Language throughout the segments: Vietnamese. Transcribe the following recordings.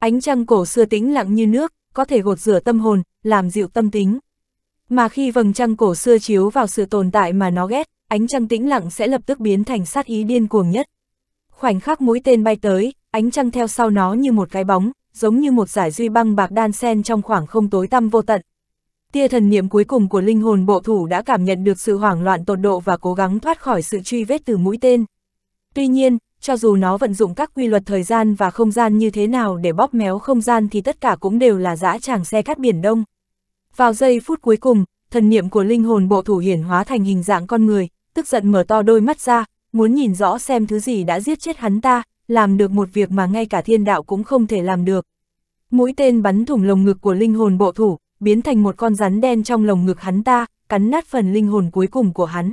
Ánh trăng cổ xưa tĩnh lặng như nước, có thể gột rửa tâm hồn, làm dịu tâm tính. Mà khi vầng trăng cổ xưa chiếu vào sự tồn tại mà nó ghét, ánh trăng tĩnh lặng sẽ lập tức biến thành sát ý điên cuồng nhất. Khoảnh khắc mũi tên bay tới, ánh trăng theo sau nó như một cái bóng, giống như một giải duy băng bạc đan sen trong khoảng không tối tăm vô tận. Tia thần niệm cuối cùng của linh hồn bộ thủ đã cảm nhận được sự hoảng loạn tột độ và cố gắng thoát khỏi sự truy vết từ mũi tên. Tuy nhiên, cho dù nó vận dụng các quy luật thời gian và không gian như thế nào để bóp méo không gian thì tất cả cũng đều là dã tràng xe cát biển đông. Vào giây phút cuối cùng, thần niệm của linh hồn bộ thủ hiển hóa thành hình dạng con người, tức giận mở to đôi mắt ra, muốn nhìn rõ xem thứ gì đã giết chết hắn ta, làm được một việc mà ngay cả thiên đạo cũng không thể làm được. Mũi tên bắn thủng lồng ngực của linh hồn bộ thủ, biến thành một con rắn đen trong lồng ngực hắn ta, cắn nát phần linh hồn cuối cùng của hắn.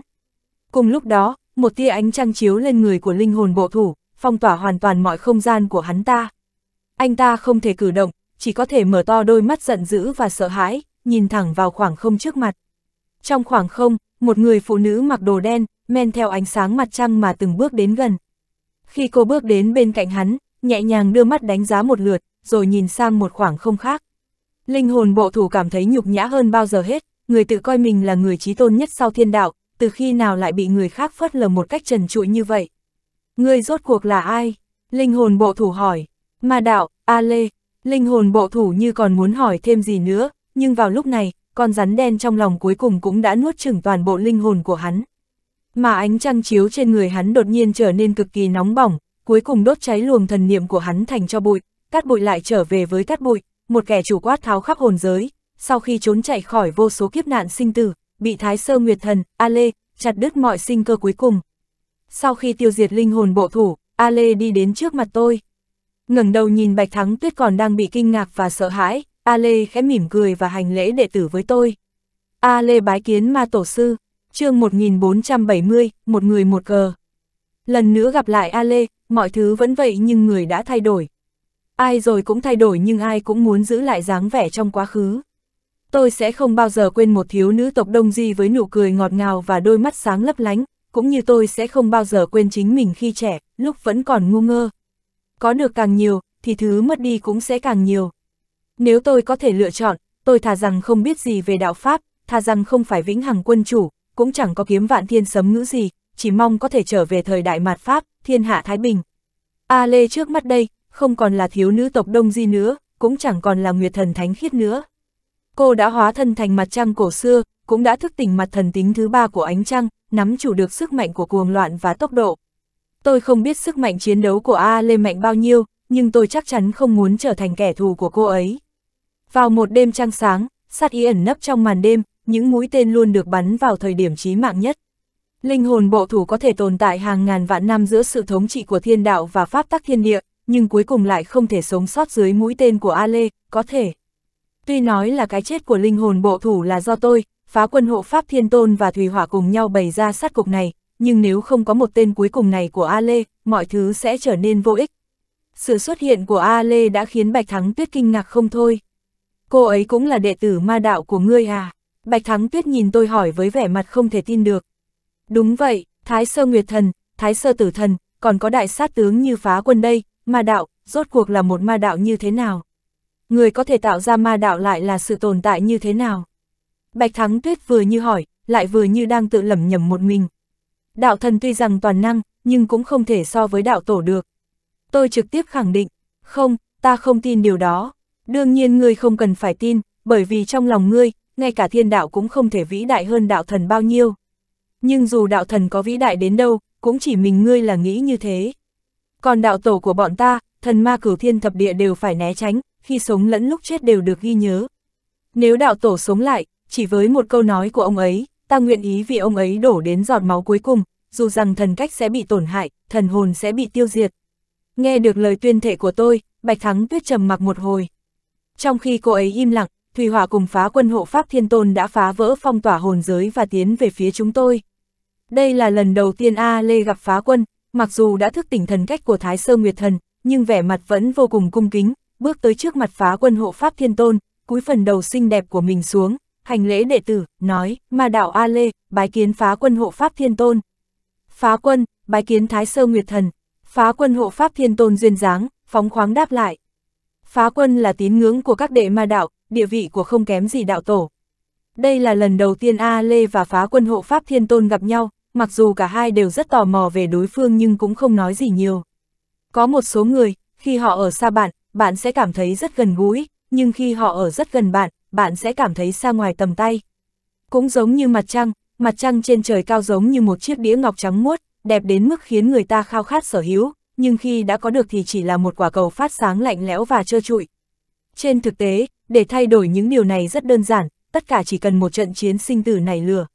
Cùng lúc đó, một tia ánh trăng chiếu lên người của linh hồn bộ thủ, phong tỏa hoàn toàn mọi không gian của hắn ta. Anh ta không thể cử động, chỉ có thể mở to đôi mắt giận dữ và sợ hãi, nhìn thẳng vào khoảng không trước mặt. Trong khoảng không, một người phụ nữ mặc đồ đen, men theo ánh sáng mặt trăng mà từng bước đến gần. Khi cô bước đến bên cạnh hắn, nhẹ nhàng đưa mắt đánh giá một lượt, rồi nhìn sang một khoảng không khác. Linh hồn bộ thủ cảm thấy nhục nhã hơn bao giờ hết, người tự coi mình là người trí tôn nhất sau thiên đạo, từ khi nào lại bị người khác phớt lờ một cách trần trụi như vậy? Ngươi rốt cuộc là ai? Linh hồn bộ thủ hỏi. Ma đạo, A Lê, linh hồn bộ thủ như còn muốn hỏi thêm gì nữa, nhưng vào lúc này, con rắn đen trong lòng cuối cùng cũng đã nuốt chửng toàn bộ linh hồn của hắn. Mà ánh trăng chiếu trên người hắn đột nhiên trở nên cực kỳ nóng bỏng, cuối cùng đốt cháy luồng thần niệm của hắn thành cho bụi, cát bụi lại trở về với cát bụi, một kẻ chủ quát tháo khắp hồn giới, sau khi trốn chạy khỏi vô số kiếp nạn sinh tử, bị Thái Sơ Nguyệt Thần, A Lê, chặt đứt mọi sinh cơ cuối cùng. Sau khi tiêu diệt linh hồn bộ thủ, A Lê đi đến trước mặt tôi. ngẩng đầu nhìn Bạch Thắng Tuyết còn đang bị kinh ngạc và sợ hãi, A Lê khẽ mỉm cười và hành lễ đệ tử với tôi. A Lê bái kiến ma tổ sư, chương 1470, một người một cờ. Lần nữa gặp lại A Lê, mọi thứ vẫn vậy nhưng người đã thay đổi. Ai rồi cũng thay đổi nhưng ai cũng muốn giữ lại dáng vẻ trong quá khứ. Tôi sẽ không bao giờ quên một thiếu nữ tộc Đông Di với nụ cười ngọt ngào và đôi mắt sáng lấp lánh, cũng như tôi sẽ không bao giờ quên chính mình khi trẻ, lúc vẫn còn ngu ngơ. Có được càng nhiều, thì thứ mất đi cũng sẽ càng nhiều. Nếu tôi có thể lựa chọn, tôi thà rằng không biết gì về đạo Pháp, thà rằng không phải vĩnh hằng quân chủ, cũng chẳng có kiếm vạn thiên sấm ngữ gì, chỉ mong có thể trở về thời đại mạt Pháp, thiên hạ Thái Bình. A Lê trước mắt đây, không còn là thiếu nữ tộc Đông Di nữa, cũng chẳng còn là nguyệt thần thánh khiết nữa. Cô đã hóa thân thành mặt trăng cổ xưa, cũng đã thức tỉnh mặt thần tính thứ ba của ánh trăng, nắm chủ được sức mạnh của cuồng loạn và tốc độ. Tôi không biết sức mạnh chiến đấu của A Lê mạnh bao nhiêu, nhưng tôi chắc chắn không muốn trở thành kẻ thù của cô ấy. Vào một đêm trăng sáng, sát ý ẩn nấp trong màn đêm, những mũi tên luôn được bắn vào thời điểm chí mạng nhất. Linh hồn bộ thủ có thể tồn tại hàng ngàn vạn năm giữa sự thống trị của thiên đạo và pháp tắc thiên địa, nhưng cuối cùng lại không thể sống sót dưới mũi tên của A Lê, có thể. Tuy nói là cái chết của linh hồn bộ thủ là do tôi, phá quân hộ pháp thiên tôn và thủy hỏa cùng nhau bày ra sát cục này, nhưng nếu không có một tên cuối cùng này của A Lê, mọi thứ sẽ trở nên vô ích. Sự xuất hiện của A Lê đã khiến Bạch Thắng Tuyết kinh ngạc không thôi. Cô ấy cũng là đệ tử ma đạo của ngươi à? Bạch Thắng Tuyết nhìn tôi hỏi với vẻ mặt không thể tin được. Đúng vậy, Thái Sơ Nguyệt Thần, Thái Sơ Tử Thần, còn có đại sát tướng như phá quân đây, ma đạo, rốt cuộc là một ma đạo như thế nào? người có thể tạo ra ma đạo lại là sự tồn tại như thế nào? Bạch Thắng Tuyết vừa như hỏi, lại vừa như đang tự lẩm nhẩm một mình. Đạo thần tuy rằng toàn năng, nhưng cũng không thể so với đạo tổ được. Tôi trực tiếp khẳng định, không, ta không tin điều đó. Đương nhiên ngươi không cần phải tin, bởi vì trong lòng ngươi, ngay cả thiên đạo cũng không thể vĩ đại hơn đạo thần bao nhiêu. Nhưng dù đạo thần có vĩ đại đến đâu, cũng chỉ mình ngươi là nghĩ như thế. Còn đạo tổ của bọn ta, thần ma cửu thiên thập địa đều phải né tránh, khi sống lẫn lúc chết đều được ghi nhớ. Nếu đạo tổ sống lại, chỉ với một câu nói của ông ấy, ta nguyện ý vì ông ấy đổ đến giọt máu cuối cùng, dù rằng thần cách sẽ bị tổn hại, thần hồn sẽ bị tiêu diệt. Nghe được lời tuyên thể của tôi, Bạch Thắng Tuyết trầm mặc một hồi. Trong khi cô ấy im lặng, Thủy Hỏa cùng phá quân hộ Pháp Thiên Tôn đã phá vỡ phong tỏa hồn giới và tiến về phía chúng tôi. Đây là lần đầu tiên A Lê gặp phá quân, mặc dù đã thức tỉnh thần cách của Thái Sơ Nguyệt Thần, nhưng vẻ mặt vẫn vô cùng cung kính, bước tới trước mặt phá quân hộ pháp thiên tôn, cúi phần đầu xinh đẹp của mình xuống, hành lễ đệ tử, nói, ma đạo A Lê, bái kiến phá quân hộ pháp thiên tôn. Phá quân, bái kiến Thái Sơ Nguyệt Thần, phá quân hộ pháp thiên tôn duyên dáng, phóng khoáng đáp lại. Phá quân là tín ngưỡng của các đệ ma đạo, địa vị của không kém gì đạo tổ. Đây là lần đầu tiên A Lê và phá quân hộ pháp thiên tôn gặp nhau, mặc dù cả hai đều rất tò mò về đối phương nhưng cũng không nói gì nhiều. Có một số người, khi họ ở xa bạn, bạn sẽ cảm thấy rất gần gũi, nhưng khi họ ở rất gần bạn, bạn sẽ cảm thấy xa ngoài tầm tay. Cũng giống như mặt trăng, mặt trăng trên trời cao giống như một chiếc đĩa ngọc trắng muốt, đẹp đến mức khiến người ta khao khát sở hữu, nhưng khi đã có được thì chỉ là một quả cầu phát sáng lạnh lẽo và trơ trụi. Trên thực tế, để thay đổi những điều này rất đơn giản, tất cả chỉ cần một trận chiến sinh tử này lừa.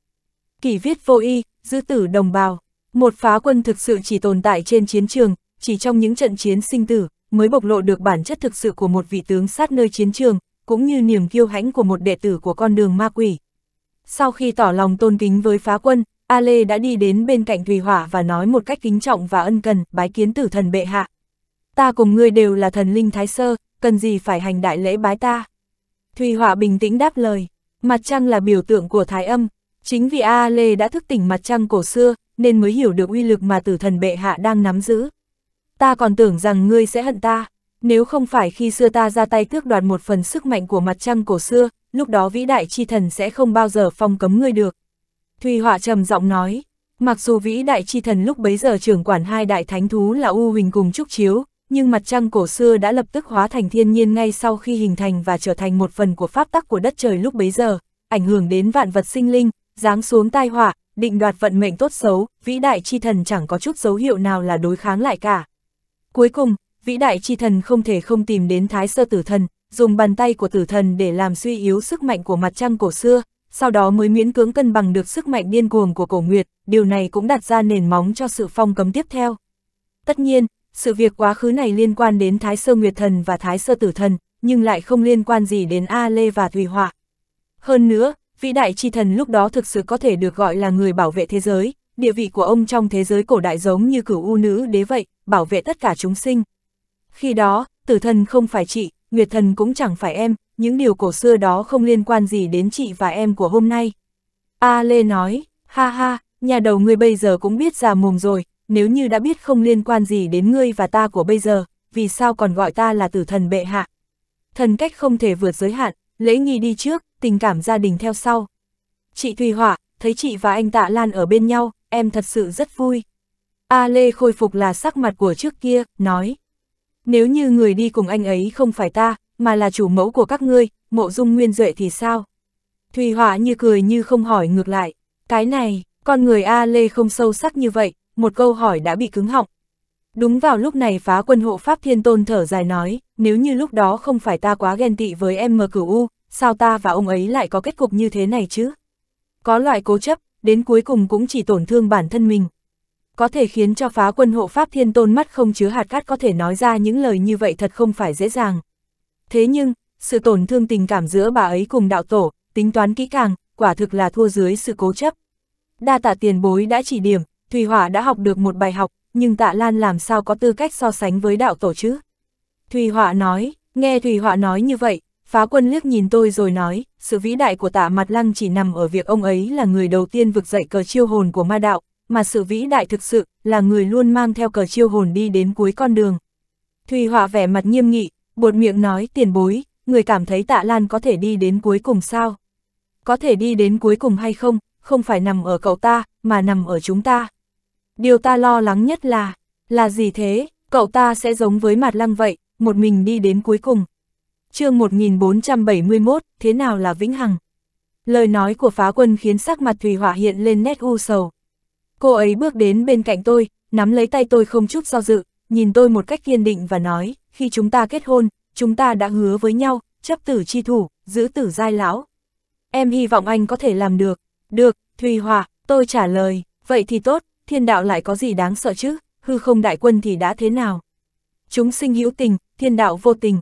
kỷ viết vô y, giữ tử đồng bào, một phá quân thực sự chỉ tồn tại trên chiến trường, chỉ trong những trận chiến sinh tử, mới bộc lộ được bản chất thực sự của một vị tướng sát nơi chiến trường, cũng như niềm kiêu hãnh của một đệ tử của con đường ma quỷ. Sau khi tỏ lòng tôn kính với phá quân, A Lê đã đi đến bên cạnh Thùy Hỏa và nói một cách kính trọng và ân cần, bái kiến tử thần bệ hạ. Ta cùng ngươi đều là thần linh thái sơ, cần gì phải hành đại lễ bái ta. Thùy Hỏa bình tĩnh đáp lời, mặt trăng là biểu tượng của thái âm. Chính vì A Lê đã thức tỉnh mặt trăng cổ xưa, nên mới hiểu được uy lực mà tử thần bệ hạ đang nắm giữ ta còn tưởng rằng ngươi sẽ hận ta, nếu không phải khi xưa ta ra tay tước đoạt một phần sức mạnh của mặt trăng cổ xưa, lúc đó vĩ đại chi thần sẽ không bao giờ phong cấm ngươi được. Thùy Họa trầm giọng nói, mặc dù vĩ đại chi thần lúc bấy giờ trưởng quản hai đại thánh thú là U Huỳnh cùng Trúc Chiếu, nhưng mặt trăng cổ xưa đã lập tức hóa thành thiên nhiên ngay sau khi hình thành và trở thành một phần của pháp tắc của đất trời lúc bấy giờ, ảnh hưởng đến vạn vật sinh linh, giáng xuống tai họa, định đoạt vận mệnh tốt xấu, vĩ đại chi thần chẳng có chút dấu hiệu nào là đối kháng lại cả. Cuối cùng, vĩ đại chi thần không thể không tìm đến thái sơ tử thần, dùng bàn tay của tử thần để làm suy yếu sức mạnh của mặt trăng cổ xưa, sau đó mới miễn cưỡng cân bằng được sức mạnh điên cuồng của cổ nguyệt, điều này cũng đặt ra nền móng cho sự phong cấm tiếp theo. Tất nhiên, sự việc quá khứ này liên quan đến Thái Sơ Nguyệt Thần và Thái Sơ Tử Thần, nhưng lại không liên quan gì đến A Lê và Thùy Họa. Hơn nữa, vĩ đại chi thần lúc đó thực sự có thể được gọi là người bảo vệ thế giới, địa vị của ông trong thế giới cổ đại giống như cửu u nữ đế vậy, bảo vệ tất cả chúng sinh. Khi đó, tử thần không phải chị, nguyệt thần cũng chẳng phải em, những điều cổ xưa đó không liên quan gì đến chị và em của hôm nay. A Lê nói, ha ha, nhà đầu ngươi bây giờ cũng biết già mồm rồi, nếu như đã biết không liên quan gì đến ngươi và ta của bây giờ, vì sao còn gọi ta là tử thần bệ hạ? Thần cách không thể vượt giới hạn, lễ nghi đi trước, tình cảm gia đình theo sau. Chị Thùy Hỏa, thấy chị và anh Tạ Lan ở bên nhau, em thật sự rất vui. A Lê khôi phục là sắc mặt của trước kia, nói. Nếu như người đi cùng anh ấy không phải ta, mà là chủ mẫu của các ngươi, mộ dung nguyên duệ thì sao? Thùy Họa như cười như không hỏi ngược lại. Cái này, con người A Lê không sâu sắc như vậy, một câu hỏi đã bị cứng họng. Đúng vào lúc này phá quân hộ Pháp Thiên Tôn thở dài nói, nếu như lúc đó không phải ta quá ghen tị với em mờ cửu U, sao ta và ông ấy lại có kết cục như thế này chứ? Có loại cố chấp, đến cuối cùng cũng chỉ tổn thương bản thân mình có thể khiến cho phá quân hộ pháp thiên tôn mắt không chứa hạt cát có thể nói ra những lời như vậy thật không phải dễ dàng. Thế nhưng, sự tổn thương tình cảm giữa bà ấy cùng đạo tổ, tính toán kỹ càng, quả thực là thua dưới sự cố chấp. Đa tạ tiền bối đã chỉ điểm, Thùy Hỏa đã học được một bài học, nhưng tạ Lan làm sao có tư cách so sánh với đạo tổ chứ? Thùy Hỏa nói, nghe Thùy Hỏa nói như vậy, phá quân liếc nhìn tôi rồi nói, sự vĩ đại của tạ mặt lăng chỉ nằm ở việc ông ấy là người đầu tiên vực dậy cờ chiêu hồn của ma đạo, mà sự vĩ đại thực sự là người luôn mang theo cờ chiêu hồn đi đến cuối con đường. Thùy Họa vẻ mặt nghiêm nghị, buột miệng nói tiền bối, người cảm thấy tạ Lan có thể đi đến cuối cùng sao? Có thể đi đến cuối cùng hay không, không phải nằm ở cậu ta, mà nằm ở chúng ta. Điều ta lo lắng nhất là, là gì thế, cậu ta sẽ giống với mặt lăng vậy, một mình đi đến cuối cùng. chương 1471, thế nào là vĩnh hằng? Lời nói của phá quân khiến sắc mặt Thùy Họa hiện lên nét u sầu. Cô ấy bước đến bên cạnh tôi, nắm lấy tay tôi không chút do dự, nhìn tôi một cách kiên định và nói, khi chúng ta kết hôn, chúng ta đã hứa với nhau, chấp tử chi thủ, giữ tử giai lão. Em hy vọng anh có thể làm được. Được, Thùy Hòa, tôi trả lời, vậy thì tốt, thiên đạo lại có gì đáng sợ chứ, hư không đại quân thì đã thế nào? Chúng sinh hữu tình, thiên đạo vô tình.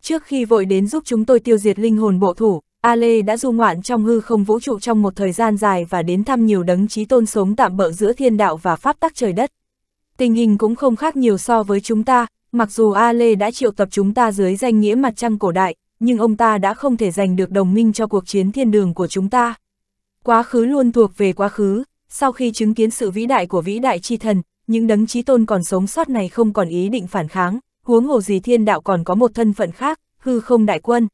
Trước khi vội đến giúp chúng tôi tiêu diệt linh hồn bộ thủ, A Lê đã du ngoạn trong hư không vũ trụ trong một thời gian dài và đến thăm nhiều đấng trí tôn sống tạm bỡ giữa thiên đạo và pháp tắc trời đất. Tình hình cũng không khác nhiều so với chúng ta, mặc dù A Lê đã triệu tập chúng ta dưới danh nghĩa mặt trăng cổ đại, nhưng ông ta đã không thể giành được đồng minh cho cuộc chiến thiên đường của chúng ta. Quá khứ luôn thuộc về quá khứ, sau khi chứng kiến sự vĩ đại của vĩ đại chi thần, những đấng trí tôn còn sống sót này không còn ý định phản kháng, huống hồ gì thiên đạo còn có một thân phận khác, hư không đại quân.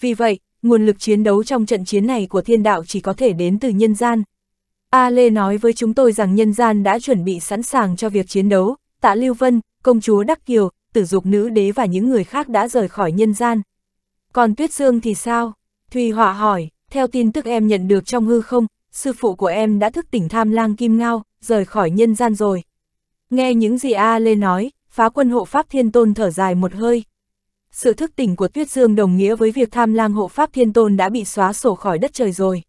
Vì vậy, nguồn lực chiến đấu trong trận chiến này của thiên đạo chỉ có thể đến từ nhân gian. A Lê nói với chúng tôi rằng nhân gian đã chuẩn bị sẵn sàng cho việc chiến đấu, tạ Lưu Vân, công chúa Đắc Kiều, tử dục nữ đế và những người khác đã rời khỏi nhân gian. Còn Tuyết Dương thì sao? Thùy Họa hỏi, theo tin tức em nhận được trong hư không, sư phụ của em đã thức tỉnh tham lang kim ngao, rời khỏi nhân gian rồi. Nghe những gì A Lê nói, phá quân hộ pháp thiên tôn thở dài một hơi sự thức tỉnh của Tuyết Dương đồng nghĩa với việc tham lang hộ pháp thiên tôn đã bị xóa sổ khỏi đất trời rồi.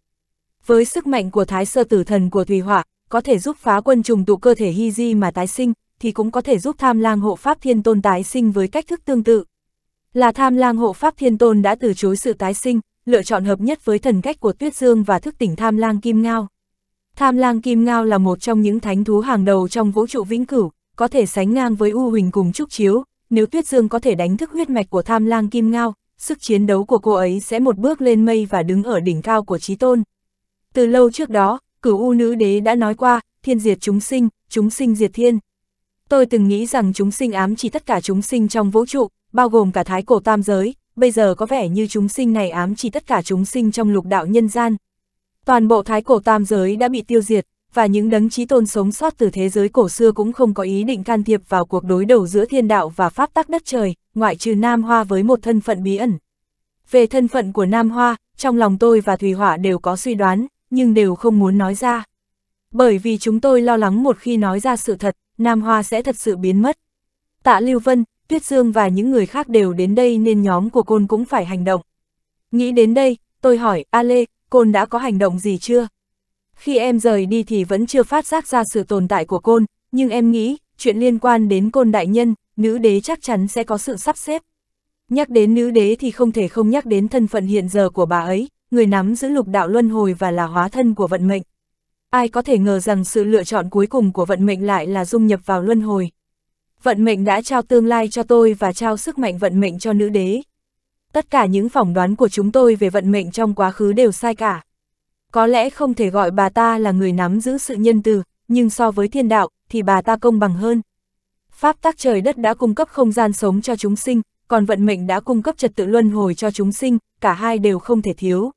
Với sức mạnh của thái sơ tử thần của Thùy Hỏa, có thể giúp phá quân trùng tụ cơ thể hy di mà tái sinh, thì cũng có thể giúp tham lang hộ pháp thiên tôn tái sinh với cách thức tương tự. Là tham lang hộ pháp thiên tôn đã từ chối sự tái sinh, lựa chọn hợp nhất với thần cách của Tuyết Dương và thức tỉnh tham lang kim ngao. Tham lang kim ngao là một trong những thánh thú hàng đầu trong vũ trụ vĩnh cửu, có thể sánh ngang với U Huỳnh cùng Trúc Chiếu, nếu Tuyết Dương có thể đánh thức huyết mạch của tham lang kim ngao, sức chiến đấu của cô ấy sẽ một bước lên mây và đứng ở đỉnh cao của trí tôn. Từ lâu trước đó, cửu u nữ đế đã nói qua, thiên diệt chúng sinh, chúng sinh diệt thiên. Tôi từng nghĩ rằng chúng sinh ám chỉ tất cả chúng sinh trong vũ trụ, bao gồm cả thái cổ tam giới, bây giờ có vẻ như chúng sinh này ám chỉ tất cả chúng sinh trong lục đạo nhân gian. Toàn bộ thái cổ tam giới đã bị tiêu diệt, và những đấng trí tôn sống sót từ thế giới cổ xưa cũng không có ý định can thiệp vào cuộc đối đầu giữa thiên đạo và pháp tắc đất trời, ngoại trừ Nam Hoa với một thân phận bí ẩn. Về thân phận của Nam Hoa, trong lòng tôi và Thùy Hỏa đều có suy đoán, nhưng đều không muốn nói ra. Bởi vì chúng tôi lo lắng một khi nói ra sự thật, Nam Hoa sẽ thật sự biến mất. Tạ Lưu Vân, Tuyết Dương và những người khác đều đến đây nên nhóm của Côn cũng phải hành động. Nghĩ đến đây, tôi hỏi, A Lê, Côn đã có hành động gì chưa? Khi em rời đi thì vẫn chưa phát giác ra sự tồn tại của côn, nhưng em nghĩ, chuyện liên quan đến côn đại nhân, nữ đế chắc chắn sẽ có sự sắp xếp. Nhắc đến nữ đế thì không thể không nhắc đến thân phận hiện giờ của bà ấy, người nắm giữ lục đạo luân hồi và là hóa thân của vận mệnh. Ai có thể ngờ rằng sự lựa chọn cuối cùng của vận mệnh lại là dung nhập vào luân hồi. Vận mệnh đã trao tương lai cho tôi và trao sức mạnh vận mệnh cho nữ đế. Tất cả những phỏng đoán của chúng tôi về vận mệnh trong quá khứ đều sai cả. Có lẽ không thể gọi bà ta là người nắm giữ sự nhân từ, nhưng so với thiên đạo, thì bà ta công bằng hơn. Pháp tác trời đất đã cung cấp không gian sống cho chúng sinh, còn vận mệnh đã cung cấp trật tự luân hồi cho chúng sinh, cả hai đều không thể thiếu.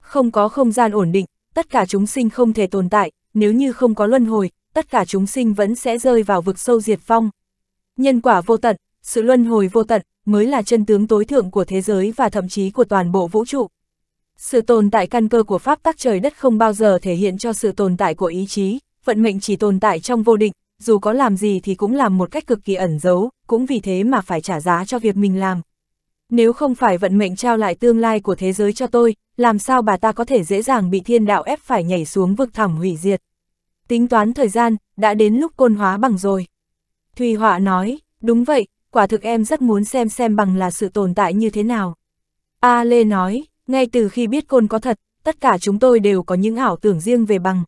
Không có không gian ổn định, tất cả chúng sinh không thể tồn tại, nếu như không có luân hồi, tất cả chúng sinh vẫn sẽ rơi vào vực sâu diệt phong. Nhân quả vô tận, sự luân hồi vô tận, mới là chân tướng tối thượng của thế giới và thậm chí của toàn bộ vũ trụ. Sự tồn tại căn cơ của pháp tắc trời đất không bao giờ thể hiện cho sự tồn tại của ý chí, vận mệnh chỉ tồn tại trong vô định, dù có làm gì thì cũng làm một cách cực kỳ ẩn giấu, cũng vì thế mà phải trả giá cho việc mình làm. Nếu không phải vận mệnh trao lại tương lai của thế giới cho tôi, làm sao bà ta có thể dễ dàng bị thiên đạo ép phải nhảy xuống vực thẳm hủy diệt. Tính toán thời gian, đã đến lúc côn hóa bằng rồi. Thùy Họa nói, đúng vậy, quả thực em rất muốn xem xem bằng là sự tồn tại như thế nào. A Lê nói, ngay từ khi biết côn có thật, tất cả chúng tôi đều có những ảo tưởng riêng về bằng.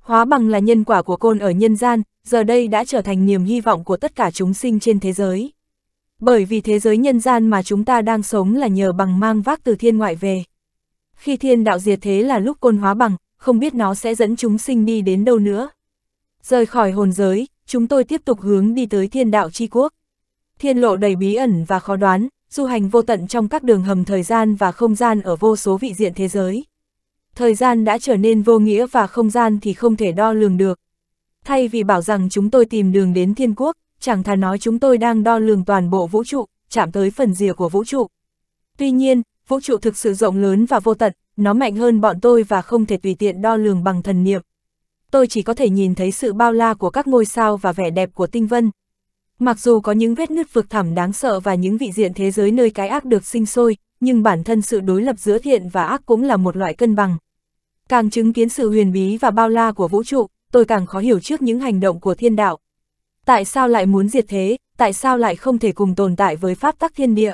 Hóa bằng là nhân quả của côn ở nhân gian, giờ đây đã trở thành niềm hy vọng của tất cả chúng sinh trên thế giới. Bởi vì thế giới nhân gian mà chúng ta đang sống là nhờ bằng mang vác từ thiên ngoại về. Khi thiên đạo diệt thế là lúc côn hóa bằng, không biết nó sẽ dẫn chúng sinh đi đến đâu nữa. Rời khỏi hồn giới, chúng tôi tiếp tục hướng đi tới thiên đạo chi quốc. Thiên lộ đầy bí ẩn và khó đoán, du hành vô tận trong các đường hầm thời gian và không gian ở vô số vị diện thế giới. Thời gian đã trở nên vô nghĩa và không gian thì không thể đo lường được. Thay vì bảo rằng chúng tôi tìm đường đến thiên quốc, chẳng thà nói chúng tôi đang đo lường toàn bộ vũ trụ, chạm tới phần rìa của vũ trụ. Tuy nhiên, vũ trụ thực sự rộng lớn và vô tận, nó mạnh hơn bọn tôi và không thể tùy tiện đo lường bằng thần niệm. Tôi chỉ có thể nhìn thấy sự bao la của các ngôi sao và vẻ đẹp của tinh vân, Mặc dù có những vết nứt vực thẳm đáng sợ và những vị diện thế giới nơi cái ác được sinh sôi, nhưng bản thân sự đối lập giữa thiện và ác cũng là một loại cân bằng. Càng chứng kiến sự huyền bí và bao la của vũ trụ, tôi càng khó hiểu trước những hành động của thiên đạo. Tại sao lại muốn diệt thế, tại sao lại không thể cùng tồn tại với pháp tắc thiên địa?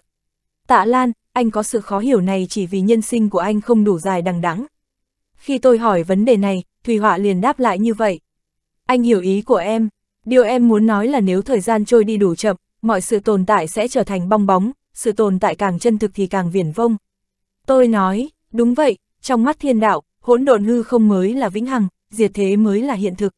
Tạ Lan, anh có sự khó hiểu này chỉ vì nhân sinh của anh không đủ dài đằng đẵng. Khi tôi hỏi vấn đề này, Thùy Họa liền đáp lại như vậy. Anh hiểu ý của em, Điều em muốn nói là nếu thời gian trôi đi đủ chậm, mọi sự tồn tại sẽ trở thành bong bóng, sự tồn tại càng chân thực thì càng viển vông. Tôi nói, đúng vậy, trong mắt thiên đạo, hỗn độn hư không mới là vĩnh hằng, diệt thế mới là hiện thực.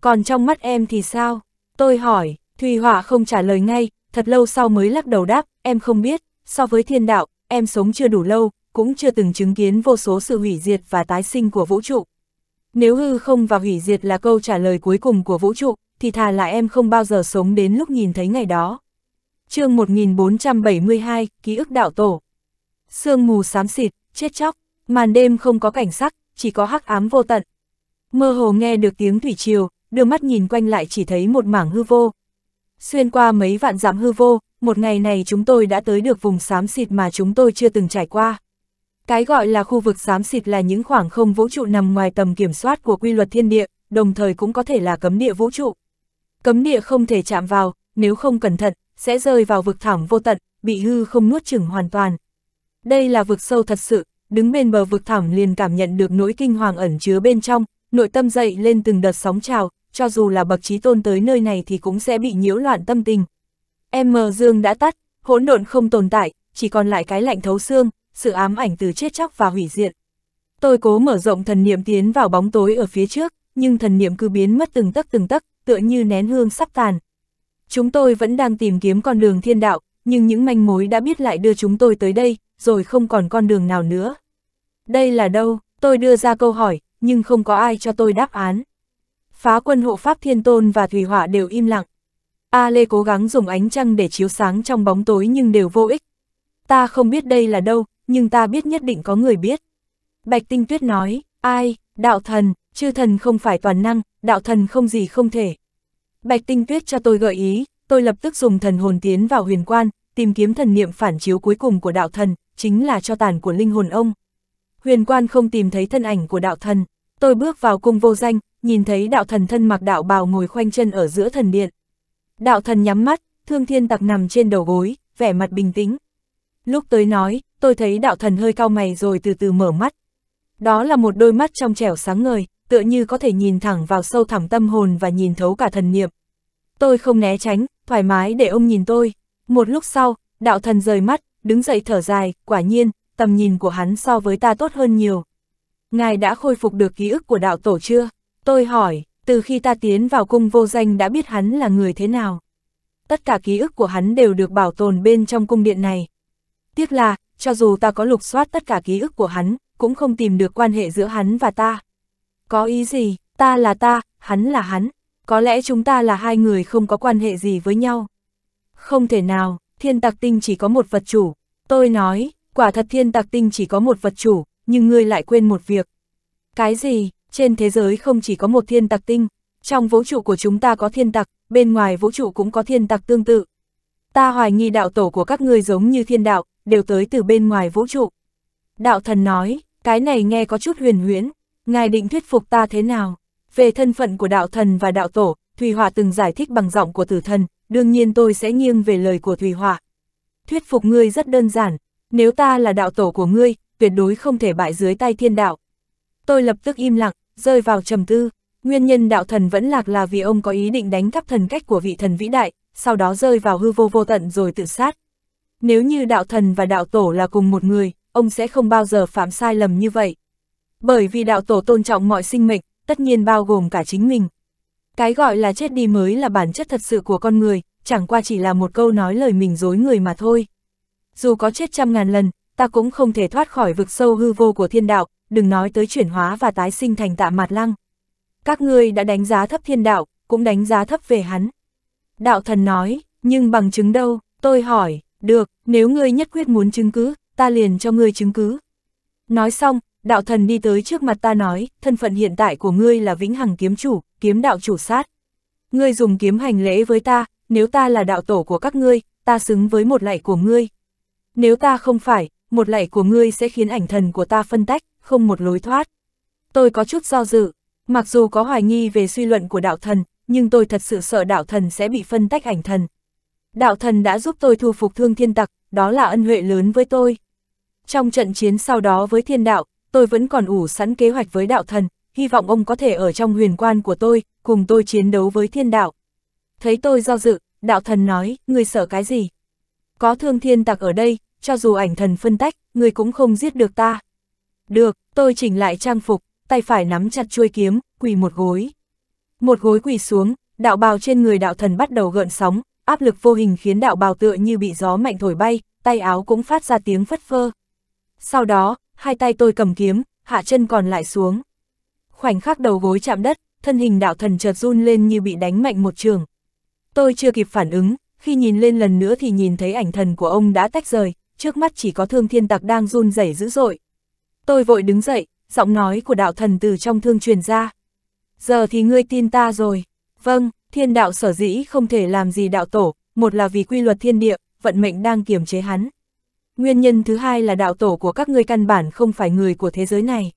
Còn trong mắt em thì sao? Tôi hỏi, Thùy Họa không trả lời ngay, thật lâu sau mới lắc đầu đáp, em không biết, so với thiên đạo, em sống chưa đủ lâu, cũng chưa từng chứng kiến vô số sự hủy diệt và tái sinh của vũ trụ. Nếu hư không và hủy diệt là câu trả lời cuối cùng của vũ trụ, thì thà là em không bao giờ sống đến lúc nhìn thấy ngày đó. chương 1472, Ký ức đạo tổ. Sương mù xám xịt, chết chóc, màn đêm không có cảnh sắc, chỉ có hắc ám vô tận. Mơ hồ nghe được tiếng thủy triều, đưa mắt nhìn quanh lại chỉ thấy một mảng hư vô. Xuyên qua mấy vạn dặm hư vô, một ngày này chúng tôi đã tới được vùng xám xịt mà chúng tôi chưa từng trải qua. Cái gọi là khu vực xám xịt là những khoảng không vũ trụ nằm ngoài tầm kiểm soát của quy luật thiên địa, đồng thời cũng có thể là cấm địa vũ trụ. Cấm địa không thể chạm vào, nếu không cẩn thận, sẽ rơi vào vực thẳm vô tận, bị hư không nuốt chửng hoàn toàn. Đây là vực sâu thật sự, đứng bên bờ vực thẳm liền cảm nhận được nỗi kinh hoàng ẩn chứa bên trong, nội tâm dậy lên từng đợt sóng trào, cho dù là bậc trí tôn tới nơi này thì cũng sẽ bị nhiễu loạn tâm tình. M dương đã tắt, hỗn độn không tồn tại, chỉ còn lại cái lạnh thấu xương, sự ám ảnh từ chết chóc và hủy diệt. Tôi cố mở rộng thần niệm tiến vào bóng tối ở phía trước, nhưng thần niệm cứ biến mất từng tấc từng tấc, tựa như nén hương sắp tàn. Chúng tôi vẫn đang tìm kiếm con đường thiên đạo, nhưng những manh mối đã biết lại đưa chúng tôi tới đây, rồi không còn con đường nào nữa. Đây là đâu? Tôi đưa ra câu hỏi, nhưng không có ai cho tôi đáp án. Phá quân hộ pháp thiên tôn và thủy hỏa đều im lặng. A Lê cố gắng dùng ánh trăng để chiếu sáng trong bóng tối nhưng đều vô ích. Ta không biết đây là đâu, nhưng ta biết nhất định có người biết. Bạch Tinh Tuyết nói, ai, đạo thần, chư thần không phải toàn năng, đạo thần không gì không thể. Bạch Tinh Tuyết cho tôi gợi ý, tôi lập tức dùng thần hồn tiến vào huyền quan, tìm kiếm thần niệm phản chiếu cuối cùng của đạo thần, chính là cho tàn của linh hồn ông. Huyền quan không tìm thấy thân ảnh của đạo thần, tôi bước vào cung vô danh, nhìn thấy đạo thần thân mặc đạo bào ngồi khoanh chân ở giữa thần điện. Đạo thần nhắm mắt, thương thiên tặc nằm trên đầu gối, vẻ mặt bình tĩnh. Lúc tới nói, tôi thấy đạo thần hơi cau mày rồi từ từ mở mắt. Đó là một đôi mắt trong trẻo sáng ngời, tựa như có thể nhìn thẳng vào sâu thẳm tâm hồn và nhìn thấu cả thần niệm. Tôi không né tránh, thoải mái để ông nhìn tôi. Một lúc sau, đạo thần rời mắt, đứng dậy thở dài, quả nhiên, tầm nhìn của hắn so với ta tốt hơn nhiều. Ngài đã khôi phục được ký ức của đạo tổ chưa? Tôi hỏi, từ khi ta tiến vào cung vô danh đã biết hắn là người thế nào? Tất cả ký ức của hắn đều được bảo tồn bên trong cung điện này. Tiếc là, cho dù ta có lục soát tất cả ký ức của hắn, cũng không tìm được quan hệ giữa hắn và ta. Có ý gì, ta là ta, hắn là hắn, có lẽ chúng ta là hai người không có quan hệ gì với nhau. Không thể nào, thiên tạc tinh chỉ có một vật chủ. Tôi nói, quả thật thiên tạc tinh chỉ có một vật chủ, nhưng ngươi lại quên một việc. Cái gì, trên thế giới không chỉ có một thiên tạc tinh, trong vũ trụ của chúng ta có thiên tạc, bên ngoài vũ trụ cũng có thiên tạc tương tự. Ta hoài nghi đạo tổ của các ngươi giống như thiên đạo, đều tới từ bên ngoài vũ trụ. Đạo thần nói, cái này nghe có chút huyền huyễn, Ngài định thuyết phục ta thế nào? Về thân phận của đạo thần và đạo tổ, Thùy Hòa từng giải thích bằng giọng của tử thần, đương nhiên tôi sẽ nghiêng về lời của Thùy Hòa. Thuyết phục ngươi rất đơn giản, nếu ta là đạo tổ của ngươi, tuyệt đối không thể bại dưới tay thiên đạo. Tôi lập tức im lặng, rơi vào trầm tư. Nguyên nhân đạo thần vẫn lạc là vì ông có ý định đánh cắp thần cách của vị thần vĩ đại, sau đó rơi vào hư vô vô tận rồi tự sát. Nếu như đạo thần và đạo tổ là cùng một người, ông sẽ không bao giờ phạm sai lầm như vậy bởi vì đạo tổ tôn trọng mọi sinh mệnh, tất nhiên bao gồm cả chính mình. Cái gọi là chết đi mới là bản chất thật sự của con người, chẳng qua chỉ là một câu nói lời mình dối người mà thôi. Dù có chết trăm ngàn lần, ta cũng không thể thoát khỏi vực sâu hư vô của thiên đạo, đừng nói tới chuyển hóa và tái sinh thành tạ mạt lăng. Các ngươi đã đánh giá thấp thiên đạo, cũng đánh giá thấp về hắn. Đạo thần nói, nhưng bằng chứng đâu, tôi hỏi, được, nếu ngươi nhất quyết muốn chứng cứ, ta liền cho ngươi chứng cứ. Nói xong, đạo thần đi tới trước mặt ta nói, thân phận hiện tại của ngươi là vĩnh hằng kiếm chủ, kiếm đạo chủ sát. Ngươi dùng kiếm hành lễ với ta, nếu ta là đạo tổ của các ngươi, ta xứng với một lạy của ngươi. Nếu ta không phải, một lạy của ngươi sẽ khiến ảnh thần của ta phân tách, không một lối thoát. Tôi có chút do dự, mặc dù có hoài nghi về suy luận của đạo thần, nhưng tôi thật sự sợ đạo thần sẽ bị phân tách ảnh thần. Đạo thần đã giúp tôi thu phục thương thiên tặc, đó là ân huệ lớn với tôi. Trong trận chiến sau đó với thiên đạo, tôi vẫn còn ủ sẵn kế hoạch với đạo thần, hy vọng ông có thể ở trong huyền quan của tôi, cùng tôi chiến đấu với thiên đạo. Thấy tôi do dự, đạo thần nói, ngươi sợ cái gì? Có thương thiên tặc ở đây, cho dù ảnh thần phân tách, ngươi cũng không giết được ta. Được, tôi chỉnh lại trang phục, tay phải nắm chặt chuôi kiếm, quỳ một gối. Một gối quỳ xuống, đạo bào trên người đạo thần bắt đầu gợn sóng, áp lực vô hình khiến đạo bào tựa như bị gió mạnh thổi bay, tay áo cũng phát ra tiếng phất phơ. Sau đó, hai tay tôi cầm kiếm, hạ chân còn lại xuống. Khoảnh khắc đầu gối chạm đất, thân hình đạo thần chợt run lên như bị đánh mạnh một trường. Tôi chưa kịp phản ứng, khi nhìn lên lần nữa thì nhìn thấy ảnh thần của ông đã tách rời, trước mắt chỉ có thương thiên tặc đang run rẩy dữ dội. Tôi vội đứng dậy, giọng nói của đạo thần từ trong thương truyền ra. Giờ thì ngươi tin ta rồi. Vâng, thiên đạo sở dĩ không thể làm gì đạo tổ, một là vì quy luật thiên địa, vận mệnh đang kiềm chế hắn, Nguyên nhân thứ hai là đạo tổ của các ngươi căn bản không phải người của thế giới này.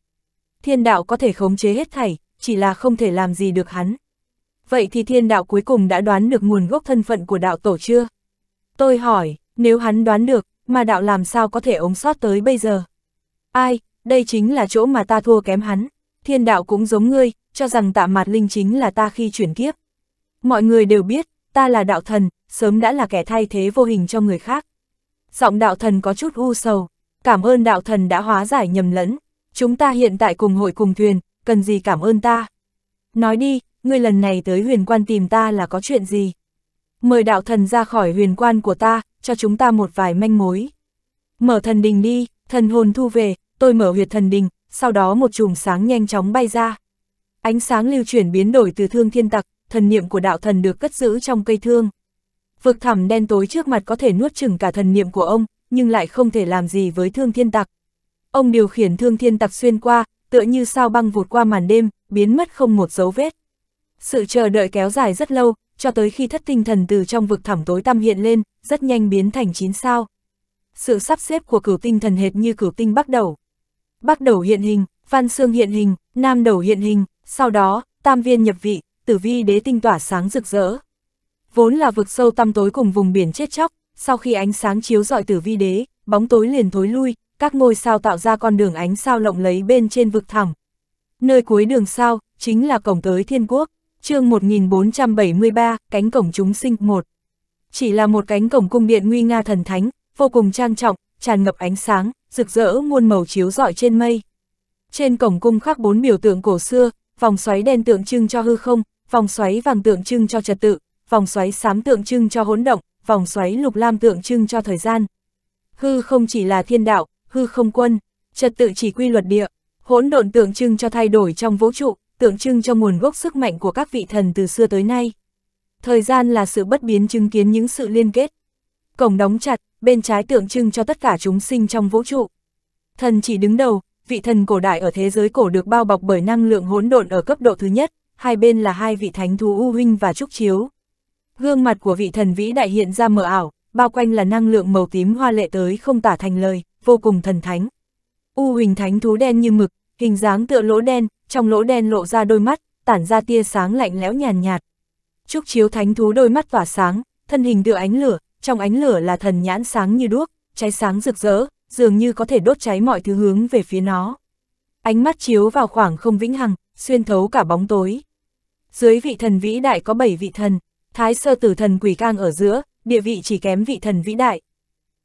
Thiên đạo có thể khống chế hết thảy, chỉ là không thể làm gì được hắn. Vậy thì thiên đạo cuối cùng đã đoán được nguồn gốc thân phận của đạo tổ chưa? Tôi hỏi, nếu hắn đoán được, mà đạo làm sao có thể ống sót tới bây giờ? Ai, đây chính là chỗ mà ta thua kém hắn. Thiên đạo cũng giống ngươi, cho rằng tạ mạt linh chính là ta khi chuyển kiếp. Mọi người đều biết, ta là đạo thần, sớm đã là kẻ thay thế vô hình cho người khác giọng đạo thần có chút u sầu, cảm ơn đạo thần đã hóa giải nhầm lẫn, chúng ta hiện tại cùng hội cùng thuyền, cần gì cảm ơn ta. Nói đi, ngươi lần này tới huyền quan tìm ta là có chuyện gì? Mời đạo thần ra khỏi huyền quan của ta, cho chúng ta một vài manh mối. Mở thần đình đi, thần hồn thu về, tôi mở huyệt thần đình, sau đó một chùm sáng nhanh chóng bay ra. Ánh sáng lưu chuyển biến đổi từ thương thiên tặc, thần niệm của đạo thần được cất giữ trong cây thương vực thẳm đen tối trước mặt có thể nuốt chừng cả thần niệm của ông, nhưng lại không thể làm gì với thương thiên tặc. Ông điều khiển thương thiên tặc xuyên qua, tựa như sao băng vụt qua màn đêm, biến mất không một dấu vết. Sự chờ đợi kéo dài rất lâu, cho tới khi thất tinh thần từ trong vực thẳm tối tăm hiện lên, rất nhanh biến thành chín sao. Sự sắp xếp của cửu tinh thần hệt như cửu tinh bắt đầu. Bắt đầu hiện hình, văn xương hiện hình, nam đầu hiện hình, sau đó, tam viên nhập vị, tử vi đế tinh tỏa sáng rực rỡ vốn là vực sâu tăm tối cùng vùng biển chết chóc, sau khi ánh sáng chiếu rọi tử vi đế, bóng tối liền thối lui, các ngôi sao tạo ra con đường ánh sao lộng lấy bên trên vực thẳm. Nơi cuối đường sao, chính là cổng tới thiên quốc, chương 1473, cánh cổng chúng sinh 1. Chỉ là một cánh cổng cung điện nguy nga thần thánh, vô cùng trang trọng, tràn ngập ánh sáng, rực rỡ muôn màu chiếu rọi trên mây. Trên cổng cung khắc bốn biểu tượng cổ xưa, vòng xoáy đen tượng trưng cho hư không, vòng xoáy vàng tượng trưng cho trật tự, vòng xoáy xám tượng trưng cho hỗn động, vòng xoáy lục lam tượng trưng cho thời gian. Hư không chỉ là thiên đạo, hư không quân, trật tự chỉ quy luật địa, hỗn độn tượng trưng cho thay đổi trong vũ trụ, tượng trưng cho nguồn gốc sức mạnh của các vị thần từ xưa tới nay. Thời gian là sự bất biến chứng kiến những sự liên kết. Cổng đóng chặt, bên trái tượng trưng cho tất cả chúng sinh trong vũ trụ. Thần chỉ đứng đầu, vị thần cổ đại ở thế giới cổ được bao bọc bởi năng lượng hỗn độn ở cấp độ thứ nhất, hai bên là hai vị thánh thú U Huynh và Trúc Chiếu. Gương mặt của vị thần vĩ đại hiện ra mờ ảo, bao quanh là năng lượng màu tím hoa lệ tới không tả thành lời, vô cùng thần thánh. U hình thánh thú đen như mực, hình dáng tựa lỗ đen, trong lỗ đen lộ ra đôi mắt, tản ra tia sáng lạnh lẽo nhàn nhạt. Trúc chiếu thánh thú đôi mắt tỏa sáng, thân hình tựa ánh lửa, trong ánh lửa là thần nhãn sáng như đuốc, cháy sáng rực rỡ, dường như có thể đốt cháy mọi thứ hướng về phía nó. Ánh mắt chiếu vào khoảng không vĩnh hằng, xuyên thấu cả bóng tối. Dưới vị thần vĩ đại có bảy vị thần, Thái sơ tử thần quỷ cang ở giữa, địa vị chỉ kém vị thần vĩ đại.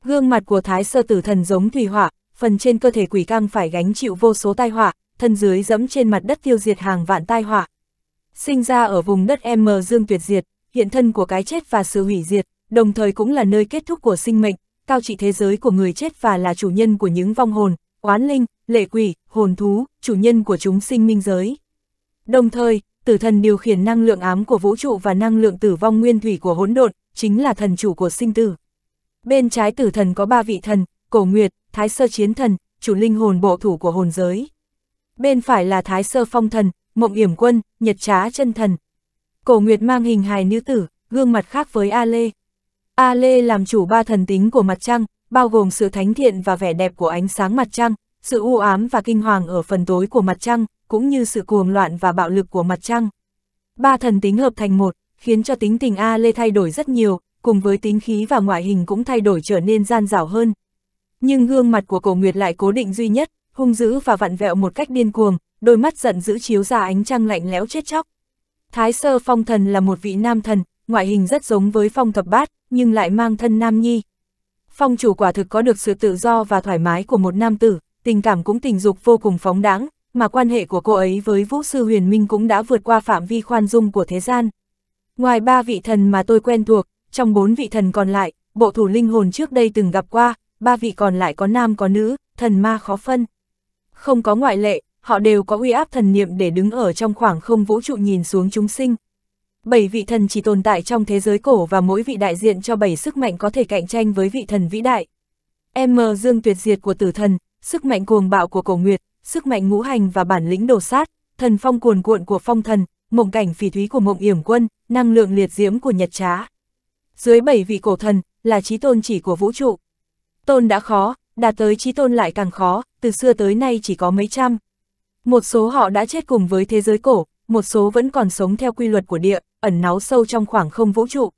Gương mặt của thái sơ tử thần giống thủy hỏa, phần trên cơ thể quỷ cang phải gánh chịu vô số tai họa, thân dưới dẫm trên mặt đất tiêu diệt hàng vạn tai họa. Sinh ra ở vùng đất M Dương tuyệt diệt, hiện thân của cái chết và sự hủy diệt, đồng thời cũng là nơi kết thúc của sinh mệnh, cao trị thế giới của người chết và là chủ nhân của những vong hồn, oán linh, lệ quỷ, hồn thú, chủ nhân của chúng sinh minh giới. Đồng thời, tử thần điều khiển năng lượng ám của vũ trụ và năng lượng tử vong nguyên thủy của hỗn độn, chính là thần chủ của sinh tử. Bên trái tử thần có ba vị thần, Cổ Nguyệt, Thái Sơ Chiến Thần, chủ linh hồn bộ thủ của hồn giới. Bên phải là Thái Sơ Phong Thần, Mộng Yểm Quân, Nhật Trá Chân Thần. Cổ Nguyệt mang hình hài nữ tử, gương mặt khác với A Lê. A Lê làm chủ ba thần tính của mặt trăng, bao gồm sự thánh thiện và vẻ đẹp của ánh sáng mặt trăng, sự u ám và kinh hoàng ở phần tối của mặt trăng, cũng như sự cuồng loạn và bạo lực của mặt trăng. Ba thần tính hợp thành một, khiến cho tính tình A Lê thay đổi rất nhiều, cùng với tính khí và ngoại hình cũng thay đổi trở nên gian dảo hơn. Nhưng gương mặt của cổ Nguyệt lại cố định duy nhất, hung dữ và vặn vẹo một cách điên cuồng, đôi mắt giận dữ chiếu ra ánh trăng lạnh lẽo chết chóc. Thái sơ phong thần là một vị nam thần, ngoại hình rất giống với phong thập bát, nhưng lại mang thân nam nhi. Phong chủ quả thực có được sự tự do và thoải mái của một nam tử, tình cảm cũng tình dục vô cùng phóng đáng, mà quan hệ của cô ấy với Vũ Sư Huyền Minh cũng đã vượt qua phạm vi khoan dung của thế gian. Ngoài ba vị thần mà tôi quen thuộc, trong bốn vị thần còn lại, bộ thủ linh hồn trước đây từng gặp qua, ba vị còn lại có nam có nữ, thần ma khó phân. Không có ngoại lệ, họ đều có uy áp thần niệm để đứng ở trong khoảng không vũ trụ nhìn xuống chúng sinh. Bảy vị thần chỉ tồn tại trong thế giới cổ và mỗi vị đại diện cho bảy sức mạnh có thể cạnh tranh với vị thần vĩ đại. M dương tuyệt diệt của tử thần, sức mạnh cuồng bạo của cổ nguyệt, sức mạnh ngũ hành và bản lĩnh đồ sát, thần phong cuồn cuộn của phong thần, mộng cảnh phỉ thúy của mộng yểm quân, năng lượng liệt diễm của nhật trá. Dưới bảy vị cổ thần, là trí tôn chỉ của vũ trụ. Tôn đã khó, đạt tới trí tôn lại càng khó, từ xưa tới nay chỉ có mấy trăm. Một số họ đã chết cùng với thế giới cổ, một số vẫn còn sống theo quy luật của địa, ẩn náu sâu trong khoảng không vũ trụ.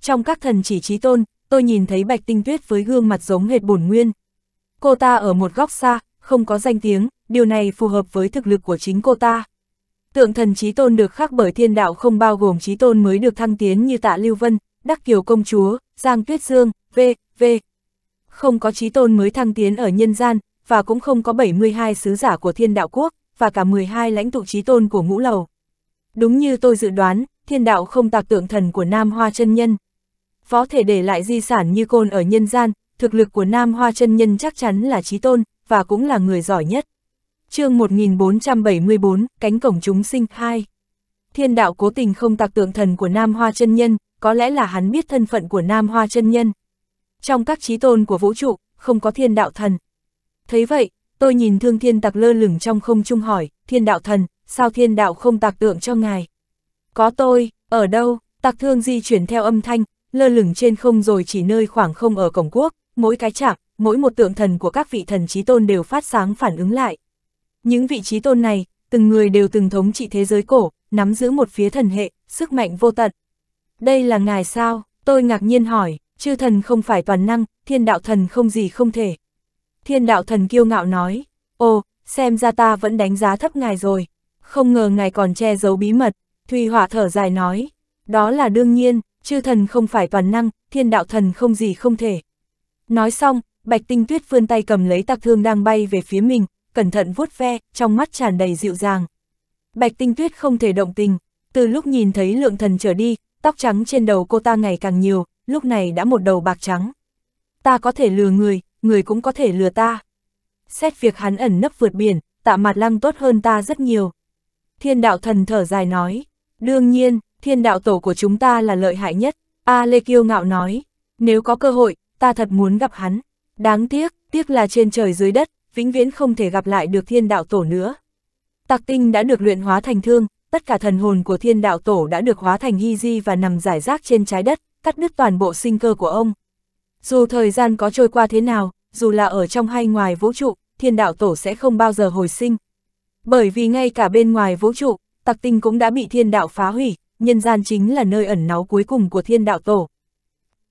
Trong các thần chỉ trí tôn, tôi nhìn thấy Bạch Tinh Tuyết với gương mặt giống hệt bổn nguyên. Cô ta ở một góc xa, không có danh tiếng, điều này phù hợp với thực lực của chính cô ta. Tượng thần trí tôn được khắc bởi thiên đạo không bao gồm trí tôn mới được thăng tiến như tạ Lưu Vân, Đắc Kiều Công Chúa, Giang Tuyết Dương, v, v. Không có trí tôn mới thăng tiến ở nhân gian, và cũng không có 72 sứ giả của thiên đạo quốc, và cả 12 lãnh tụ trí tôn của ngũ lầu. Đúng như tôi dự đoán, thiên đạo không tạc tượng thần của Nam Hoa chân Nhân. Võ thể để lại di sản như côn ở nhân gian, thực lực của Nam Hoa chân Nhân chắc chắn là trí tôn, và cũng là người giỏi nhất. chương 1474, Cánh Cổng Chúng Sinh 2 Thiên đạo cố tình không tạc tượng thần của Nam Hoa chân Nhân, có lẽ là hắn biết thân phận của Nam Hoa chân Nhân. Trong các trí tôn của vũ trụ, không có thiên đạo thần. Thấy vậy, tôi nhìn thương thiên tạc lơ lửng trong không trung hỏi, thiên đạo thần, sao thiên đạo không tạc tượng cho ngài? Có tôi, ở đâu, tạc thương di chuyển theo âm thanh, lơ lửng trên không rồi chỉ nơi khoảng không ở cổng quốc, mỗi cái chạm, mỗi một tượng thần của các vị thần trí tôn đều phát sáng phản ứng lại. Những vị trí tôn này, từng người đều từng thống trị thế giới cổ, nắm giữ một phía thần hệ, sức mạnh vô tận. Đây là ngài sao? Tôi ngạc nhiên hỏi, chư thần không phải toàn năng, thiên đạo thần không gì không thể. Thiên đạo thần kiêu ngạo nói, ồ, xem ra ta vẫn đánh giá thấp ngài rồi, không ngờ ngài còn che giấu bí mật, Thùy Hỏa thở dài nói, đó là đương nhiên, chư thần không phải toàn năng, thiên đạo thần không gì không thể. Nói xong, Bạch Tinh Tuyết vươn tay cầm lấy tạc thương đang bay về phía mình, cẩn thận vuốt ve, trong mắt tràn đầy dịu dàng. Bạch Tinh Tuyết không thể động tình, từ lúc nhìn thấy lượng thần trở đi, tóc trắng trên đầu cô ta ngày càng nhiều, lúc này đã một đầu bạc trắng. Ta có thể lừa người, người cũng có thể lừa ta. Xét việc hắn ẩn nấp vượt biển, tạ mặt lăng tốt hơn ta rất nhiều. Thiên đạo thần thở dài nói, đương nhiên, thiên đạo tổ của chúng ta là lợi hại nhất. A à, Lê Kiêu ngạo nói, nếu có cơ hội, ta thật muốn gặp hắn. Đáng tiếc, tiếc là trên trời dưới đất, vĩnh viễn không thể gặp lại được thiên đạo tổ nữa. Tạc tinh đã được luyện hóa thành thương, tất cả thần hồn của thiên đạo tổ đã được hóa thành hy di và nằm giải rác trên trái đất, cắt đứt toàn bộ sinh cơ của ông. Dù thời gian có trôi qua thế nào, dù là ở trong hay ngoài vũ trụ, thiên đạo tổ sẽ không bao giờ hồi sinh. Bởi vì ngay cả bên ngoài vũ trụ, tặc tinh cũng đã bị thiên đạo phá hủy, nhân gian chính là nơi ẩn náu cuối cùng của thiên đạo tổ.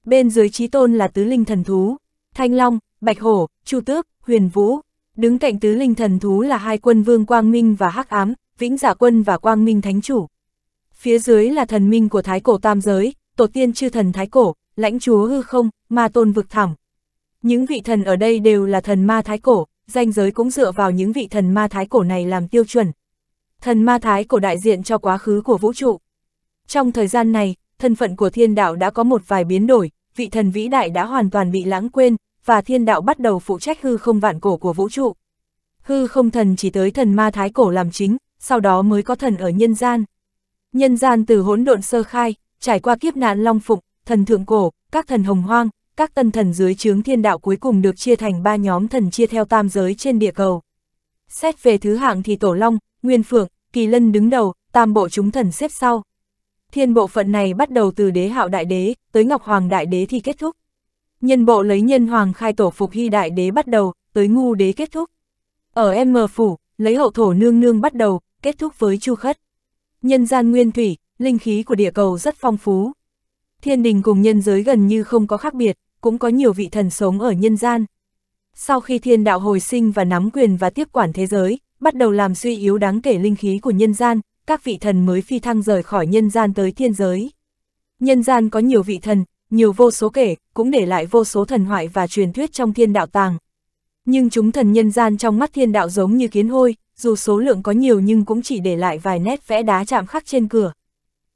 Bên dưới trí tôn là tứ linh thần thú, Thanh Long, Bạch Hổ, Chu Tước, Huyền Vũ. Đứng cạnh tứ linh thần thú là hai quân vương Quang Minh và Hắc Ám, Vĩnh Giả dạ Quân và Quang Minh Thánh Chủ. Phía dưới là thần minh của Thái Cổ Tam Giới, tổ tiên chư thần Thái Cổ, lãnh chúa hư không, ma tôn vực thẳm. Những vị thần ở đây đều là thần ma Thái Cổ, danh giới cũng dựa vào những vị thần ma Thái Cổ này làm tiêu chuẩn. Thần ma Thái Cổ đại diện cho quá khứ của vũ trụ. Trong thời gian này, thân phận của thiên đạo đã có một vài biến đổi, vị thần vĩ đại đã hoàn toàn bị lãng quên, và thiên đạo bắt đầu phụ trách hư không vạn cổ của vũ trụ. Hư không thần chỉ tới thần ma thái cổ làm chính, sau đó mới có thần ở nhân gian. Nhân gian từ hỗn độn sơ khai, trải qua kiếp nạn long phục, thần thượng cổ, các thần hồng hoang, các tân thần dưới chướng thiên đạo cuối cùng được chia thành ba nhóm thần chia theo tam giới trên địa cầu. Xét về thứ hạng thì Tổ Long, Nguyên Phượng, Kỳ Lân đứng đầu, tam bộ chúng thần xếp sau. Thiên bộ phận này bắt đầu từ đế hạo đại đế, tới ngọc hoàng đại đế thì kết thúc. Nhân bộ lấy nhân hoàng khai tổ phục hy đại đế bắt đầu, tới ngu đế kết thúc. Ở M phủ, lấy hậu thổ nương nương bắt đầu, kết thúc với chu khất. Nhân gian nguyên thủy, linh khí của địa cầu rất phong phú. Thiên đình cùng nhân giới gần như không có khác biệt, cũng có nhiều vị thần sống ở nhân gian. Sau khi thiên đạo hồi sinh và nắm quyền và tiếp quản thế giới, bắt đầu làm suy yếu đáng kể linh khí của nhân gian, các vị thần mới phi thăng rời khỏi nhân gian tới thiên giới. Nhân gian có nhiều vị thần, nhiều vô số kể, cũng để lại vô số thần hoại và truyền thuyết trong thiên đạo tàng. Nhưng chúng thần nhân gian trong mắt thiên đạo giống như kiến hôi, dù số lượng có nhiều nhưng cũng chỉ để lại vài nét vẽ đá chạm khắc trên cửa.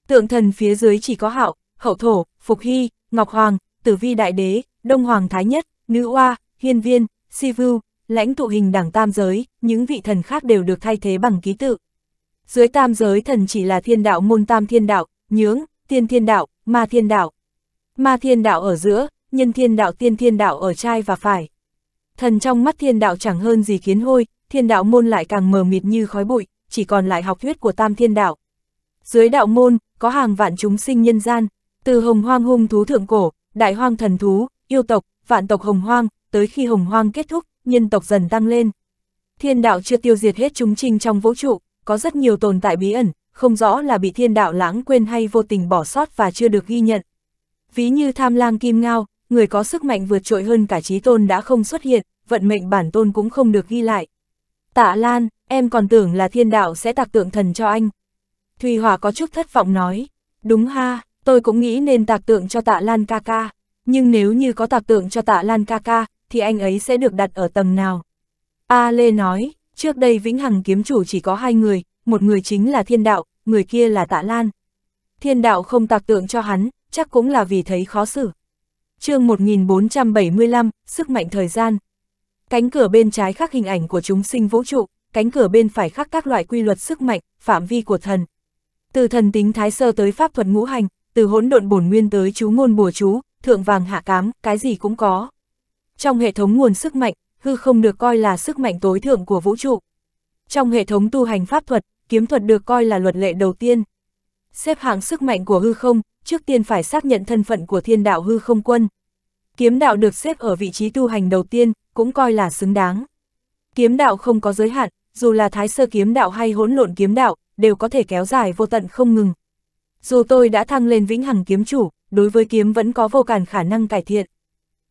Tượng thần phía dưới chỉ có hạo, hậu thổ, phục hy, ngọc hoàng, tử vi đại đế, đông hoàng thái nhất, nữ oa, hiên viên, si vưu, lãnh tụ hình đảng tam giới, những vị thần khác đều được thay thế bằng ký tự dưới tam giới thần chỉ là thiên đạo môn tam thiên đạo, nhướng, tiên thiên đạo, ma thiên đạo. Ma thiên đạo ở giữa, nhân thiên đạo tiên thiên đạo ở trai và phải. Thần trong mắt thiên đạo chẳng hơn gì kiến hôi, thiên đạo môn lại càng mờ mịt như khói bụi, chỉ còn lại học thuyết của tam thiên đạo. Dưới đạo môn, có hàng vạn chúng sinh nhân gian, từ hồng hoang hung thú thượng cổ, đại hoang thần thú, yêu tộc, vạn tộc hồng hoang, tới khi hồng hoang kết thúc, nhân tộc dần tăng lên. Thiên đạo chưa tiêu diệt hết chúng trinh trong vũ trụ, có rất nhiều tồn tại bí ẩn, không rõ là bị thiên đạo lãng quên hay vô tình bỏ sót và chưa được ghi nhận. Ví như tham lang kim ngao, người có sức mạnh vượt trội hơn cả trí tôn đã không xuất hiện, vận mệnh bản tôn cũng không được ghi lại. Tạ Lan, em còn tưởng là thiên đạo sẽ tạc tượng thần cho anh. Thùy Hòa có chút thất vọng nói, đúng ha, tôi cũng nghĩ nên tạc tượng cho tạ Lan ca ca, nhưng nếu như có tạc tượng cho tạ Lan ca ca, thì anh ấy sẽ được đặt ở tầng nào? A Lê nói, Trước đây Vĩnh Hằng kiếm chủ chỉ có hai người, một người chính là thiên đạo, người kia là tạ lan. Thiên đạo không tạc tượng cho hắn, chắc cũng là vì thấy khó xử. chương 1475, Sức mạnh thời gian. Cánh cửa bên trái khắc hình ảnh của chúng sinh vũ trụ, cánh cửa bên phải khắc các loại quy luật sức mạnh, phạm vi của thần. Từ thần tính thái sơ tới pháp thuật ngũ hành, từ hỗn độn bổn nguyên tới chú ngôn bùa chú, thượng vàng hạ cám, cái gì cũng có. Trong hệ thống nguồn sức mạnh, hư không được coi là sức mạnh tối thượng của vũ trụ. Trong hệ thống tu hành pháp thuật, kiếm thuật được coi là luật lệ đầu tiên. Xếp hạng sức mạnh của hư không, trước tiên phải xác nhận thân phận của thiên đạo hư không quân. Kiếm đạo được xếp ở vị trí tu hành đầu tiên, cũng coi là xứng đáng. Kiếm đạo không có giới hạn, dù là thái sơ kiếm đạo hay hỗn lộn kiếm đạo, đều có thể kéo dài vô tận không ngừng. Dù tôi đã thăng lên vĩnh hằng kiếm chủ, đối với kiếm vẫn có vô cản khả năng cải thiện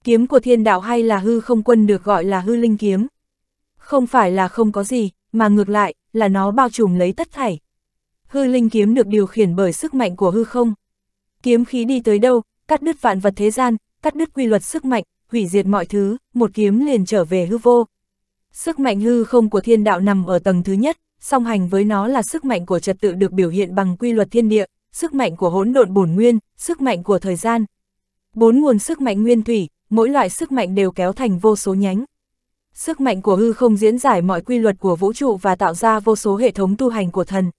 kiếm của thiên đạo hay là hư không quân được gọi là hư linh kiếm. Không phải là không có gì, mà ngược lại, là nó bao trùm lấy tất thảy. Hư linh kiếm được điều khiển bởi sức mạnh của hư không. Kiếm khí đi tới đâu, cắt đứt vạn vật thế gian, cắt đứt quy luật sức mạnh, hủy diệt mọi thứ, một kiếm liền trở về hư vô. Sức mạnh hư không của thiên đạo nằm ở tầng thứ nhất, song hành với nó là sức mạnh của trật tự được biểu hiện bằng quy luật thiên địa, sức mạnh của hỗn độn bổn nguyên, sức mạnh của thời gian. Bốn nguồn sức mạnh nguyên thủy, mỗi loại sức mạnh đều kéo thành vô số nhánh. Sức mạnh của hư không diễn giải mọi quy luật của vũ trụ và tạo ra vô số hệ thống tu hành của thần.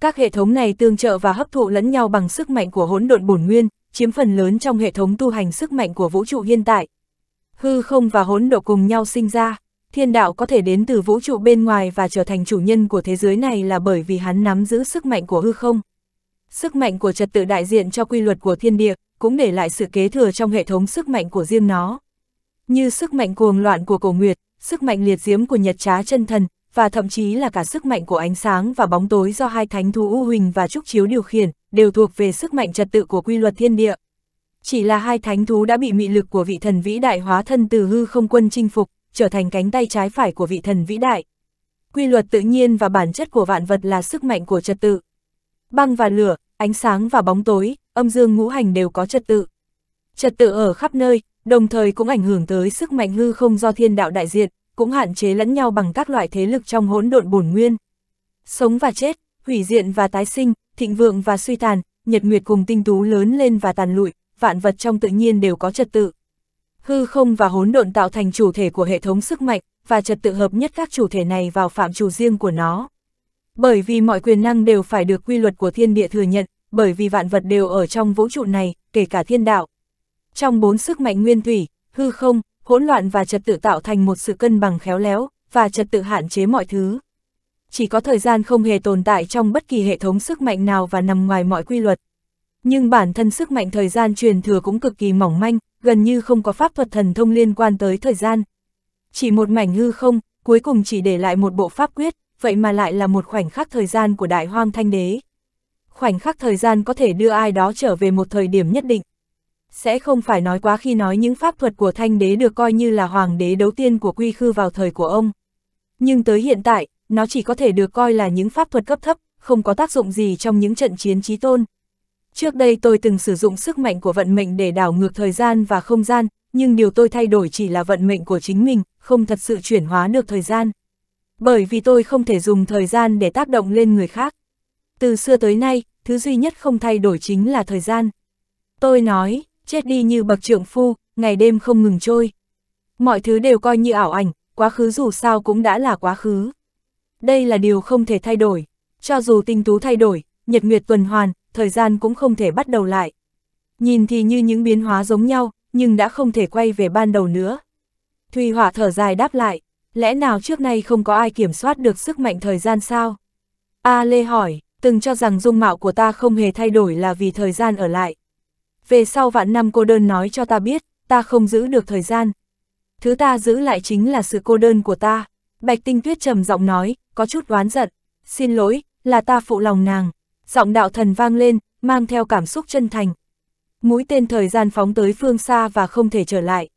Các hệ thống này tương trợ và hấp thụ lẫn nhau bằng sức mạnh của hỗn độn bổn nguyên, chiếm phần lớn trong hệ thống tu hành sức mạnh của vũ trụ hiện tại. Hư không và hỗn độ cùng nhau sinh ra, thiên đạo có thể đến từ vũ trụ bên ngoài và trở thành chủ nhân của thế giới này là bởi vì hắn nắm giữ sức mạnh của hư không. Sức mạnh của trật tự đại diện cho quy luật của thiên địa, cũng để lại sự kế thừa trong hệ thống sức mạnh của riêng nó. Như sức mạnh cuồng loạn của cổ nguyệt, sức mạnh liệt diếm của nhật trá chân thần, và thậm chí là cả sức mạnh của ánh sáng và bóng tối do hai thánh thú U Huỳnh và Trúc Chiếu điều khiển, đều thuộc về sức mạnh trật tự của quy luật thiên địa. Chỉ là hai thánh thú đã bị mị lực của vị thần vĩ đại hóa thân từ hư không quân chinh phục, trở thành cánh tay trái phải của vị thần vĩ đại. Quy luật tự nhiên và bản chất của vạn vật là sức mạnh của trật tự. Băng và lửa, ánh sáng và bóng tối, âm dương ngũ hành đều có trật tự. Trật tự ở khắp nơi, đồng thời cũng ảnh hưởng tới sức mạnh hư không do thiên đạo đại diện, cũng hạn chế lẫn nhau bằng các loại thế lực trong hỗn độn bổn nguyên. Sống và chết, hủy diện và tái sinh, thịnh vượng và suy tàn, nhật nguyệt cùng tinh tú lớn lên và tàn lụi, vạn vật trong tự nhiên đều có trật tự. Hư không và hỗn độn tạo thành chủ thể của hệ thống sức mạnh, và trật tự hợp nhất các chủ thể này vào phạm chủ riêng của nó. Bởi vì mọi quyền năng đều phải được quy luật của thiên địa thừa nhận, bởi vì vạn vật đều ở trong vũ trụ này, kể cả thiên đạo. Trong bốn sức mạnh nguyên thủy, hư không, hỗn loạn và trật tự tạo thành một sự cân bằng khéo léo, và trật tự hạn chế mọi thứ. Chỉ có thời gian không hề tồn tại trong bất kỳ hệ thống sức mạnh nào và nằm ngoài mọi quy luật. Nhưng bản thân sức mạnh thời gian truyền thừa cũng cực kỳ mỏng manh, gần như không có pháp thuật thần thông liên quan tới thời gian. Chỉ một mảnh hư không, cuối cùng chỉ để lại một bộ pháp quyết, vậy mà lại là một khoảnh khắc thời gian của đại hoang thanh đế khoảnh khắc thời gian có thể đưa ai đó trở về một thời điểm nhất định. Sẽ không phải nói quá khi nói những pháp thuật của thanh đế được coi như là hoàng đế đầu tiên của quy khư vào thời của ông. Nhưng tới hiện tại, nó chỉ có thể được coi là những pháp thuật cấp thấp, không có tác dụng gì trong những trận chiến trí tôn. Trước đây tôi từng sử dụng sức mạnh của vận mệnh để đảo ngược thời gian và không gian, nhưng điều tôi thay đổi chỉ là vận mệnh của chính mình, không thật sự chuyển hóa được thời gian. Bởi vì tôi không thể dùng thời gian để tác động lên người khác. Từ xưa tới nay, thứ duy nhất không thay đổi chính là thời gian. Tôi nói, chết đi như bậc trượng phu, ngày đêm không ngừng trôi. Mọi thứ đều coi như ảo ảnh, quá khứ dù sao cũng đã là quá khứ. Đây là điều không thể thay đổi. Cho dù tinh tú thay đổi, nhật nguyệt tuần hoàn, thời gian cũng không thể bắt đầu lại. Nhìn thì như những biến hóa giống nhau, nhưng đã không thể quay về ban đầu nữa. Thùy Hỏa thở dài đáp lại, lẽ nào trước nay không có ai kiểm soát được sức mạnh thời gian sao? A Lê hỏi, từng cho rằng dung mạo của ta không hề thay đổi là vì thời gian ở lại. Về sau vạn năm cô đơn nói cho ta biết, ta không giữ được thời gian. Thứ ta giữ lại chính là sự cô đơn của ta. Bạch Tinh Tuyết trầm giọng nói, có chút oán giận. Xin lỗi, là ta phụ lòng nàng. Giọng đạo thần vang lên, mang theo cảm xúc chân thành. Mũi tên thời gian phóng tới phương xa và không thể trở lại.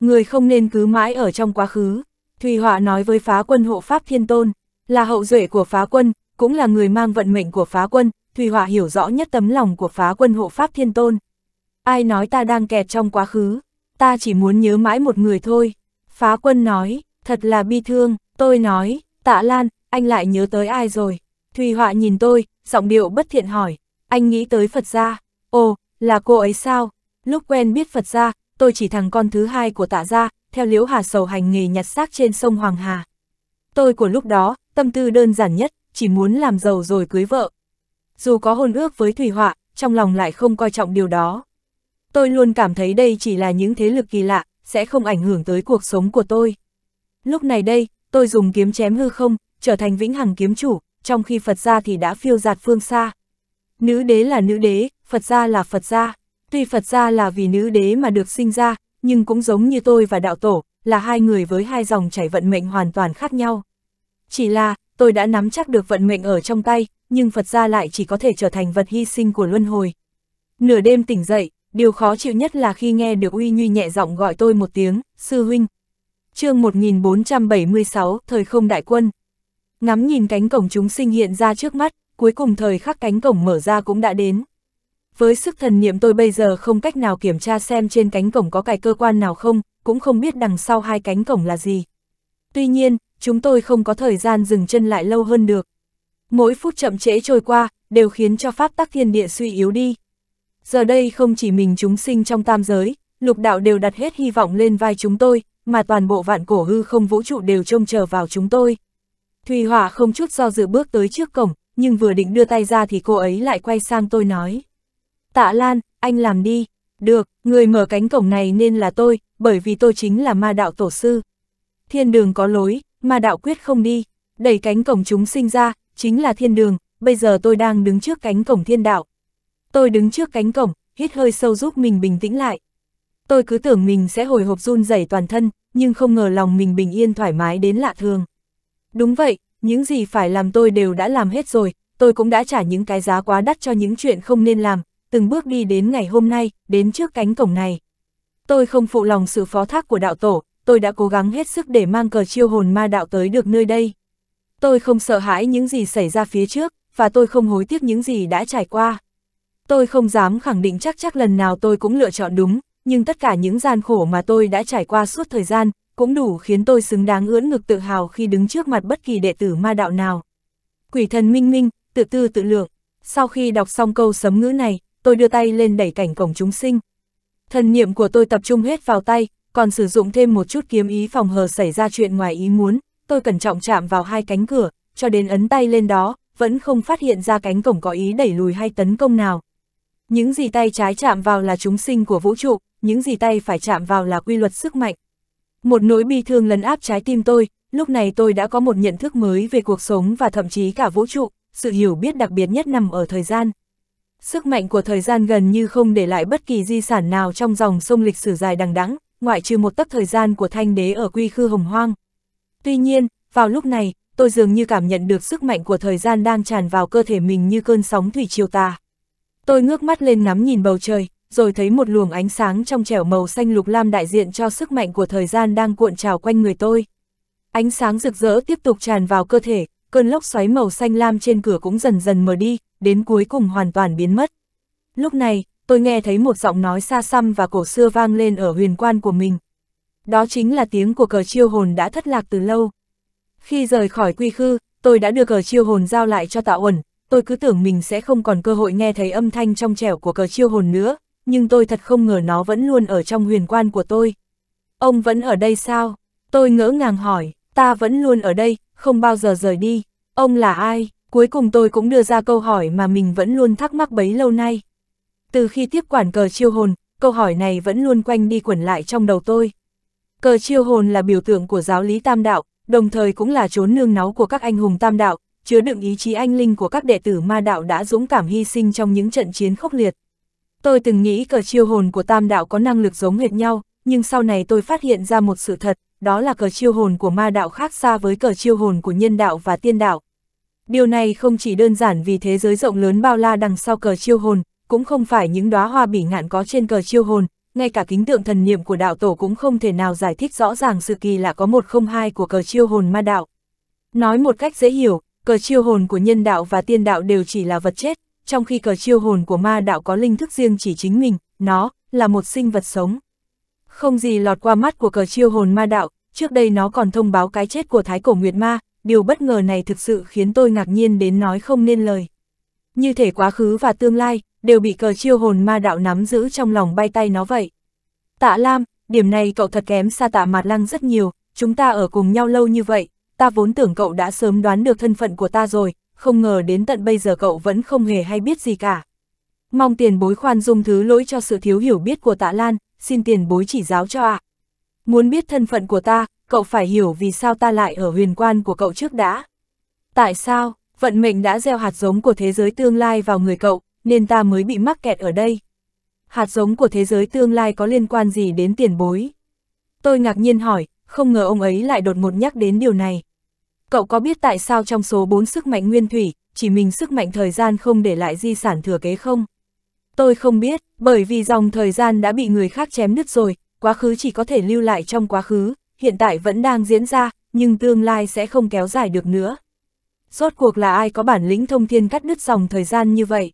Người không nên cứ mãi ở trong quá khứ. Thùy Họa nói với phá quân hộ pháp thiên tôn, là hậu duệ của phá quân, cũng là người mang vận mệnh của phá quân, Thùy Họa hiểu rõ nhất tấm lòng của phá quân hộ pháp thiên tôn. Ai nói ta đang kẹt trong quá khứ, ta chỉ muốn nhớ mãi một người thôi. Phá quân nói, thật là bi thương, tôi nói, tạ lan, anh lại nhớ tới ai rồi. Thùy Họa nhìn tôi, giọng điệu bất thiện hỏi, anh nghĩ tới Phật gia, ồ, là cô ấy sao? Lúc quen biết Phật gia, tôi chỉ thằng con thứ hai của tạ gia, theo liễu hà sầu hành nghề nhặt xác trên sông Hoàng Hà. Tôi của lúc đó, tâm tư đơn giản nhất, chỉ muốn làm giàu rồi cưới vợ. Dù có hôn ước với Thủy Họa, trong lòng lại không coi trọng điều đó. Tôi luôn cảm thấy đây chỉ là những thế lực kỳ lạ, sẽ không ảnh hưởng tới cuộc sống của tôi. Lúc này đây, tôi dùng kiếm chém hư không, trở thành vĩnh hằng kiếm chủ, trong khi Phật gia thì đã phiêu giạt phương xa. Nữ đế là nữ đế, Phật gia là Phật gia. Tuy Phật gia là vì nữ đế mà được sinh ra, nhưng cũng giống như tôi và đạo tổ, là hai người với hai dòng chảy vận mệnh hoàn toàn khác nhau. Chỉ là, tôi đã nắm chắc được vận mệnh ở trong tay, nhưng Phật gia lại chỉ có thể trở thành vật hy sinh của luân hồi. Nửa đêm tỉnh dậy, điều khó chịu nhất là khi nghe được Uy Nhuy nhẹ giọng gọi tôi một tiếng, sư huynh. chương 1476, thời không đại quân. Ngắm nhìn cánh cổng chúng sinh hiện ra trước mắt, cuối cùng thời khắc cánh cổng mở ra cũng đã đến. Với sức thần niệm tôi bây giờ không cách nào kiểm tra xem trên cánh cổng có cái cơ quan nào không, cũng không biết đằng sau hai cánh cổng là gì. Tuy nhiên, chúng tôi không có thời gian dừng chân lại lâu hơn được. Mỗi phút chậm trễ trôi qua, đều khiến cho pháp tắc thiên địa suy yếu đi. Giờ đây không chỉ mình chúng sinh trong tam giới, lục đạo đều đặt hết hy vọng lên vai chúng tôi, mà toàn bộ vạn cổ hư không vũ trụ đều trông chờ vào chúng tôi. Thùy Hỏa không chút do dự bước tới trước cổng, nhưng vừa định đưa tay ra thì cô ấy lại quay sang tôi nói. Tạ Lan, anh làm đi. Được, người mở cánh cổng này nên là tôi, bởi vì tôi chính là ma đạo tổ sư. Thiên đường có lối, mà đạo quyết không đi, đẩy cánh cổng chúng sinh ra, chính là thiên đường, bây giờ tôi đang đứng trước cánh cổng thiên đạo. Tôi đứng trước cánh cổng, hít hơi sâu giúp mình bình tĩnh lại. Tôi cứ tưởng mình sẽ hồi hộp run rẩy toàn thân, nhưng không ngờ lòng mình bình yên thoải mái đến lạ thường. Đúng vậy, những gì phải làm tôi đều đã làm hết rồi, tôi cũng đã trả những cái giá quá đắt cho những chuyện không nên làm, từng bước đi đến ngày hôm nay, đến trước cánh cổng này. Tôi không phụ lòng sự phó thác của đạo tổ, tôi đã cố gắng hết sức để mang cờ chiêu hồn ma đạo tới được nơi đây. Tôi không sợ hãi những gì xảy ra phía trước, và tôi không hối tiếc những gì đã trải qua. Tôi không dám khẳng định chắc chắc lần nào tôi cũng lựa chọn đúng, nhưng tất cả những gian khổ mà tôi đã trải qua suốt thời gian, cũng đủ khiến tôi xứng đáng ưỡn ngực tự hào khi đứng trước mặt bất kỳ đệ tử ma đạo nào. Quỷ thần minh minh, tự tư tự lượng. Sau khi đọc xong câu sấm ngữ này, tôi đưa tay lên đẩy cảnh cổng chúng sinh. Thần niệm của tôi tập trung hết vào tay, còn sử dụng thêm một chút kiếm ý phòng hờ xảy ra chuyện ngoài ý muốn, tôi cẩn trọng chạm vào hai cánh cửa, cho đến ấn tay lên đó, vẫn không phát hiện ra cánh cổng có ý đẩy lùi hay tấn công nào. Những gì tay trái chạm vào là chúng sinh của vũ trụ, những gì tay phải chạm vào là quy luật sức mạnh. Một nỗi bi thương lấn áp trái tim tôi, lúc này tôi đã có một nhận thức mới về cuộc sống và thậm chí cả vũ trụ, sự hiểu biết đặc biệt nhất nằm ở thời gian. Sức mạnh của thời gian gần như không để lại bất kỳ di sản nào trong dòng sông lịch sử dài đằng đẵng, ngoại trừ một tấc thời gian của thanh đế ở quy khư hồng hoang. Tuy nhiên, vào lúc này, tôi dường như cảm nhận được sức mạnh của thời gian đang tràn vào cơ thể mình như cơn sóng thủy triều tà. Tôi ngước mắt lên ngắm nhìn bầu trời, rồi thấy một luồng ánh sáng trong trẻo màu xanh lục lam đại diện cho sức mạnh của thời gian đang cuộn trào quanh người tôi. Ánh sáng rực rỡ tiếp tục tràn vào cơ thể, cơn lốc xoáy màu xanh lam trên cửa cũng dần dần mở đi, đến cuối cùng hoàn toàn biến mất. Lúc này, tôi nghe thấy một giọng nói xa xăm và cổ xưa vang lên ở huyền quan của mình. Đó chính là tiếng của cờ chiêu hồn đã thất lạc từ lâu. Khi rời khỏi quy khư, tôi đã đưa cờ chiêu hồn giao lại cho tạo uẩn, tôi cứ tưởng mình sẽ không còn cơ hội nghe thấy âm thanh trong trẻo của cờ chiêu hồn nữa, nhưng tôi thật không ngờ nó vẫn luôn ở trong huyền quan của tôi. Ông vẫn ở đây sao? Tôi ngỡ ngàng hỏi, ta vẫn luôn ở đây, không bao giờ rời đi. Ông là ai? Cuối cùng tôi cũng đưa ra câu hỏi mà mình vẫn luôn thắc mắc bấy lâu nay. Từ khi tiếp quản cờ chiêu hồn, câu hỏi này vẫn luôn quanh đi quẩn lại trong đầu tôi. Cờ chiêu hồn là biểu tượng của giáo lý tam đạo, đồng thời cũng là chốn nương náu của các anh hùng tam đạo, chứa đựng ý chí anh linh của các đệ tử ma đạo đã dũng cảm hy sinh trong những trận chiến khốc liệt. Tôi từng nghĩ cờ chiêu hồn của tam đạo có năng lực giống hệt nhau, nhưng sau này tôi phát hiện ra một sự thật, đó là cờ chiêu hồn của ma đạo khác xa với cờ chiêu hồn của nhân đạo và tiên đạo. Điều này không chỉ đơn giản vì thế giới rộng lớn bao la đằng sau cờ chiêu hồn, cũng không phải những đóa hoa bỉ ngạn có trên cờ chiêu hồn, ngay cả kính tượng thần niệm của đạo tổ cũng không thể nào giải thích rõ ràng sự kỳ lạ có một không hai của cờ chiêu hồn ma đạo. Nói một cách dễ hiểu, cờ chiêu hồn của nhân đạo và tiên đạo đều chỉ là vật chết, trong khi cờ chiêu hồn của ma đạo có linh thức riêng chỉ chính mình, nó là một sinh vật sống. Không gì lọt qua mắt của cờ chiêu hồn ma đạo, trước đây nó còn thông báo cái chết của Thái Cổ Nguyệt Ma, điều bất ngờ này thực sự khiến tôi ngạc nhiên đến nói không nên lời. Như thể quá khứ và tương lai, đều bị cờ chiêu hồn ma đạo nắm giữ trong lòng bay tay nó vậy. Tạ Lam, điểm này cậu thật kém xa tạ Mạt lăng rất nhiều, chúng ta ở cùng nhau lâu như vậy, ta vốn tưởng cậu đã sớm đoán được thân phận của ta rồi, không ngờ đến tận bây giờ cậu vẫn không hề hay biết gì cả. Mong tiền bối khoan dung thứ lỗi cho sự thiếu hiểu biết của tạ Lan, xin tiền bối chỉ giáo cho ạ. À. Muốn biết thân phận của ta, cậu phải hiểu vì sao ta lại ở huyền quan của cậu trước đã. Tại sao, vận mệnh đã gieo hạt giống của thế giới tương lai vào người cậu, nên ta mới bị mắc kẹt ở đây. Hạt giống của thế giới tương lai có liên quan gì đến tiền bối? Tôi ngạc nhiên hỏi, không ngờ ông ấy lại đột ngột nhắc đến điều này. Cậu có biết tại sao trong số 4 sức mạnh nguyên thủy, chỉ mình sức mạnh thời gian không để lại di sản thừa kế không? Tôi không biết, bởi vì dòng thời gian đã bị người khác chém đứt rồi, quá khứ chỉ có thể lưu lại trong quá khứ, hiện tại vẫn đang diễn ra, nhưng tương lai sẽ không kéo dài được nữa. Rốt cuộc là ai có bản lĩnh thông thiên cắt đứt dòng thời gian như vậy?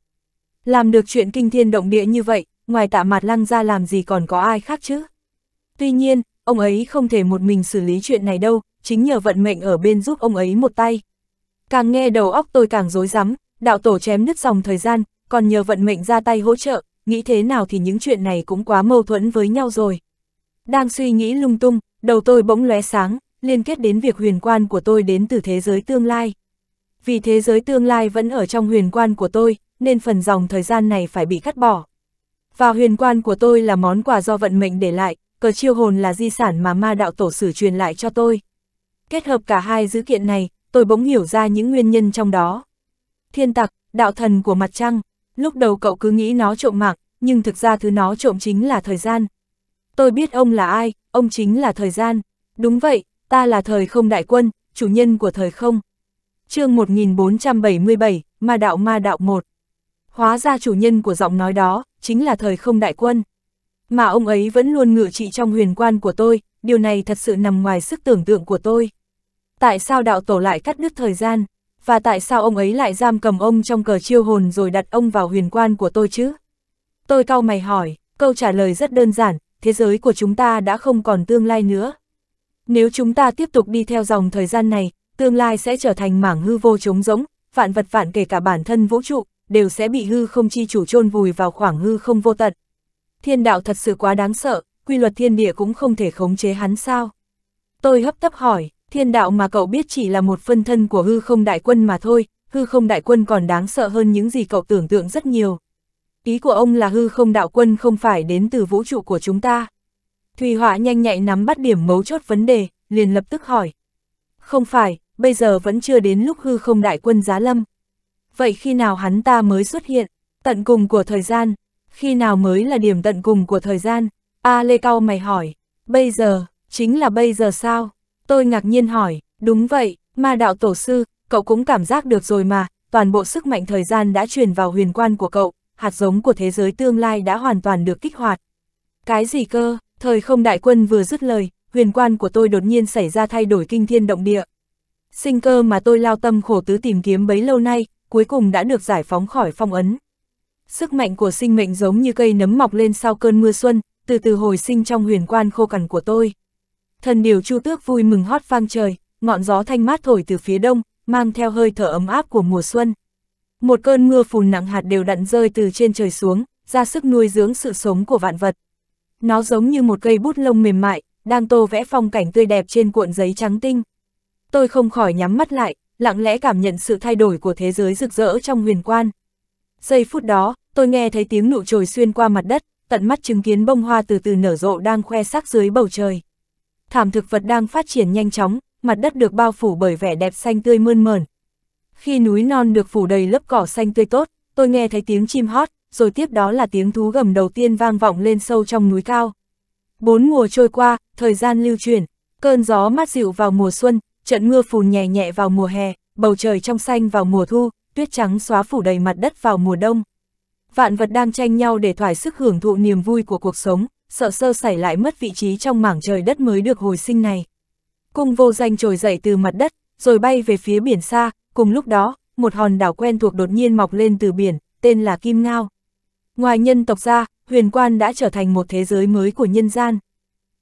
Làm được chuyện kinh thiên động địa như vậy, ngoài tạ Mạt lăng ra làm gì còn có ai khác chứ? Tuy nhiên, ông ấy không thể một mình xử lý chuyện này đâu, chính nhờ vận mệnh ở bên giúp ông ấy một tay. Càng nghe đầu óc tôi càng rối rắm, đạo tổ chém nứt dòng thời gian, còn nhờ vận mệnh ra tay hỗ trợ, nghĩ thế nào thì những chuyện này cũng quá mâu thuẫn với nhau rồi. Đang suy nghĩ lung tung, đầu tôi bỗng lóe sáng, liên kết đến việc huyền quan của tôi đến từ thế giới tương lai. Vì thế giới tương lai vẫn ở trong huyền quan của tôi, nên phần dòng thời gian này phải bị cắt bỏ. Và huyền quan của tôi là món quà do vận mệnh để lại, cờ chiêu hồn là di sản mà ma đạo tổ sử truyền lại cho tôi. Kết hợp cả hai dữ kiện này, tôi bỗng hiểu ra những nguyên nhân trong đó. Thiên tặc, đạo thần của mặt trăng, lúc đầu cậu cứ nghĩ nó trộm mạng, nhưng thực ra thứ nó trộm chính là thời gian. Tôi biết ông là ai, ông chính là thời gian. Đúng vậy, ta là thời không đại quân, chủ nhân của thời không. chương 1477, Ma Đạo Ma Đạo 1 Hóa ra chủ nhân của giọng nói đó, chính là thời không đại quân. Mà ông ấy vẫn luôn ngự trị trong huyền quan của tôi, điều này thật sự nằm ngoài sức tưởng tượng của tôi. Tại sao đạo tổ lại cắt đứt thời gian? Và tại sao ông ấy lại giam cầm ông trong cờ chiêu hồn rồi đặt ông vào huyền quan của tôi chứ? Tôi cau mày hỏi, câu trả lời rất đơn giản, thế giới của chúng ta đã không còn tương lai nữa. Nếu chúng ta tiếp tục đi theo dòng thời gian này, tương lai sẽ trở thành mảng hư vô trống rỗng, vạn vật vạn kể cả bản thân vũ trụ, đều sẽ bị hư không chi chủ chôn vùi vào khoảng hư không vô tận. Thiên đạo thật sự quá đáng sợ, quy luật thiên địa cũng không thể khống chế hắn sao. Tôi hấp tấp hỏi, thiên đạo mà cậu biết chỉ là một phân thân của hư không đại quân mà thôi, hư không đại quân còn đáng sợ hơn những gì cậu tưởng tượng rất nhiều. Ý của ông là hư không đạo quân không phải đến từ vũ trụ của chúng ta. Thùy Họa nhanh nhạy nắm bắt điểm mấu chốt vấn đề, liền lập tức hỏi. Không phải, bây giờ vẫn chưa đến lúc hư không đại quân giá lâm vậy khi nào hắn ta mới xuất hiện, tận cùng của thời gian, khi nào mới là điểm tận cùng của thời gian, A Lê Cao mày hỏi, bây giờ, chính là bây giờ sao, tôi ngạc nhiên hỏi, đúng vậy, ma đạo tổ sư, cậu cũng cảm giác được rồi mà, toàn bộ sức mạnh thời gian đã truyền vào huyền quan của cậu, hạt giống của thế giới tương lai đã hoàn toàn được kích hoạt. Cái gì cơ, thời không đại quân vừa dứt lời, huyền quan của tôi đột nhiên xảy ra thay đổi kinh thiên động địa. Sinh cơ mà tôi lao tâm khổ tứ tìm kiếm bấy lâu nay, cuối cùng đã được giải phóng khỏi phong ấn. Sức mạnh của sinh mệnh giống như cây nấm mọc lên sau cơn mưa xuân, từ từ hồi sinh trong huyền quan khô cằn của tôi. Thần điều chu tước vui mừng hót vang trời, ngọn gió thanh mát thổi từ phía đông, mang theo hơi thở ấm áp của mùa xuân. Một cơn mưa phùn nặng hạt đều đặn rơi từ trên trời xuống, ra sức nuôi dưỡng sự sống của vạn vật. Nó giống như một cây bút lông mềm mại, đang tô vẽ phong cảnh tươi đẹp trên cuộn giấy trắng tinh. Tôi không khỏi nhắm mắt lại, lặng lẽ cảm nhận sự thay đổi của thế giới rực rỡ trong huyền quan. Giây phút đó, tôi nghe thấy tiếng nụ trồi xuyên qua mặt đất, tận mắt chứng kiến bông hoa từ từ nở rộ đang khoe sắc dưới bầu trời. Thảm thực vật đang phát triển nhanh chóng, mặt đất được bao phủ bởi vẻ đẹp xanh tươi mơn mởn. Khi núi non được phủ đầy lớp cỏ xanh tươi tốt, tôi nghe thấy tiếng chim hót, rồi tiếp đó là tiếng thú gầm đầu tiên vang vọng lên sâu trong núi cao. Bốn mùa trôi qua, thời gian lưu chuyển, cơn gió mát dịu vào mùa xuân, trận mưa phùn nhẹ nhẹ vào mùa hè, bầu trời trong xanh vào mùa thu, tuyết trắng xóa phủ đầy mặt đất vào mùa đông. Vạn vật đang tranh nhau để thoải sức hưởng thụ niềm vui của cuộc sống, sợ sơ sảy lại mất vị trí trong mảng trời đất mới được hồi sinh này. Cung vô danh trồi dậy từ mặt đất, rồi bay về phía biển xa, cùng lúc đó, một hòn đảo quen thuộc đột nhiên mọc lên từ biển, tên là Kim Ngao. Ngoài nhân tộc ra, huyền quan đã trở thành một thế giới mới của nhân gian.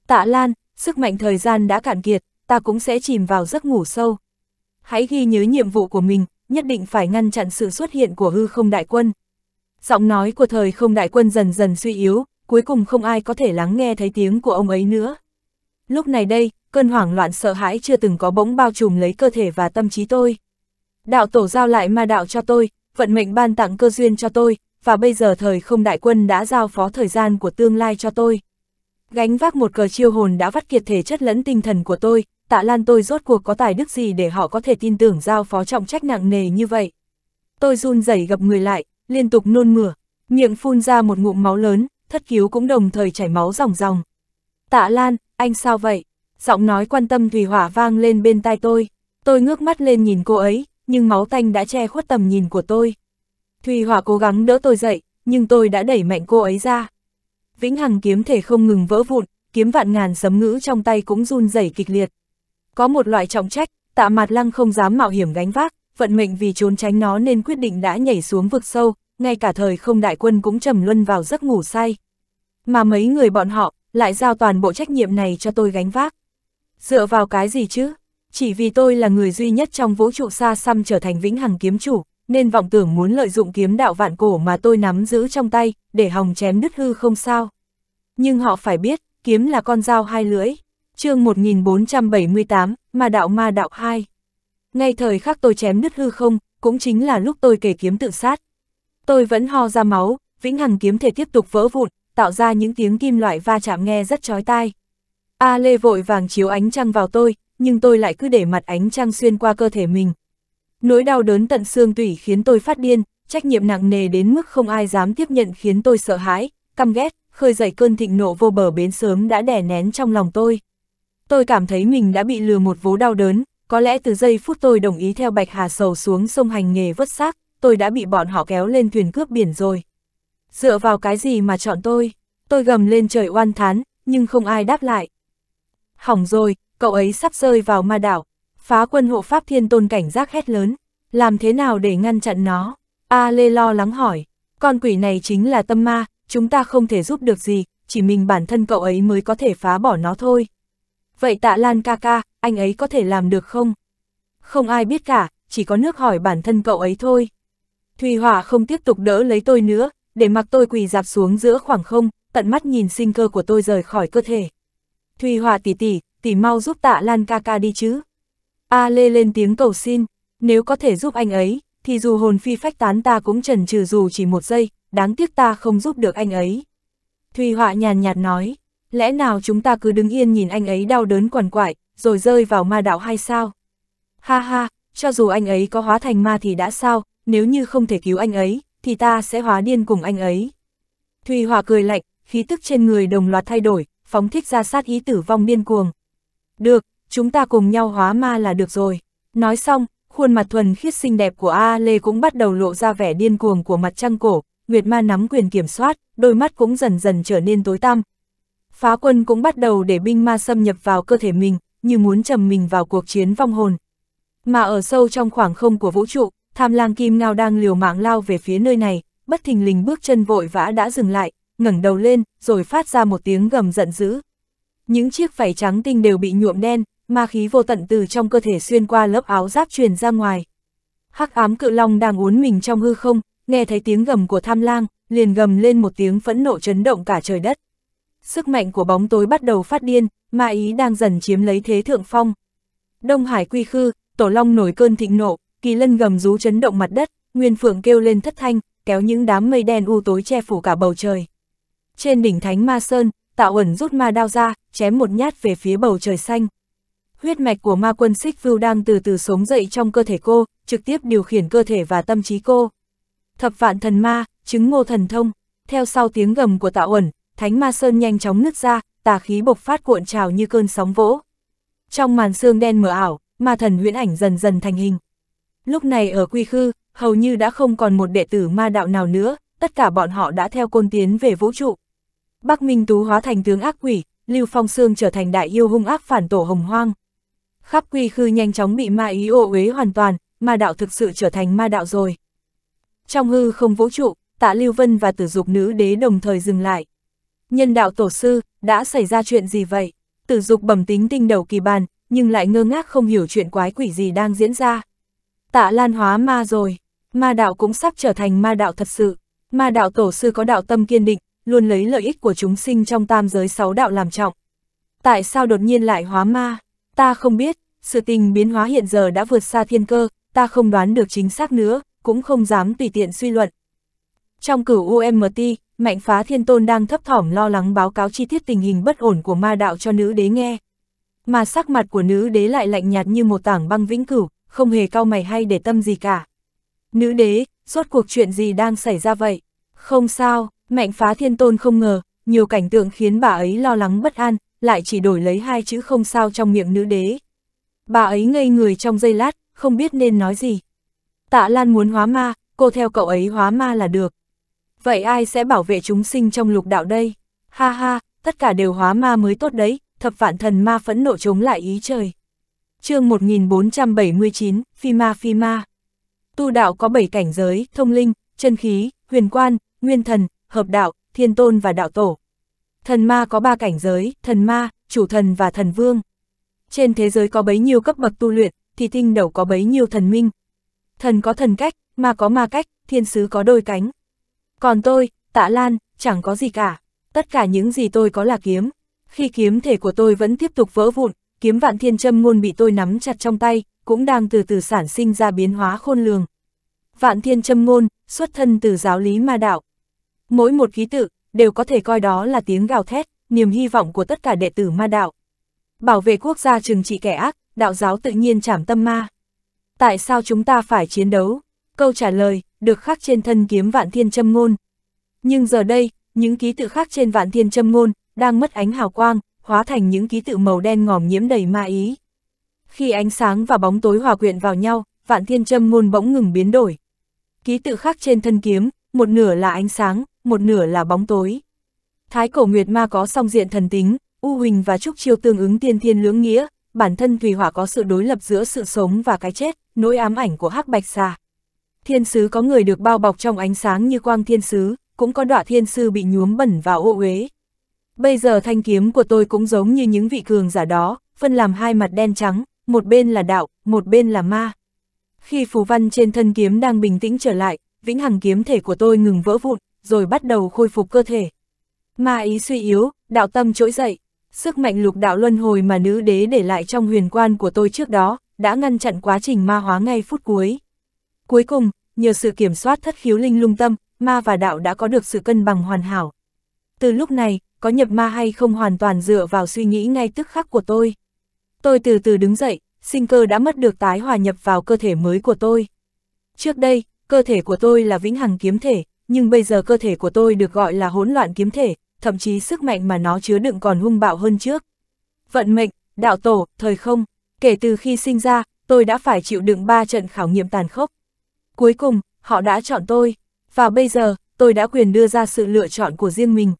Tạ Lan, sức mạnh thời gian đã cạn kiệt, ta cũng sẽ chìm vào giấc ngủ sâu. Hãy ghi nhớ nhiệm vụ của mình, nhất định phải ngăn chặn sự xuất hiện của hư không đại quân. Giọng nói của thời không đại quân dần dần suy yếu, cuối cùng không ai có thể lắng nghe thấy tiếng của ông ấy nữa. Lúc này đây, cơn hoảng loạn sợ hãi chưa từng có bỗng bao trùm lấy cơ thể và tâm trí tôi. Đạo tổ giao lại ma đạo cho tôi, vận mệnh ban tặng cơ duyên cho tôi, và bây giờ thời không đại quân đã giao phó thời gian của tương lai cho tôi. Gánh vác một cờ chiêu hồn đã vắt kiệt thể chất lẫn tinh thần của tôi, tạ lan tôi rốt cuộc có tài đức gì để họ có thể tin tưởng giao phó trọng trách nặng nề như vậy. Tôi run rẩy gặp người lại, liên tục nôn mửa, miệng phun ra một ngụm máu lớn, thất cứu cũng đồng thời chảy máu ròng ròng. Tạ Lan, anh sao vậy? Giọng nói quan tâm thủy Hỏa vang lên bên tai tôi. Tôi ngước mắt lên nhìn cô ấy, nhưng máu tanh đã che khuất tầm nhìn của tôi. Thùy Hỏa cố gắng đỡ tôi dậy, nhưng tôi đã đẩy mạnh cô ấy ra. Vĩnh Hằng kiếm thể không ngừng vỡ vụn, kiếm vạn ngàn sấm ngữ trong tay cũng run rẩy kịch liệt. Có một loại trọng trách, tạ mặt lăng không dám mạo hiểm gánh vác, vận mệnh vì trốn tránh nó nên quyết định đã nhảy xuống vực sâu, ngay cả thời không đại quân cũng trầm luân vào giấc ngủ say. Mà mấy người bọn họ, lại giao toàn bộ trách nhiệm này cho tôi gánh vác. Dựa vào cái gì chứ? Chỉ vì tôi là người duy nhất trong vũ trụ xa xăm trở thành vĩnh hằng kiếm chủ, nên vọng tưởng muốn lợi dụng kiếm đạo vạn cổ mà tôi nắm giữ trong tay, để hòng chém đứt hư không sao. Nhưng họ phải biết, kiếm là con dao hai lưỡi chương 1478, ma đạo ma đạo 2. Ngay thời khắc tôi chém nứt hư không, cũng chính là lúc tôi kể kiếm tự sát. Tôi vẫn ho ra máu, vĩnh hằng kiếm thể tiếp tục vỡ vụn, tạo ra những tiếng kim loại va chạm nghe rất chói tai. A Lê vội vàng chiếu ánh trăng vào tôi, nhưng tôi lại cứ để mặt ánh trăng xuyên qua cơ thể mình. Nỗi đau đớn tận xương tủy khiến tôi phát điên, trách nhiệm nặng nề đến mức không ai dám tiếp nhận khiến tôi sợ hãi, căm ghét, khơi dậy cơn thịnh nộ vô bờ bến sớm đã đè nén trong lòng tôi tôi cảm thấy mình đã bị lừa một vố đau đớn, có lẽ từ giây phút tôi đồng ý theo Bạch Hà Sầu xuống sông hành nghề vớt xác, tôi đã bị bọn họ kéo lên thuyền cướp biển rồi. Dựa vào cái gì mà chọn tôi? Tôi gầm lên trời oan thán, nhưng không ai đáp lại. Hỏng rồi, cậu ấy sắp rơi vào ma đảo. Phá quân hộ pháp thiên tôn cảnh giác hét lớn. Làm thế nào để ngăn chặn nó? A Lê lo lắng hỏi. Con quỷ này chính là tâm ma, chúng ta không thể giúp được gì, chỉ mình bản thân cậu ấy mới có thể phá bỏ nó thôi vậy tạ Lan ca ca, anh ấy có thể làm được không? Không ai biết cả, chỉ có nước hỏi bản thân cậu ấy thôi. Thùy Hỏa không tiếp tục đỡ lấy tôi nữa, để mặc tôi quỳ dạp xuống giữa khoảng không, tận mắt nhìn sinh cơ của tôi rời khỏi cơ thể. Thùy Hỏa tỉ tỉ tỉ mau giúp tạ Lan ca ca đi chứ. A Lê lên tiếng cầu xin, nếu có thể giúp anh ấy, thì dù hồn phi phách tán ta cũng trần trừ dù chỉ một giây, đáng tiếc ta không giúp được anh ấy. Thùy Họa nhàn nhạt nói, lẽ nào chúng ta cứ đứng yên nhìn anh ấy đau đớn quằn quại, rồi rơi vào ma đạo hay sao? Ha ha, cho dù anh ấy có hóa thành ma thì đã sao, nếu như không thể cứu anh ấy, thì ta sẽ hóa điên cùng anh ấy. Thùy Hòa cười lạnh, khí tức trên người đồng loạt thay đổi, phóng thích ra sát ý tử vong điên cuồng. Được, chúng ta cùng nhau hóa ma là được rồi. Nói xong, khuôn mặt thuần khiết xinh đẹp của A Lê cũng bắt đầu lộ ra vẻ điên cuồng của mặt trăng cổ, Nguyệt Ma nắm quyền kiểm soát, đôi mắt cũng dần dần trở nên tối tăm, phá quân cũng bắt đầu để binh ma xâm nhập vào cơ thể mình, như muốn trầm mình vào cuộc chiến vong hồn. Mà ở sâu trong khoảng không của vũ trụ, tham lang kim ngao đang liều mạng lao về phía nơi này, bất thình lình bước chân vội vã đã dừng lại, ngẩng đầu lên, rồi phát ra một tiếng gầm giận dữ. Những chiếc vảy trắng tinh đều bị nhuộm đen, ma khí vô tận từ trong cơ thể xuyên qua lớp áo giáp truyền ra ngoài. Hắc ám cự long đang uốn mình trong hư không, nghe thấy tiếng gầm của tham lang, liền gầm lên một tiếng phẫn nộ chấn động cả trời đất sức mạnh của bóng tối bắt đầu phát điên, ma ý đang dần chiếm lấy thế thượng phong. Đông Hải quy khư, tổ long nổi cơn thịnh nộ, kỳ lân gầm rú chấn động mặt đất, nguyên phượng kêu lên thất thanh, kéo những đám mây đen u tối che phủ cả bầu trời. Trên đỉnh thánh ma sơn, tạo ẩn rút ma đao ra, chém một nhát về phía bầu trời xanh. Huyết mạch của ma quân xích vưu đang từ từ sống dậy trong cơ thể cô, trực tiếp điều khiển cơ thể và tâm trí cô. Thập vạn thần ma, chứng ngô thần thông, theo sau tiếng gầm của tạo ẩn, thánh ma sơn nhanh chóng nứt ra, tà khí bộc phát cuộn trào như cơn sóng vỗ. Trong màn sương đen mờ ảo, ma thần huyễn ảnh dần dần thành hình. Lúc này ở quy khư, hầu như đã không còn một đệ tử ma đạo nào nữa, tất cả bọn họ đã theo côn tiến về vũ trụ. Bắc Minh Tú hóa thành tướng ác quỷ, Lưu Phong Sương trở thành đại yêu hung ác phản tổ hồng hoang. Khắp quy khư nhanh chóng bị ma ý ô uế hoàn toàn, ma đạo thực sự trở thành ma đạo rồi. Trong hư không vũ trụ, tạ Lưu Vân và tử dục nữ đế đồng thời dừng lại. Nhân đạo tổ sư, đã xảy ra chuyện gì vậy? Tử dục bẩm tính tinh đầu kỳ bàn, nhưng lại ngơ ngác không hiểu chuyện quái quỷ gì đang diễn ra. Tạ lan hóa ma rồi, ma đạo cũng sắp trở thành ma đạo thật sự. Ma đạo tổ sư có đạo tâm kiên định, luôn lấy lợi ích của chúng sinh trong tam giới sáu đạo làm trọng. Tại sao đột nhiên lại hóa ma? Ta không biết, sự tình biến hóa hiện giờ đã vượt xa thiên cơ, ta không đoán được chính xác nữa, cũng không dám tùy tiện suy luận. Trong cửu UMT, Mạnh phá thiên tôn đang thấp thỏm lo lắng báo cáo chi tiết tình hình bất ổn của ma đạo cho nữ đế nghe. Mà sắc mặt của nữ đế lại lạnh nhạt như một tảng băng vĩnh cửu, không hề cao mày hay để tâm gì cả. Nữ đế, suốt cuộc chuyện gì đang xảy ra vậy? Không sao, mạnh phá thiên tôn không ngờ, nhiều cảnh tượng khiến bà ấy lo lắng bất an, lại chỉ đổi lấy hai chữ không sao trong miệng nữ đế. Bà ấy ngây người trong giây lát, không biết nên nói gì. Tạ Lan muốn hóa ma, cô theo cậu ấy hóa ma là được. Vậy ai sẽ bảo vệ chúng sinh trong lục đạo đây? Ha ha, tất cả đều hóa ma mới tốt đấy, thập vạn thần ma phẫn nộ chống lại ý trời. chương 1479, Phi Ma Phi Ma Tu đạo có 7 cảnh giới, thông linh, chân khí, huyền quan, nguyên thần, hợp đạo, thiên tôn và đạo tổ. Thần ma có 3 cảnh giới, thần ma, chủ thần và thần vương. Trên thế giới có bấy nhiêu cấp bậc tu luyện, thì tinh đầu có bấy nhiêu thần minh. Thần có thần cách, ma có ma cách, thiên sứ có đôi cánh, còn tôi, tạ lan, chẳng có gì cả. Tất cả những gì tôi có là kiếm. Khi kiếm thể của tôi vẫn tiếp tục vỡ vụn, kiếm vạn thiên châm ngôn bị tôi nắm chặt trong tay, cũng đang từ từ sản sinh ra biến hóa khôn lường. Vạn thiên châm ngôn, xuất thân từ giáo lý ma đạo. Mỗi một ký tự, đều có thể coi đó là tiếng gào thét, niềm hy vọng của tất cả đệ tử ma đạo. Bảo vệ quốc gia trừng trị kẻ ác, đạo giáo tự nhiên chảm tâm ma. Tại sao chúng ta phải chiến đấu? Câu trả lời, được khắc trên thân kiếm vạn thiên châm ngôn. Nhưng giờ đây, những ký tự khắc trên vạn thiên châm ngôn, đang mất ánh hào quang, hóa thành những ký tự màu đen ngòm nhiễm đầy ma ý. Khi ánh sáng và bóng tối hòa quyện vào nhau, vạn thiên châm ngôn bỗng ngừng biến đổi. Ký tự khắc trên thân kiếm, một nửa là ánh sáng, một nửa là bóng tối. Thái cổ Nguyệt Ma có song diện thần tính, U Huỳnh và Trúc Chiêu tương ứng tiên thiên lưỡng nghĩa, bản thân Thủy Hỏa có sự đối lập giữa sự sống và cái chết, nỗi ám ảnh của hắc bạch xà thiên sứ có người được bao bọc trong ánh sáng như quang thiên sứ, cũng có đọa thiên sư bị nhuốm bẩn và ô uế. Bây giờ thanh kiếm của tôi cũng giống như những vị cường giả đó, phân làm hai mặt đen trắng, một bên là đạo, một bên là ma. Khi phù văn trên thân kiếm đang bình tĩnh trở lại, vĩnh hằng kiếm thể của tôi ngừng vỡ vụn, rồi bắt đầu khôi phục cơ thể. Ma ý suy yếu, đạo tâm trỗi dậy, sức mạnh lục đạo luân hồi mà nữ đế để lại trong huyền quan của tôi trước đó, đã ngăn chặn quá trình ma hóa ngay phút cuối. Cuối cùng, nhờ sự kiểm soát thất khiếu linh lung tâm, ma và đạo đã có được sự cân bằng hoàn hảo. Từ lúc này, có nhập ma hay không hoàn toàn dựa vào suy nghĩ ngay tức khắc của tôi. Tôi từ từ đứng dậy, sinh cơ đã mất được tái hòa nhập vào cơ thể mới của tôi. Trước đây, cơ thể của tôi là vĩnh hằng kiếm thể, nhưng bây giờ cơ thể của tôi được gọi là hỗn loạn kiếm thể, thậm chí sức mạnh mà nó chứa đựng còn hung bạo hơn trước. Vận mệnh, đạo tổ, thời không, kể từ khi sinh ra, tôi đã phải chịu đựng ba trận khảo nghiệm tàn khốc, Cuối cùng, họ đã chọn tôi, và bây giờ, tôi đã quyền đưa ra sự lựa chọn của riêng mình.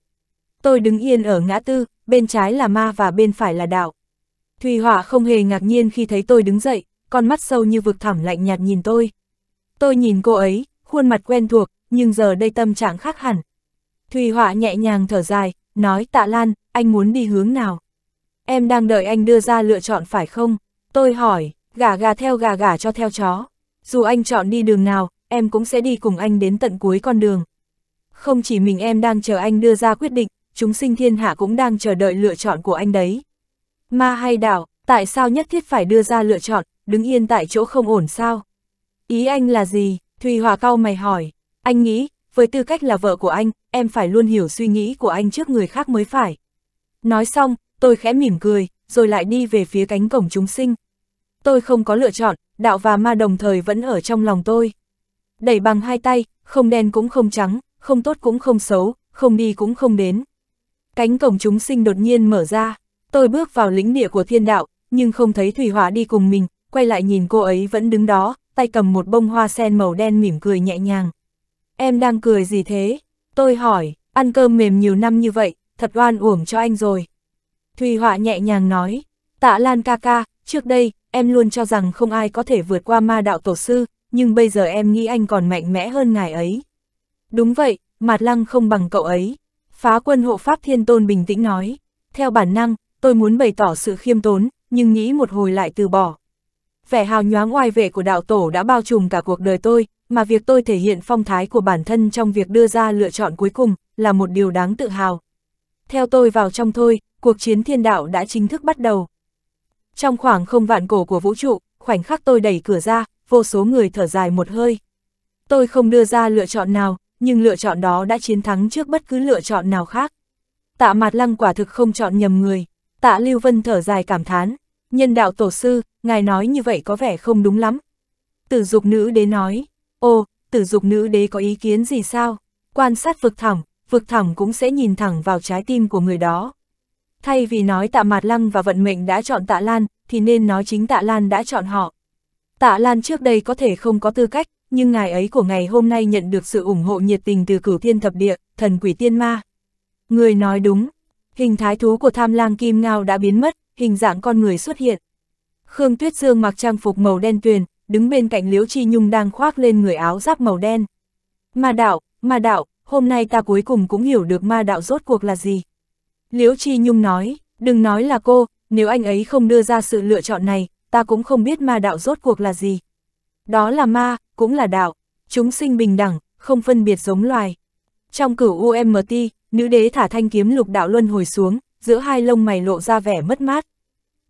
Tôi đứng yên ở ngã tư, bên trái là ma và bên phải là đạo. Thùy Hỏa không hề ngạc nhiên khi thấy tôi đứng dậy, con mắt sâu như vực thẳm lạnh nhạt nhìn tôi. Tôi nhìn cô ấy, khuôn mặt quen thuộc, nhưng giờ đây tâm trạng khác hẳn. Thùy Hỏa nhẹ nhàng thở dài, nói tạ Lan, anh muốn đi hướng nào? Em đang đợi anh đưa ra lựa chọn phải không? Tôi hỏi, gà gà theo gà gà cho theo chó dù anh chọn đi đường nào, em cũng sẽ đi cùng anh đến tận cuối con đường. Không chỉ mình em đang chờ anh đưa ra quyết định, chúng sinh thiên hạ cũng đang chờ đợi lựa chọn của anh đấy. Ma hay đảo, tại sao nhất thiết phải đưa ra lựa chọn, đứng yên tại chỗ không ổn sao? Ý anh là gì? Thùy Hòa cao mày hỏi. Anh nghĩ, với tư cách là vợ của anh, em phải luôn hiểu suy nghĩ của anh trước người khác mới phải. Nói xong, tôi khẽ mỉm cười, rồi lại đi về phía cánh cổng chúng sinh. Tôi không có lựa chọn, đạo và ma đồng thời vẫn ở trong lòng tôi. Đẩy bằng hai tay, không đen cũng không trắng, không tốt cũng không xấu, không đi cũng không đến. Cánh cổng chúng sinh đột nhiên mở ra, tôi bước vào lĩnh địa của thiên đạo, nhưng không thấy Thủy Hỏa đi cùng mình, quay lại nhìn cô ấy vẫn đứng đó, tay cầm một bông hoa sen màu đen mỉm cười nhẹ nhàng. Em đang cười gì thế? Tôi hỏi, ăn cơm mềm nhiều năm như vậy, thật oan uổng cho anh rồi. Thùy Họa nhẹ nhàng nói, tạ Lan ca ca, trước đây, em luôn cho rằng không ai có thể vượt qua ma đạo tổ sư, nhưng bây giờ em nghĩ anh còn mạnh mẽ hơn ngài ấy. Đúng vậy, Mạt Lăng không bằng cậu ấy. Phá quân hộ Pháp Thiên Tôn bình tĩnh nói. Theo bản năng, tôi muốn bày tỏ sự khiêm tốn, nhưng nghĩ một hồi lại từ bỏ. Vẻ hào nhoáng oai vệ của đạo tổ đã bao trùm cả cuộc đời tôi, mà việc tôi thể hiện phong thái của bản thân trong việc đưa ra lựa chọn cuối cùng là một điều đáng tự hào. Theo tôi vào trong thôi, cuộc chiến thiên đạo đã chính thức bắt đầu. Trong khoảng không vạn cổ của vũ trụ, khoảnh khắc tôi đẩy cửa ra, vô số người thở dài một hơi. Tôi không đưa ra lựa chọn nào, nhưng lựa chọn đó đã chiến thắng trước bất cứ lựa chọn nào khác. Tạ mặt lăng quả thực không chọn nhầm người, tạ Lưu Vân thở dài cảm thán, nhân đạo tổ sư, ngài nói như vậy có vẻ không đúng lắm. Tử dục nữ đế nói, ô, tử dục nữ đế có ý kiến gì sao? Quan sát vực thẳm, vực thẳm cũng sẽ nhìn thẳng vào trái tim của người đó. Thay vì nói tạ mạt lăng và vận mệnh đã chọn tạ Lan, thì nên nói chính tạ Lan đã chọn họ. Tạ Lan trước đây có thể không có tư cách, nhưng ngài ấy của ngày hôm nay nhận được sự ủng hộ nhiệt tình từ cửu thiên thập địa, thần quỷ tiên ma. Người nói đúng, hình thái thú của tham lang kim ngao đã biến mất, hình dạng con người xuất hiện. Khương Tuyết Dương mặc trang phục màu đen tuyền, đứng bên cạnh Liễu Chi Nhung đang khoác lên người áo giáp màu đen. Ma đạo, ma đạo, hôm nay ta cuối cùng cũng hiểu được ma đạo rốt cuộc là gì. Liễu Chi Nhung nói, đừng nói là cô, nếu anh ấy không đưa ra sự lựa chọn này, ta cũng không biết ma đạo rốt cuộc là gì. Đó là ma, cũng là đạo, chúng sinh bình đẳng, không phân biệt giống loài. Trong cửu UMT, nữ đế thả thanh kiếm lục đạo luân hồi xuống, giữa hai lông mày lộ ra vẻ mất mát.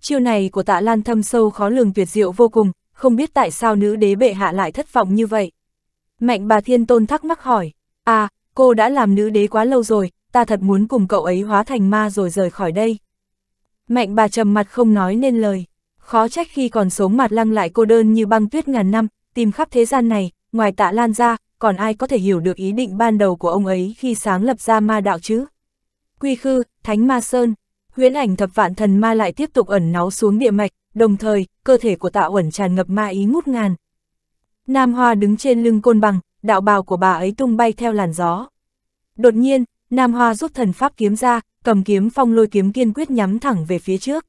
Chiêu này của tạ lan thâm sâu khó lường tuyệt diệu vô cùng, không biết tại sao nữ đế bệ hạ lại thất vọng như vậy. Mạnh bà thiên tôn thắc mắc hỏi, à, cô đã làm nữ đế quá lâu rồi, ta thật muốn cùng cậu ấy hóa thành ma rồi rời khỏi đây. Mạnh bà trầm mặt không nói nên lời, khó trách khi còn sống mặt lăng lại cô đơn như băng tuyết ngàn năm, tìm khắp thế gian này, ngoài tạ lan ra, còn ai có thể hiểu được ý định ban đầu của ông ấy khi sáng lập ra ma đạo chứ? Quy khư, thánh ma sơn, huyễn ảnh thập vạn thần ma lại tiếp tục ẩn náu xuống địa mạch, đồng thời, cơ thể của tạ uẩn tràn ngập ma ý ngút ngàn. Nam Hoa đứng trên lưng côn bằng, đạo bào của bà ấy tung bay theo làn gió. Đột nhiên, Nam Hoa rút thần pháp kiếm ra, cầm kiếm phong lôi kiếm kiên quyết nhắm thẳng về phía trước.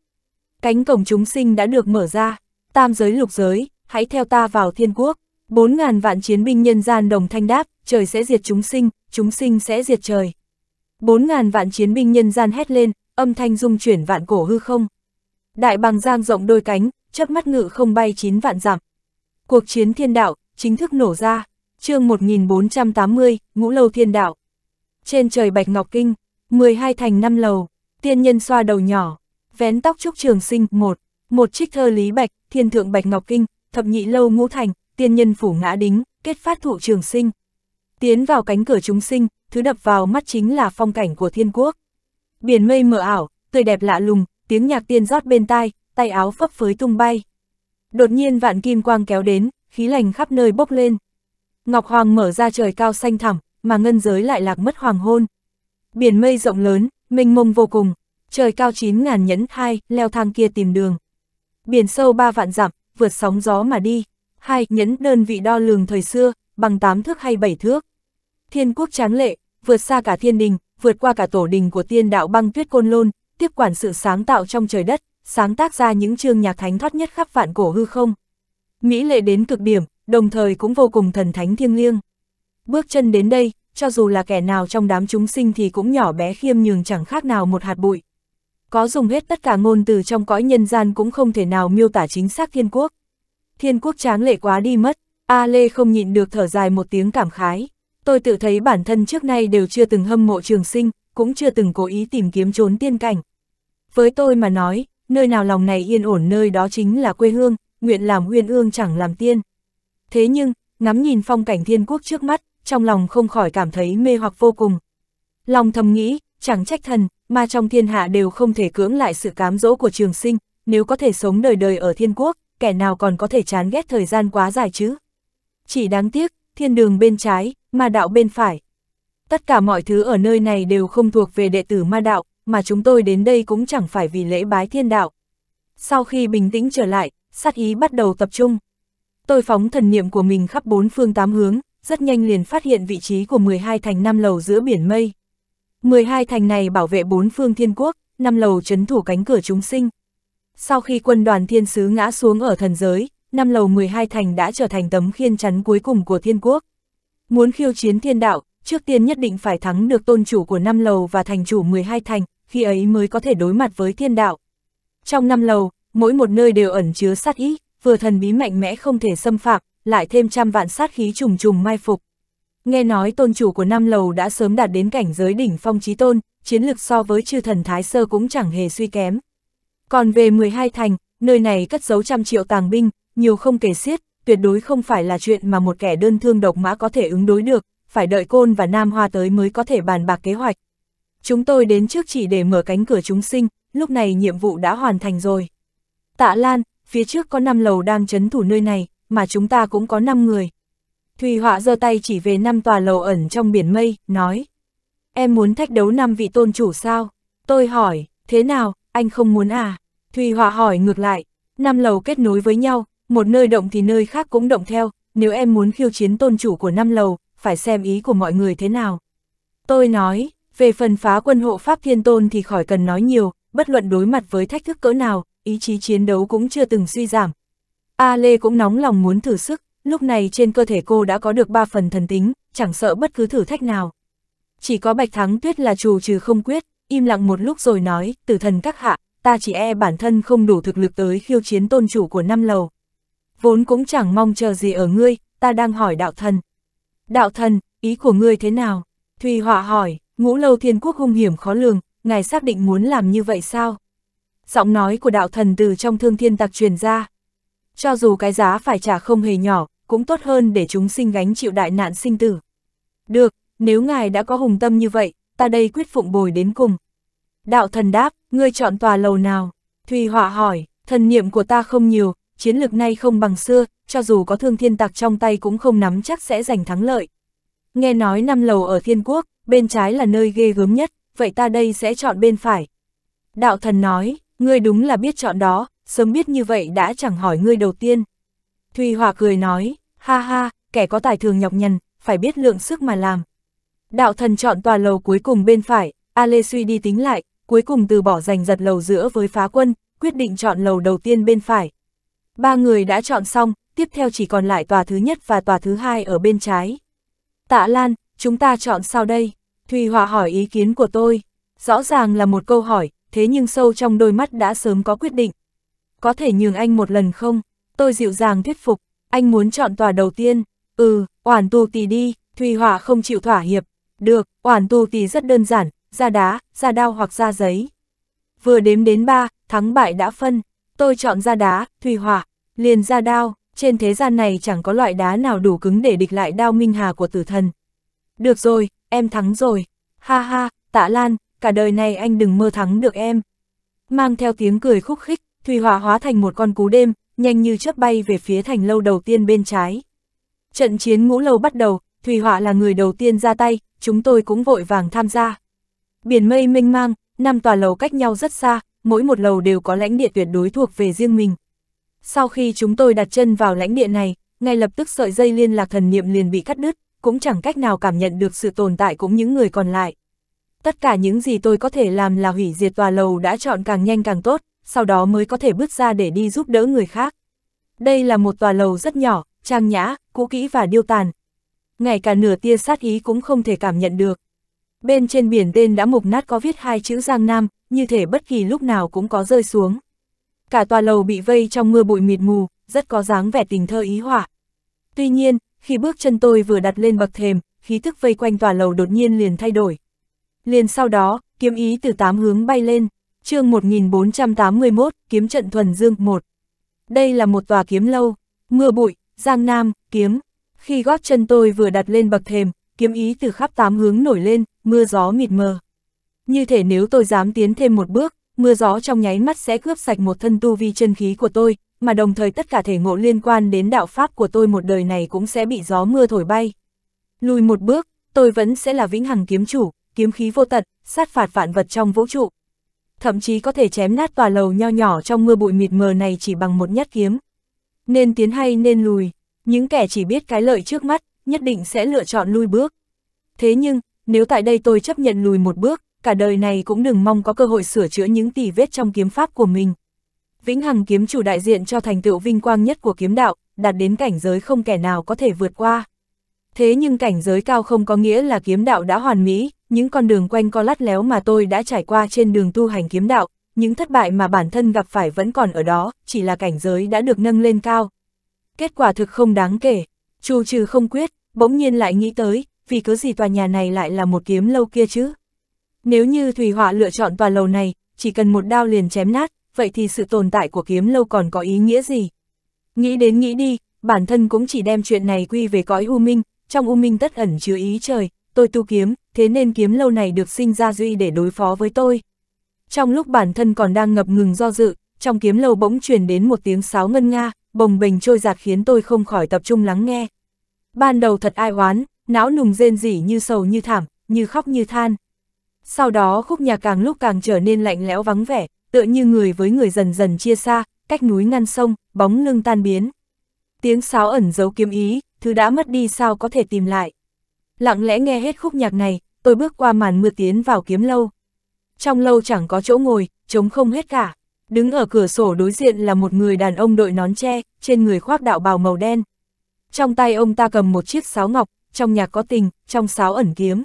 Cánh cổng chúng sinh đã được mở ra, tam giới lục giới, hãy theo ta vào thiên quốc. Bốn ngàn vạn chiến binh nhân gian đồng thanh đáp, trời sẽ diệt chúng sinh, chúng sinh sẽ diệt trời. Bốn ngàn vạn chiến binh nhân gian hét lên, âm thanh rung chuyển vạn cổ hư không. Đại bằng giang rộng đôi cánh, chớp mắt ngự không bay chín vạn dặm. Cuộc chiến thiên đạo, chính thức nổ ra, chương 1480, ngũ lâu thiên đạo trên trời bạch ngọc kinh, 12 thành năm lầu, tiên nhân xoa đầu nhỏ, vén tóc trúc trường sinh, một, một trích thơ lý bạch, thiên thượng bạch ngọc kinh, thập nhị lâu ngũ thành, tiên nhân phủ ngã đính, kết phát thụ trường sinh. Tiến vào cánh cửa chúng sinh, thứ đập vào mắt chính là phong cảnh của thiên quốc. Biển mây mờ ảo, tươi đẹp lạ lùng, tiếng nhạc tiên rót bên tai, tay áo phấp phới tung bay. Đột nhiên vạn kim quang kéo đến, khí lành khắp nơi bốc lên. Ngọc Hoàng mở ra trời cao xanh thẳm, mà ngân giới lại lạc mất hoàng hôn. Biển mây rộng lớn, mênh mông vô cùng, trời cao 9.000 nhẫn hai, leo thang kia tìm đường. Biển sâu ba vạn dặm, vượt sóng gió mà đi. Hai, nhẫn đơn vị đo lường thời xưa, bằng 8 thước hay 7 thước. Thiên quốc tráng lệ, vượt xa cả thiên đình, vượt qua cả tổ đình của tiên đạo băng tuyết côn lôn, tiếp quản sự sáng tạo trong trời đất, sáng tác ra những chương nhạc thánh thoát nhất khắp vạn cổ hư không. Mỹ lệ đến cực điểm, đồng thời cũng vô cùng thần thánh thiêng liêng bước chân đến đây, cho dù là kẻ nào trong đám chúng sinh thì cũng nhỏ bé khiêm nhường chẳng khác nào một hạt bụi. Có dùng hết tất cả ngôn từ trong cõi nhân gian cũng không thể nào miêu tả chính xác thiên quốc. Thiên quốc tráng lệ quá đi mất, A Lê không nhịn được thở dài một tiếng cảm khái. Tôi tự thấy bản thân trước nay đều chưa từng hâm mộ trường sinh, cũng chưa từng cố ý tìm kiếm trốn tiên cảnh. Với tôi mà nói, nơi nào lòng này yên ổn nơi đó chính là quê hương, nguyện làm huyên ương chẳng làm tiên. Thế nhưng, ngắm nhìn phong cảnh thiên quốc trước mắt, trong lòng không khỏi cảm thấy mê hoặc vô cùng. Lòng thầm nghĩ, chẳng trách thần, mà trong thiên hạ đều không thể cưỡng lại sự cám dỗ của trường sinh, nếu có thể sống đời đời ở thiên quốc, kẻ nào còn có thể chán ghét thời gian quá dài chứ. Chỉ đáng tiếc, thiên đường bên trái, ma đạo bên phải. Tất cả mọi thứ ở nơi này đều không thuộc về đệ tử ma đạo, mà chúng tôi đến đây cũng chẳng phải vì lễ bái thiên đạo. Sau khi bình tĩnh trở lại, sát ý bắt đầu tập trung. Tôi phóng thần niệm của mình khắp bốn phương tám hướng, rất nhanh liền phát hiện vị trí của 12 thành năm lầu giữa biển mây. 12 thành này bảo vệ bốn phương thiên quốc, năm lầu chấn thủ cánh cửa chúng sinh. Sau khi quân đoàn thiên sứ ngã xuống ở thần giới, năm lầu 12 thành đã trở thành tấm khiên chắn cuối cùng của thiên quốc. Muốn khiêu chiến thiên đạo, trước tiên nhất định phải thắng được tôn chủ của năm lầu và thành chủ 12 thành, khi ấy mới có thể đối mặt với thiên đạo. Trong năm lầu, mỗi một nơi đều ẩn chứa sát ý, vừa thần bí mạnh mẽ không thể xâm phạm, lại thêm trăm vạn sát khí trùng trùng mai phục. Nghe nói tôn chủ của năm lầu đã sớm đạt đến cảnh giới đỉnh phong trí tôn, chiến lực so với chư thần Thái Sơ cũng chẳng hề suy kém. Còn về 12 thành, nơi này cất giấu trăm triệu tàng binh, nhiều không kể xiết, tuyệt đối không phải là chuyện mà một kẻ đơn thương độc mã có thể ứng đối được, phải đợi Côn và Nam Hoa tới mới có thể bàn bạc kế hoạch. Chúng tôi đến trước chỉ để mở cánh cửa chúng sinh, lúc này nhiệm vụ đã hoàn thành rồi. Tạ Lan, phía trước có năm lầu đang chấn thủ nơi này, mà chúng ta cũng có 5 người. Thùy Họa giơ tay chỉ về năm tòa lầu ẩn trong biển mây, nói. Em muốn thách đấu năm vị tôn chủ sao? Tôi hỏi, thế nào, anh không muốn à? Thùy Họa hỏi ngược lại, năm lầu kết nối với nhau, một nơi động thì nơi khác cũng động theo, nếu em muốn khiêu chiến tôn chủ của năm lầu, phải xem ý của mọi người thế nào. Tôi nói, về phần phá quân hộ Pháp Thiên Tôn thì khỏi cần nói nhiều, bất luận đối mặt với thách thức cỡ nào, ý chí chiến đấu cũng chưa từng suy giảm, A Lê cũng nóng lòng muốn thử sức, lúc này trên cơ thể cô đã có được ba phần thần tính, chẳng sợ bất cứ thử thách nào. Chỉ có Bạch Thắng Tuyết là trù trừ không quyết, im lặng một lúc rồi nói, tử thần các hạ, ta chỉ e bản thân không đủ thực lực tới khiêu chiến tôn chủ của năm lầu. Vốn cũng chẳng mong chờ gì ở ngươi, ta đang hỏi đạo thần. Đạo thần, ý của ngươi thế nào? Thùy Họa hỏi, ngũ lâu thiên quốc hung hiểm khó lường, ngài xác định muốn làm như vậy sao? Giọng nói của đạo thần từ trong thương thiên tạc truyền ra, cho dù cái giá phải trả không hề nhỏ, cũng tốt hơn để chúng sinh gánh chịu đại nạn sinh tử. Được, nếu ngài đã có hùng tâm như vậy, ta đây quyết phụng bồi đến cùng. Đạo thần đáp, ngươi chọn tòa lầu nào? Thùy họa hỏi, thần niệm của ta không nhiều, chiến lược nay không bằng xưa, cho dù có thương thiên tạc trong tay cũng không nắm chắc sẽ giành thắng lợi. Nghe nói năm lầu ở thiên quốc, bên trái là nơi ghê gớm nhất, vậy ta đây sẽ chọn bên phải. Đạo thần nói, ngươi đúng là biết chọn đó, sớm biết như vậy đã chẳng hỏi ngươi đầu tiên. Thùy Hòa cười nói, ha ha, kẻ có tài thường nhọc nhằn, phải biết lượng sức mà làm. Đạo thần chọn tòa lầu cuối cùng bên phải, A Lê suy đi tính lại, cuối cùng từ bỏ giành giật lầu giữa với phá quân, quyết định chọn lầu đầu tiên bên phải. Ba người đã chọn xong, tiếp theo chỉ còn lại tòa thứ nhất và tòa thứ hai ở bên trái. Tạ Lan, chúng ta chọn sao đây? Thùy Hòa hỏi ý kiến của tôi. Rõ ràng là một câu hỏi, thế nhưng sâu trong đôi mắt đã sớm có quyết định có thể nhường anh một lần không? Tôi dịu dàng thuyết phục, anh muốn chọn tòa đầu tiên. Ừ, oản tù tì đi, Thùy Hỏa không chịu thỏa hiệp. Được, oản tù tì rất đơn giản, ra đá, ra đao hoặc ra giấy. Vừa đếm đến ba, thắng bại đã phân. Tôi chọn ra đá, Thùy Hỏa, liền ra đao. Trên thế gian này chẳng có loại đá nào đủ cứng để địch lại đao minh hà của tử thần. Được rồi, em thắng rồi. Ha ha, tạ Lan, cả đời này anh đừng mơ thắng được em. Mang theo tiếng cười khúc khích, Thủy Hỏa hóa thành một con cú đêm, nhanh như chớp bay về phía thành lâu đầu tiên bên trái. Trận chiến ngũ lâu bắt đầu, Thủy Hỏa là người đầu tiên ra tay, chúng tôi cũng vội vàng tham gia. Biển mây mênh mang, năm tòa lầu cách nhau rất xa, mỗi một lầu đều có lãnh địa tuyệt đối thuộc về riêng mình. Sau khi chúng tôi đặt chân vào lãnh địa này, ngay lập tức sợi dây liên lạc thần niệm liền bị cắt đứt, cũng chẳng cách nào cảm nhận được sự tồn tại cũng những người còn lại. Tất cả những gì tôi có thể làm là hủy diệt tòa lầu đã chọn càng nhanh càng tốt, sau đó mới có thể bước ra để đi giúp đỡ người khác. Đây là một tòa lầu rất nhỏ, trang nhã, cũ kỹ và điêu tàn. Ngay cả nửa tia sát ý cũng không thể cảm nhận được. Bên trên biển tên đã mục nát có viết hai chữ Giang Nam, như thể bất kỳ lúc nào cũng có rơi xuống. Cả tòa lầu bị vây trong mưa bụi mịt mù, rất có dáng vẻ tình thơ ý họa. Tuy nhiên, khi bước chân tôi vừa đặt lên bậc thềm, khí thức vây quanh tòa lầu đột nhiên liền thay đổi. Liền sau đó, kiếm ý từ tám hướng bay lên chương 1481, Kiếm Trận Thuần Dương 1 Đây là một tòa kiếm lâu, mưa bụi, giang nam, kiếm. Khi gót chân tôi vừa đặt lên bậc thềm, kiếm ý từ khắp tám hướng nổi lên, mưa gió mịt mờ. Như thể nếu tôi dám tiến thêm một bước, mưa gió trong nháy mắt sẽ cướp sạch một thân tu vi chân khí của tôi, mà đồng thời tất cả thể ngộ liên quan đến đạo pháp của tôi một đời này cũng sẽ bị gió mưa thổi bay. Lùi một bước, tôi vẫn sẽ là vĩnh hằng kiếm chủ, kiếm khí vô tận, sát phạt vạn vật trong vũ trụ, thậm chí có thể chém nát tòa lầu nho nhỏ trong mưa bụi mịt mờ này chỉ bằng một nhát kiếm. Nên tiến hay nên lùi, những kẻ chỉ biết cái lợi trước mắt, nhất định sẽ lựa chọn lui bước. Thế nhưng, nếu tại đây tôi chấp nhận lùi một bước, cả đời này cũng đừng mong có cơ hội sửa chữa những tỉ vết trong kiếm pháp của mình. Vĩnh Hằng kiếm chủ đại diện cho thành tựu vinh quang nhất của kiếm đạo, đạt đến cảnh giới không kẻ nào có thể vượt qua. Thế nhưng cảnh giới cao không có nghĩa là kiếm đạo đã hoàn mỹ, những con đường quanh co lắt léo mà tôi đã trải qua trên đường tu hành kiếm đạo, những thất bại mà bản thân gặp phải vẫn còn ở đó, chỉ là cảnh giới đã được nâng lên cao. Kết quả thực không đáng kể, chu trừ không quyết, bỗng nhiên lại nghĩ tới, vì cứ gì tòa nhà này lại là một kiếm lâu kia chứ. Nếu như Thủy Họa lựa chọn tòa lầu này, chỉ cần một đao liền chém nát, vậy thì sự tồn tại của kiếm lâu còn có ý nghĩa gì? Nghĩ đến nghĩ đi, bản thân cũng chỉ đem chuyện này quy về cõi u minh, trong u minh tất ẩn chứa ý trời, tôi tu kiếm, thế nên kiếm lâu này được sinh ra duy để đối phó với tôi. Trong lúc bản thân còn đang ngập ngừng do dự, trong kiếm lâu bỗng truyền đến một tiếng sáo ngân nga, bồng bềnh trôi giạt khiến tôi không khỏi tập trung lắng nghe. Ban đầu thật ai oán, não nùng rên rỉ như sầu như thảm, như khóc như than. Sau đó khúc nhà càng lúc càng trở nên lạnh lẽo vắng vẻ, tựa như người với người dần dần chia xa, cách núi ngăn sông, bóng lưng tan biến. Tiếng sáo ẩn giấu kiếm ý, thứ đã mất đi sao có thể tìm lại. Lặng lẽ nghe hết khúc nhạc này, tôi bước qua màn mưa tiến vào kiếm lâu. Trong lâu chẳng có chỗ ngồi, trống không hết cả. Đứng ở cửa sổ đối diện là một người đàn ông đội nón tre, trên người khoác đạo bào màu đen. Trong tay ông ta cầm một chiếc sáo ngọc, trong nhạc có tình, trong sáo ẩn kiếm.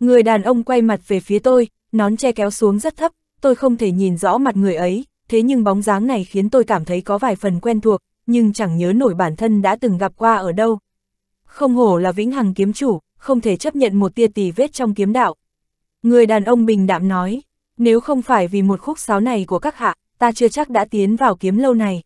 Người đàn ông quay mặt về phía tôi, nón che kéo xuống rất thấp, tôi không thể nhìn rõ mặt người ấy, thế nhưng bóng dáng này khiến tôi cảm thấy có vài phần quen thuộc, nhưng chẳng nhớ nổi bản thân đã từng gặp qua ở đâu. Không hổ là vĩnh hằng kiếm chủ, không thể chấp nhận một tia tì vết trong kiếm đạo. Người đàn ông bình đạm nói, nếu không phải vì một khúc sáo này của các hạ, ta chưa chắc đã tiến vào kiếm lâu này.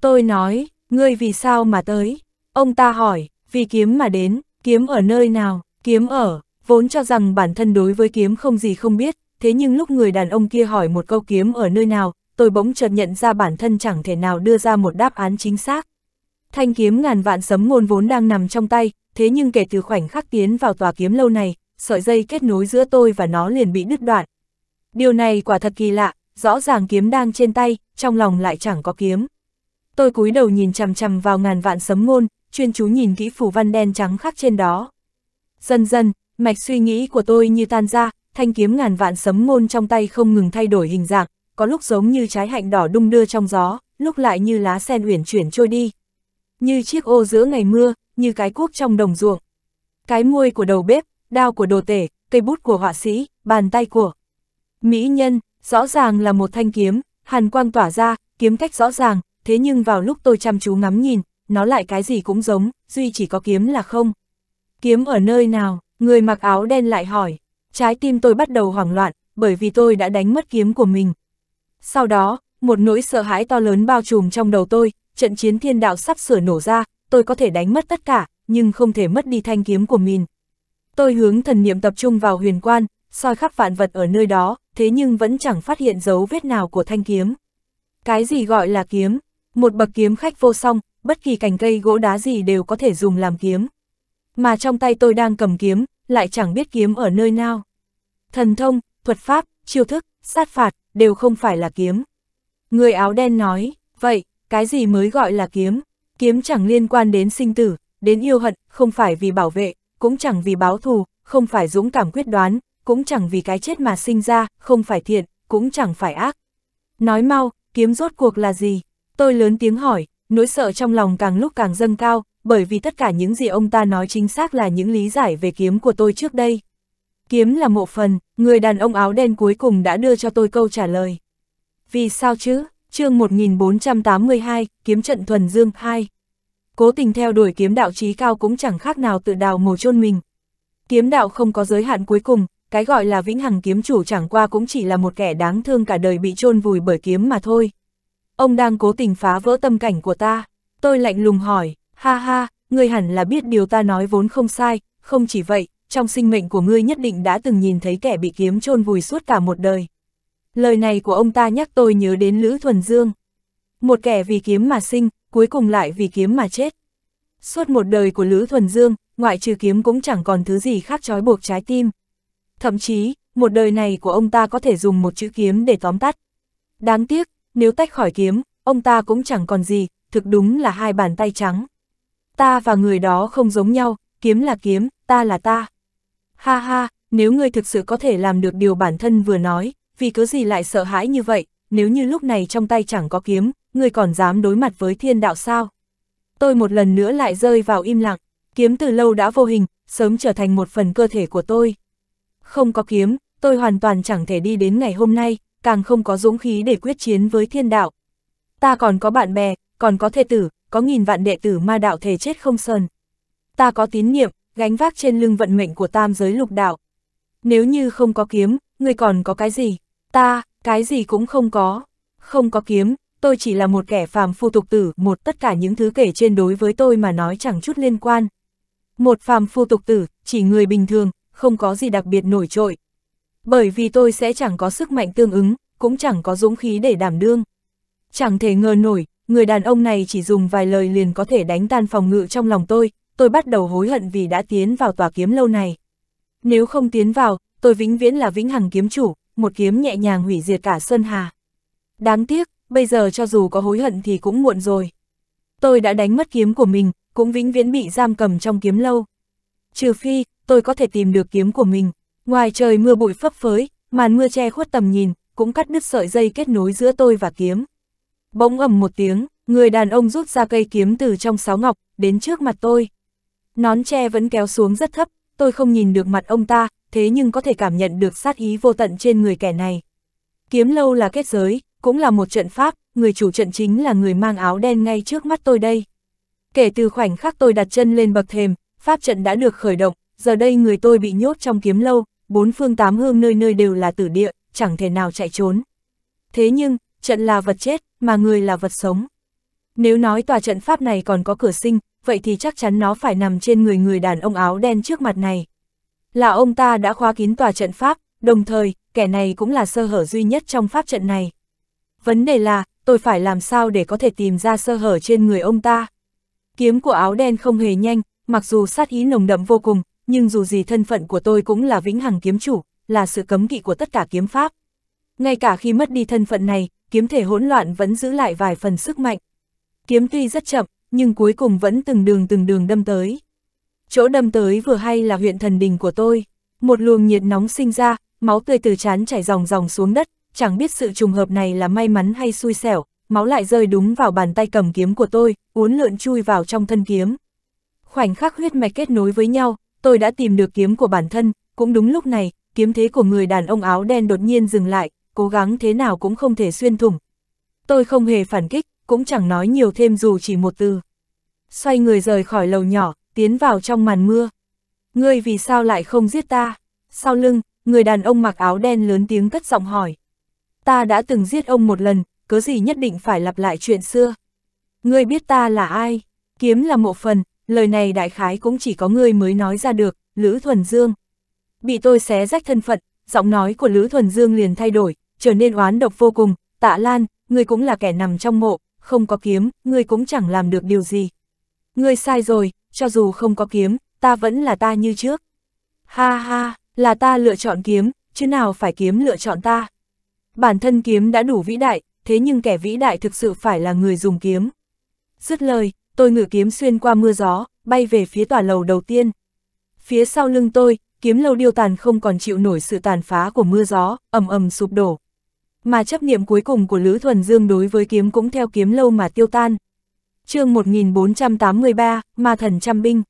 Tôi nói, ngươi vì sao mà tới? Ông ta hỏi, vì kiếm mà đến, kiếm ở nơi nào, kiếm ở, vốn cho rằng bản thân đối với kiếm không gì không biết, thế nhưng lúc người đàn ông kia hỏi một câu kiếm ở nơi nào, tôi bỗng chợt nhận ra bản thân chẳng thể nào đưa ra một đáp án chính xác. Thanh kiếm ngàn vạn sấm ngôn vốn đang nằm trong tay, thế nhưng kể từ khoảnh khắc tiến vào tòa kiếm lâu này, sợi dây kết nối giữa tôi và nó liền bị đứt đoạn. Điều này quả thật kỳ lạ, rõ ràng kiếm đang trên tay, trong lòng lại chẳng có kiếm. Tôi cúi đầu nhìn chằm chằm vào ngàn vạn sấm ngôn, chuyên chú nhìn kỹ phù văn đen trắng khắc trên đó. Dần dần, mạch suy nghĩ của tôi như tan ra, thanh kiếm ngàn vạn sấm ngôn trong tay không ngừng thay đổi hình dạng, có lúc giống như trái hạnh đỏ đung đưa trong gió, lúc lại như lá sen uyển chuyển trôi đi. Như chiếc ô giữa ngày mưa, như cái cuốc trong đồng ruộng. Cái muôi của đầu bếp, đao của đồ tể, cây bút của họa sĩ, bàn tay của mỹ nhân, rõ ràng là một thanh kiếm, hàn quang tỏa ra, kiếm cách rõ ràng, thế nhưng vào lúc tôi chăm chú ngắm nhìn, nó lại cái gì cũng giống, duy chỉ có kiếm là không. Kiếm ở nơi nào, người mặc áo đen lại hỏi, trái tim tôi bắt đầu hoảng loạn, bởi vì tôi đã đánh mất kiếm của mình, sau đó, một nỗi sợ hãi to lớn bao trùm trong đầu tôi, trận chiến thiên đạo sắp sửa nổ ra, tôi có thể đánh mất tất cả, nhưng không thể mất đi thanh kiếm của mình. Tôi hướng thần niệm tập trung vào huyền quan, soi khắp vạn vật ở nơi đó, thế nhưng vẫn chẳng phát hiện dấu vết nào của thanh kiếm. Cái gì gọi là kiếm? Một bậc kiếm khách vô song, bất kỳ cành cây gỗ đá gì đều có thể dùng làm kiếm. Mà trong tay tôi đang cầm kiếm, lại chẳng biết kiếm ở nơi nào. Thần thông, thuật pháp, chiêu thức, sát phạt, đều không phải là kiếm. Người áo đen nói, vậy, cái gì mới gọi là kiếm? Kiếm chẳng liên quan đến sinh tử, đến yêu hận, không phải vì bảo vệ, cũng chẳng vì báo thù, không phải dũng cảm quyết đoán, cũng chẳng vì cái chết mà sinh ra, không phải thiện, cũng chẳng phải ác. Nói mau, kiếm rốt cuộc là gì? Tôi lớn tiếng hỏi, nỗi sợ trong lòng càng lúc càng dâng cao, bởi vì tất cả những gì ông ta nói chính xác là những lý giải về kiếm của tôi trước đây kiếm là mộ phần, người đàn ông áo đen cuối cùng đã đưa cho tôi câu trả lời. Vì sao chứ? chương 1482, kiếm trận thuần dương 2. Cố tình theo đuổi kiếm đạo trí cao cũng chẳng khác nào tự đào mồ chôn mình. Kiếm đạo không có giới hạn cuối cùng, cái gọi là vĩnh hằng kiếm chủ chẳng qua cũng chỉ là một kẻ đáng thương cả đời bị chôn vùi bởi kiếm mà thôi. Ông đang cố tình phá vỡ tâm cảnh của ta. Tôi lạnh lùng hỏi, ha ha, người hẳn là biết điều ta nói vốn không sai, không chỉ vậy, trong sinh mệnh của ngươi nhất định đã từng nhìn thấy kẻ bị kiếm chôn vùi suốt cả một đời. Lời này của ông ta nhắc tôi nhớ đến Lữ Thuần Dương. Một kẻ vì kiếm mà sinh, cuối cùng lại vì kiếm mà chết. Suốt một đời của Lữ Thuần Dương, ngoại trừ kiếm cũng chẳng còn thứ gì khác trói buộc trái tim. Thậm chí, một đời này của ông ta có thể dùng một chữ kiếm để tóm tắt. Đáng tiếc, nếu tách khỏi kiếm, ông ta cũng chẳng còn gì, thực đúng là hai bàn tay trắng. Ta và người đó không giống nhau, kiếm là kiếm, ta là ta ha ha, nếu ngươi thực sự có thể làm được điều bản thân vừa nói, vì cớ gì lại sợ hãi như vậy, nếu như lúc này trong tay chẳng có kiếm, ngươi còn dám đối mặt với thiên đạo sao? Tôi một lần nữa lại rơi vào im lặng, kiếm từ lâu đã vô hình, sớm trở thành một phần cơ thể của tôi. Không có kiếm, tôi hoàn toàn chẳng thể đi đến ngày hôm nay, càng không có dũng khí để quyết chiến với thiên đạo. Ta còn có bạn bè, còn có thể tử, có nghìn vạn đệ tử ma đạo thể chết không sờn. Ta có tín niệm gánh vác trên lưng vận mệnh của tam giới lục đạo. Nếu như không có kiếm, ngươi còn có cái gì? Ta, cái gì cũng không có. Không có kiếm, tôi chỉ là một kẻ phàm phu tục tử, một tất cả những thứ kể trên đối với tôi mà nói chẳng chút liên quan. Một phàm phu tục tử, chỉ người bình thường, không có gì đặc biệt nổi trội. Bởi vì tôi sẽ chẳng có sức mạnh tương ứng, cũng chẳng có dũng khí để đảm đương. Chẳng thể ngờ nổi, người đàn ông này chỉ dùng vài lời liền có thể đánh tan phòng ngự trong lòng tôi, tôi bắt đầu hối hận vì đã tiến vào tòa kiếm lâu này. Nếu không tiến vào, tôi vĩnh viễn là vĩnh hằng kiếm chủ, một kiếm nhẹ nhàng hủy diệt cả Sơn Hà. Đáng tiếc, bây giờ cho dù có hối hận thì cũng muộn rồi. Tôi đã đánh mất kiếm của mình, cũng vĩnh viễn bị giam cầm trong kiếm lâu. Trừ phi, tôi có thể tìm được kiếm của mình. Ngoài trời mưa bụi phấp phới, màn mưa che khuất tầm nhìn, cũng cắt đứt sợi dây kết nối giữa tôi và kiếm. Bỗng ầm một tiếng, người đàn ông rút ra cây kiếm từ trong sáo ngọc, đến trước mặt tôi. Nón che vẫn kéo xuống rất thấp, tôi không nhìn được mặt ông ta, thế nhưng có thể cảm nhận được sát ý vô tận trên người kẻ này. Kiếm lâu là kết giới, cũng là một trận pháp, người chủ trận chính là người mang áo đen ngay trước mắt tôi đây. Kể từ khoảnh khắc tôi đặt chân lên bậc thềm, pháp trận đã được khởi động, giờ đây người tôi bị nhốt trong kiếm lâu, bốn phương tám hương nơi nơi đều là tử địa, chẳng thể nào chạy trốn. Thế nhưng, trận là vật chết, mà người là vật sống. Nếu nói tòa trận pháp này còn có cửa sinh, vậy thì chắc chắn nó phải nằm trên người người đàn ông áo đen trước mặt này. Là ông ta đã khóa kín tòa trận pháp, đồng thời, kẻ này cũng là sơ hở duy nhất trong pháp trận này. Vấn đề là, tôi phải làm sao để có thể tìm ra sơ hở trên người ông ta. Kiếm của áo đen không hề nhanh, mặc dù sát ý nồng đậm vô cùng, nhưng dù gì thân phận của tôi cũng là vĩnh hằng kiếm chủ, là sự cấm kỵ của tất cả kiếm pháp. Ngay cả khi mất đi thân phận này, kiếm thể hỗn loạn vẫn giữ lại vài phần sức mạnh kiếm tuy rất chậm, nhưng cuối cùng vẫn từng đường từng đường đâm tới. Chỗ đâm tới vừa hay là huyện thần đình của tôi, một luồng nhiệt nóng sinh ra, máu tươi từ chán chảy dòng dòng xuống đất, chẳng biết sự trùng hợp này là may mắn hay xui xẻo, máu lại rơi đúng vào bàn tay cầm kiếm của tôi, uốn lượn chui vào trong thân kiếm. Khoảnh khắc huyết mạch kết nối với nhau, tôi đã tìm được kiếm của bản thân, cũng đúng lúc này, kiếm thế của người đàn ông áo đen đột nhiên dừng lại, cố gắng thế nào cũng không thể xuyên thủng. Tôi không hề phản kích, cũng chẳng nói nhiều thêm dù chỉ một từ. Xoay người rời khỏi lầu nhỏ, tiến vào trong màn mưa. Ngươi vì sao lại không giết ta? Sau lưng, người đàn ông mặc áo đen lớn tiếng cất giọng hỏi. Ta đã từng giết ông một lần, cớ gì nhất định phải lặp lại chuyện xưa. Ngươi biết ta là ai? Kiếm là mộ phần, lời này đại khái cũng chỉ có ngươi mới nói ra được, Lữ Thuần Dương. Bị tôi xé rách thân phận, giọng nói của Lữ Thuần Dương liền thay đổi, trở nên oán độc vô cùng, tạ lan, ngươi cũng là kẻ nằm trong mộ, không có kiếm, ngươi cũng chẳng làm được điều gì. Ngươi sai rồi, cho dù không có kiếm, ta vẫn là ta như trước. Ha ha, là ta lựa chọn kiếm, chứ nào phải kiếm lựa chọn ta. Bản thân kiếm đã đủ vĩ đại, thế nhưng kẻ vĩ đại thực sự phải là người dùng kiếm. Dứt lời, tôi ngự kiếm xuyên qua mưa gió, bay về phía tòa lầu đầu tiên. Phía sau lưng tôi, kiếm lâu điêu tàn không còn chịu nổi sự tàn phá của mưa gió, ầm ầm sụp đổ mà chấp niệm cuối cùng của Lữ Thuần Dương đối với kiếm cũng theo kiếm lâu mà tiêu tan. chương 1483, Ma Thần Trăm Binh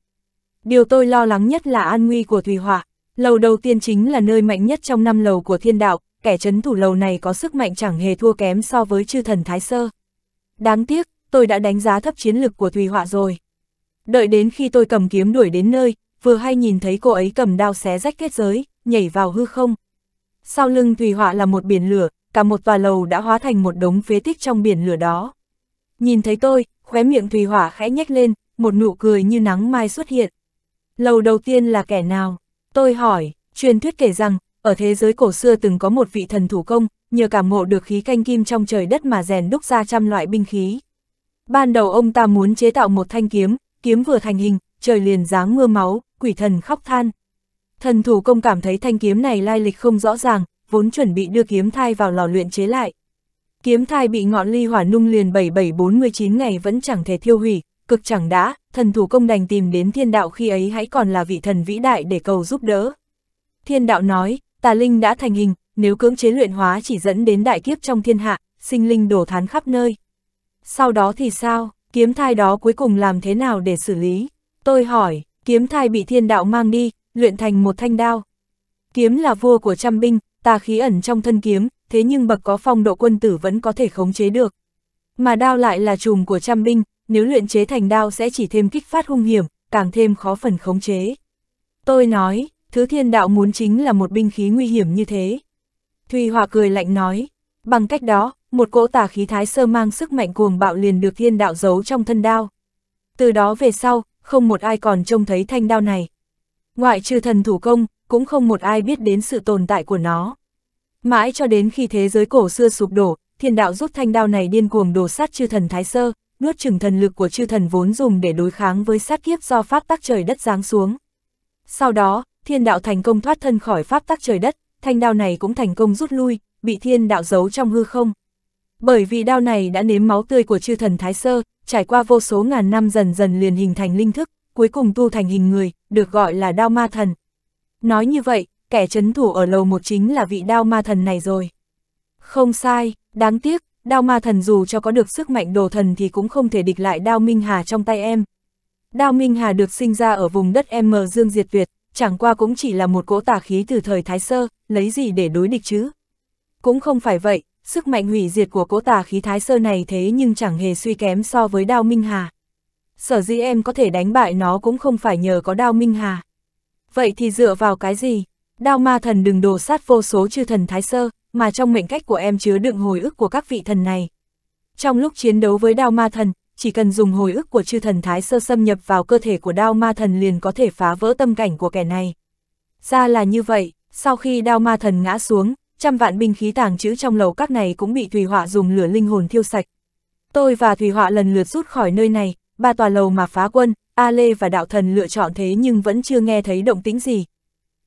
Điều tôi lo lắng nhất là an nguy của Thùy Hỏa. Lầu đầu tiên chính là nơi mạnh nhất trong năm lầu của thiên đạo, kẻ chấn thủ lầu này có sức mạnh chẳng hề thua kém so với chư thần Thái Sơ. Đáng tiếc, tôi đã đánh giá thấp chiến lực của Thùy Họa rồi. Đợi đến khi tôi cầm kiếm đuổi đến nơi, vừa hay nhìn thấy cô ấy cầm đao xé rách kết giới, nhảy vào hư không. Sau lưng Thùy Họa là một biển lửa, cả một tòa lầu đã hóa thành một đống phế tích trong biển lửa đó. Nhìn thấy tôi, khóe miệng Thùy Hỏa khẽ nhếch lên, một nụ cười như nắng mai xuất hiện. Lầu đầu tiên là kẻ nào? Tôi hỏi, truyền thuyết kể rằng, ở thế giới cổ xưa từng có một vị thần thủ công, nhờ cảm ngộ được khí canh kim trong trời đất mà rèn đúc ra trăm loại binh khí. Ban đầu ông ta muốn chế tạo một thanh kiếm, kiếm vừa thành hình, trời liền giáng mưa máu, quỷ thần khóc than. Thần thủ công cảm thấy thanh kiếm này lai lịch không rõ ràng, vốn chuẩn bị đưa kiếm thai vào lò luyện chế lại. Kiếm thai bị ngọn ly hỏa nung liền 7749 ngày vẫn chẳng thể thiêu hủy, cực chẳng đã, thần thủ công đành tìm đến thiên đạo khi ấy hãy còn là vị thần vĩ đại để cầu giúp đỡ. Thiên đạo nói, tà linh đã thành hình, nếu cưỡng chế luyện hóa chỉ dẫn đến đại kiếp trong thiên hạ, sinh linh đổ thán khắp nơi. Sau đó thì sao, kiếm thai đó cuối cùng làm thế nào để xử lý? Tôi hỏi, kiếm thai bị thiên đạo mang đi, luyện thành một thanh đao. Kiếm là vua của trăm binh, tà khí ẩn trong thân kiếm, thế nhưng bậc có phong độ quân tử vẫn có thể khống chế được. Mà đao lại là chùm của trăm binh, nếu luyện chế thành đao sẽ chỉ thêm kích phát hung hiểm, càng thêm khó phần khống chế. Tôi nói, thứ thiên đạo muốn chính là một binh khí nguy hiểm như thế. Thùy Hòa cười lạnh nói, bằng cách đó, một cỗ tà khí thái sơ mang sức mạnh cuồng bạo liền được thiên đạo giấu trong thân đao. Từ đó về sau, không một ai còn trông thấy thanh đao này. Ngoại trừ thần thủ công, cũng không một ai biết đến sự tồn tại của nó. Mãi cho đến khi thế giới cổ xưa sụp đổ, thiên đạo rút thanh đao này điên cuồng đổ sát chư thần Thái Sơ, nuốt chừng thần lực của chư thần vốn dùng để đối kháng với sát kiếp do pháp tắc trời đất giáng xuống. Sau đó, thiên đạo thành công thoát thân khỏi pháp tắc trời đất, thanh đao này cũng thành công rút lui, bị thiên đạo giấu trong hư không. Bởi vì đao này đã nếm máu tươi của chư thần Thái Sơ, trải qua vô số ngàn năm dần dần liền hình thành linh thức, cuối cùng tu thành hình người, được gọi là đao ma thần, Nói như vậy, kẻ chấn thủ ở lầu một chính là vị đao ma thần này rồi. Không sai, đáng tiếc, đao ma thần dù cho có được sức mạnh đồ thần thì cũng không thể địch lại đao Minh Hà trong tay em. Đao Minh Hà được sinh ra ở vùng đất M Dương Diệt việt, chẳng qua cũng chỉ là một cỗ tà khí từ thời Thái Sơ, lấy gì để đối địch chứ? Cũng không phải vậy, sức mạnh hủy diệt của cỗ tà khí Thái Sơ này thế nhưng chẳng hề suy kém so với đao Minh Hà. Sở dĩ em có thể đánh bại nó cũng không phải nhờ có đao Minh Hà vậy thì dựa vào cái gì? Đao ma thần đừng đổ sát vô số chư thần thái sơ, mà trong mệnh cách của em chứa đựng hồi ức của các vị thần này. Trong lúc chiến đấu với đao ma thần, chỉ cần dùng hồi ức của chư thần thái sơ xâm nhập vào cơ thể của đao ma thần liền có thể phá vỡ tâm cảnh của kẻ này. Ra là như vậy, sau khi đao ma thần ngã xuống, trăm vạn binh khí tàng trữ trong lầu các này cũng bị Thùy Họa dùng lửa linh hồn thiêu sạch. Tôi và Thùy Họa lần lượt rút khỏi nơi này, ba tòa lầu mà phá quân, A Lê và đạo thần lựa chọn thế nhưng vẫn chưa nghe thấy động tĩnh gì.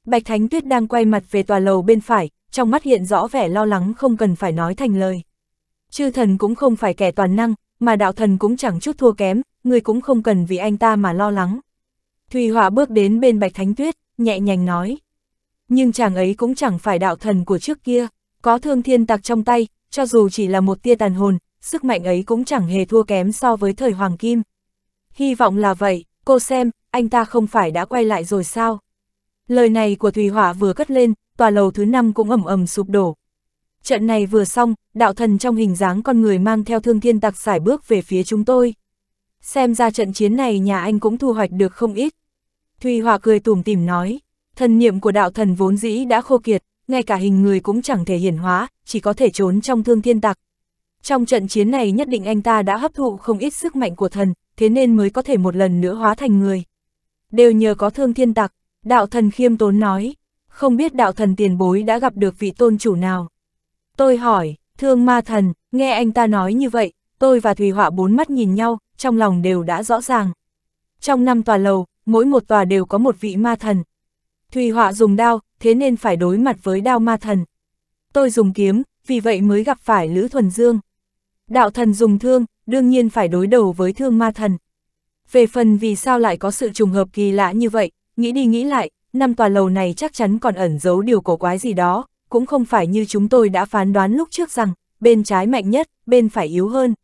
Bạch Thánh Tuyết đang quay mặt về tòa lầu bên phải, trong mắt hiện rõ vẻ lo lắng không cần phải nói thành lời. Chư thần cũng không phải kẻ toàn năng, mà đạo thần cũng chẳng chút thua kém, người cũng không cần vì anh ta mà lo lắng. Thùy Họa bước đến bên Bạch Thánh Tuyết, nhẹ nhàng nói. Nhưng chàng ấy cũng chẳng phải đạo thần của trước kia, có thương thiên tặc trong tay, cho dù chỉ là một tia tàn hồn, sức mạnh ấy cũng chẳng hề thua kém so với thời Hoàng Kim. Hy vọng là vậy, cô xem, anh ta không phải đã quay lại rồi sao? Lời này của Thủy Hỏa vừa cất lên, tòa lầu thứ năm cũng ầm ầm sụp đổ. Trận này vừa xong, đạo thần trong hình dáng con người mang theo thương thiên tặc xài bước về phía chúng tôi. Xem ra trận chiến này nhà anh cũng thu hoạch được không ít. Thùy Hòa cười tủm tỉm nói, thần niệm của đạo thần vốn dĩ đã khô kiệt, ngay cả hình người cũng chẳng thể hiển hóa, chỉ có thể trốn trong thương thiên tặc. Trong trận chiến này nhất định anh ta đã hấp thụ không ít sức mạnh của thần, thế nên mới có thể một lần nữa hóa thành người. Đều nhờ có thương thiên tặc, đạo thần khiêm tốn nói, không biết đạo thần tiền bối đã gặp được vị tôn chủ nào. Tôi hỏi, thương ma thần, nghe anh ta nói như vậy, tôi và Thùy Họa bốn mắt nhìn nhau, trong lòng đều đã rõ ràng. Trong năm tòa lầu, mỗi một tòa đều có một vị ma thần. Thùy Họa dùng đao, thế nên phải đối mặt với đao ma thần. Tôi dùng kiếm, vì vậy mới gặp phải Lữ Thuần Dương. Đạo thần dùng thương, đương nhiên phải đối đầu với thương ma thần. Về phần vì sao lại có sự trùng hợp kỳ lạ như vậy, nghĩ đi nghĩ lại, năm tòa lầu này chắc chắn còn ẩn giấu điều cổ quái gì đó, cũng không phải như chúng tôi đã phán đoán lúc trước rằng, bên trái mạnh nhất, bên phải yếu hơn.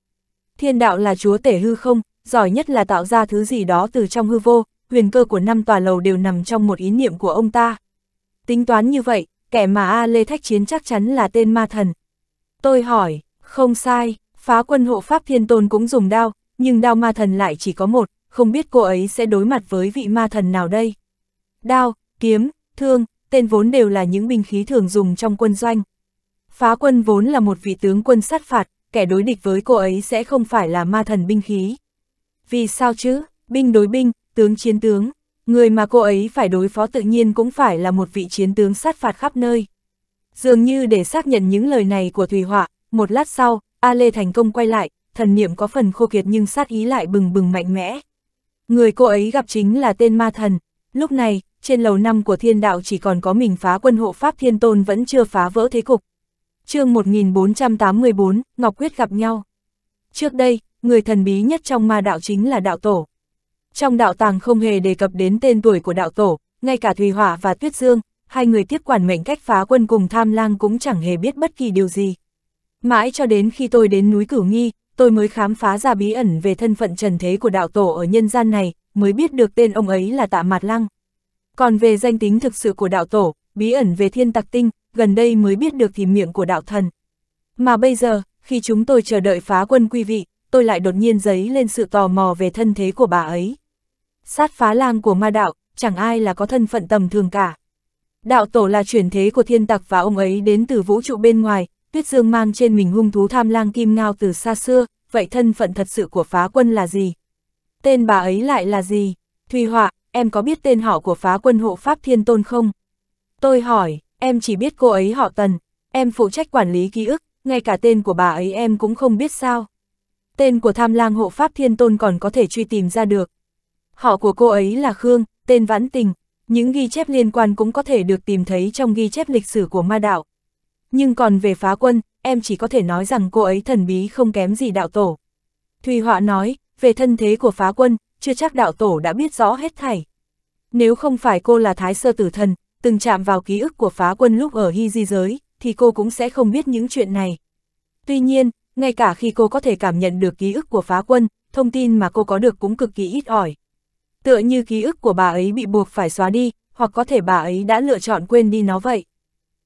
Thiên đạo là chúa tể hư không, giỏi nhất là tạo ra thứ gì đó từ trong hư vô, huyền cơ của năm tòa lầu đều nằm trong một ý niệm của ông ta. Tính toán như vậy, kẻ mà A Lê Thách Chiến chắc chắn là tên ma thần. Tôi hỏi, không sai, Phá quân hộ pháp thiên tôn cũng dùng đao, nhưng đao ma thần lại chỉ có một, không biết cô ấy sẽ đối mặt với vị ma thần nào đây. Đao, kiếm, thương, tên vốn đều là những binh khí thường dùng trong quân doanh. Phá quân vốn là một vị tướng quân sát phạt, kẻ đối địch với cô ấy sẽ không phải là ma thần binh khí. Vì sao chứ, binh đối binh, tướng chiến tướng, người mà cô ấy phải đối phó tự nhiên cũng phải là một vị chiến tướng sát phạt khắp nơi. Dường như để xác nhận những lời này của Thùy Họa, một lát sau, A Lê thành công quay lại, thần niệm có phần khô kiệt nhưng sát ý lại bừng bừng mạnh mẽ. Người cô ấy gặp chính là tên ma thần. Lúc này, trên lầu năm của thiên đạo chỉ còn có mình phá quân hộ pháp thiên tôn vẫn chưa phá vỡ thế cục. chương 1484, Ngọc Quyết gặp nhau. Trước đây, người thần bí nhất trong ma đạo chính là đạo tổ. Trong đạo tàng không hề đề cập đến tên tuổi của đạo tổ, ngay cả Thùy Hỏa và Tuyết Dương, hai người tiếp quản mệnh cách phá quân cùng tham lang cũng chẳng hề biết bất kỳ điều gì. Mãi cho đến khi tôi đến núi Cửu Nghi, tôi mới khám phá ra bí ẩn về thân phận trần thế của đạo tổ ở nhân gian này, mới biết được tên ông ấy là Tạ Mạt Lăng. Còn về danh tính thực sự của đạo tổ, bí ẩn về thiên tặc tinh, gần đây mới biết được thì miệng của đạo thần. Mà bây giờ, khi chúng tôi chờ đợi phá quân quý vị, tôi lại đột nhiên giấy lên sự tò mò về thân thế của bà ấy. Sát phá lang của ma đạo, chẳng ai là có thân phận tầm thường cả. Đạo tổ là chuyển thế của thiên tặc và ông ấy đến từ vũ trụ bên ngoài, Tuyết Dương mang trên mình hung thú tham lang kim ngao từ xa xưa, vậy thân phận thật sự của phá quân là gì? Tên bà ấy lại là gì? Thùy Họa, em có biết tên họ của phá quân hộ Pháp Thiên Tôn không? Tôi hỏi, em chỉ biết cô ấy họ Tần, em phụ trách quản lý ký ức, ngay cả tên của bà ấy em cũng không biết sao. Tên của tham lang hộ Pháp Thiên Tôn còn có thể truy tìm ra được. Họ của cô ấy là Khương, tên Vãn Tình, những ghi chép liên quan cũng có thể được tìm thấy trong ghi chép lịch sử của ma đạo nhưng còn về phá quân, em chỉ có thể nói rằng cô ấy thần bí không kém gì đạo tổ. Thùy Họa nói, về thân thế của phá quân, chưa chắc đạo tổ đã biết rõ hết thảy. Nếu không phải cô là thái sơ tử thần, từng chạm vào ký ức của phá quân lúc ở hy di giới, thì cô cũng sẽ không biết những chuyện này. Tuy nhiên, ngay cả khi cô có thể cảm nhận được ký ức của phá quân, thông tin mà cô có được cũng cực kỳ ít ỏi. Tựa như ký ức của bà ấy bị buộc phải xóa đi, hoặc có thể bà ấy đã lựa chọn quên đi nó vậy.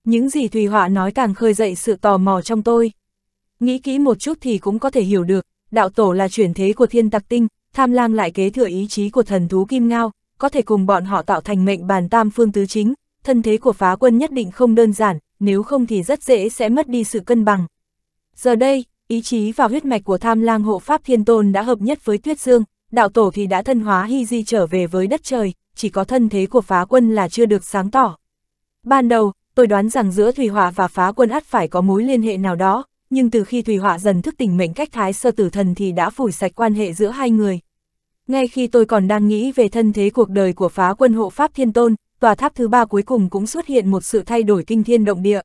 Những gì Thùy Họa nói càng khơi dậy sự tò mò trong tôi. Nghĩ kỹ một chút thì cũng có thể hiểu được, đạo tổ là chuyển thế của thiên tặc tinh, tham lang lại kế thừa ý chí của thần thú Kim Ngao, có thể cùng bọn họ tạo thành mệnh bàn tam phương tứ chính, thân thế của phá quân nhất định không đơn giản, nếu không thì rất dễ sẽ mất đi sự cân bằng. Giờ đây, ý chí và huyết mạch của tham lang hộ pháp thiên tôn đã hợp nhất với tuyết dương, đạo tổ thì đã thân hóa hy di trở về với đất trời, chỉ có thân thế của phá quân là chưa được sáng tỏ. Ban đầu, tôi đoán rằng giữa Thủy Họa và phá quân ắt phải có mối liên hệ nào đó, nhưng từ khi Thủy Họa dần thức tỉnh mệnh cách thái sơ tử thần thì đã phủi sạch quan hệ giữa hai người. Ngay khi tôi còn đang nghĩ về thân thế cuộc đời của phá quân hộ Pháp Thiên Tôn, tòa tháp thứ ba cuối cùng cũng xuất hiện một sự thay đổi kinh thiên động địa.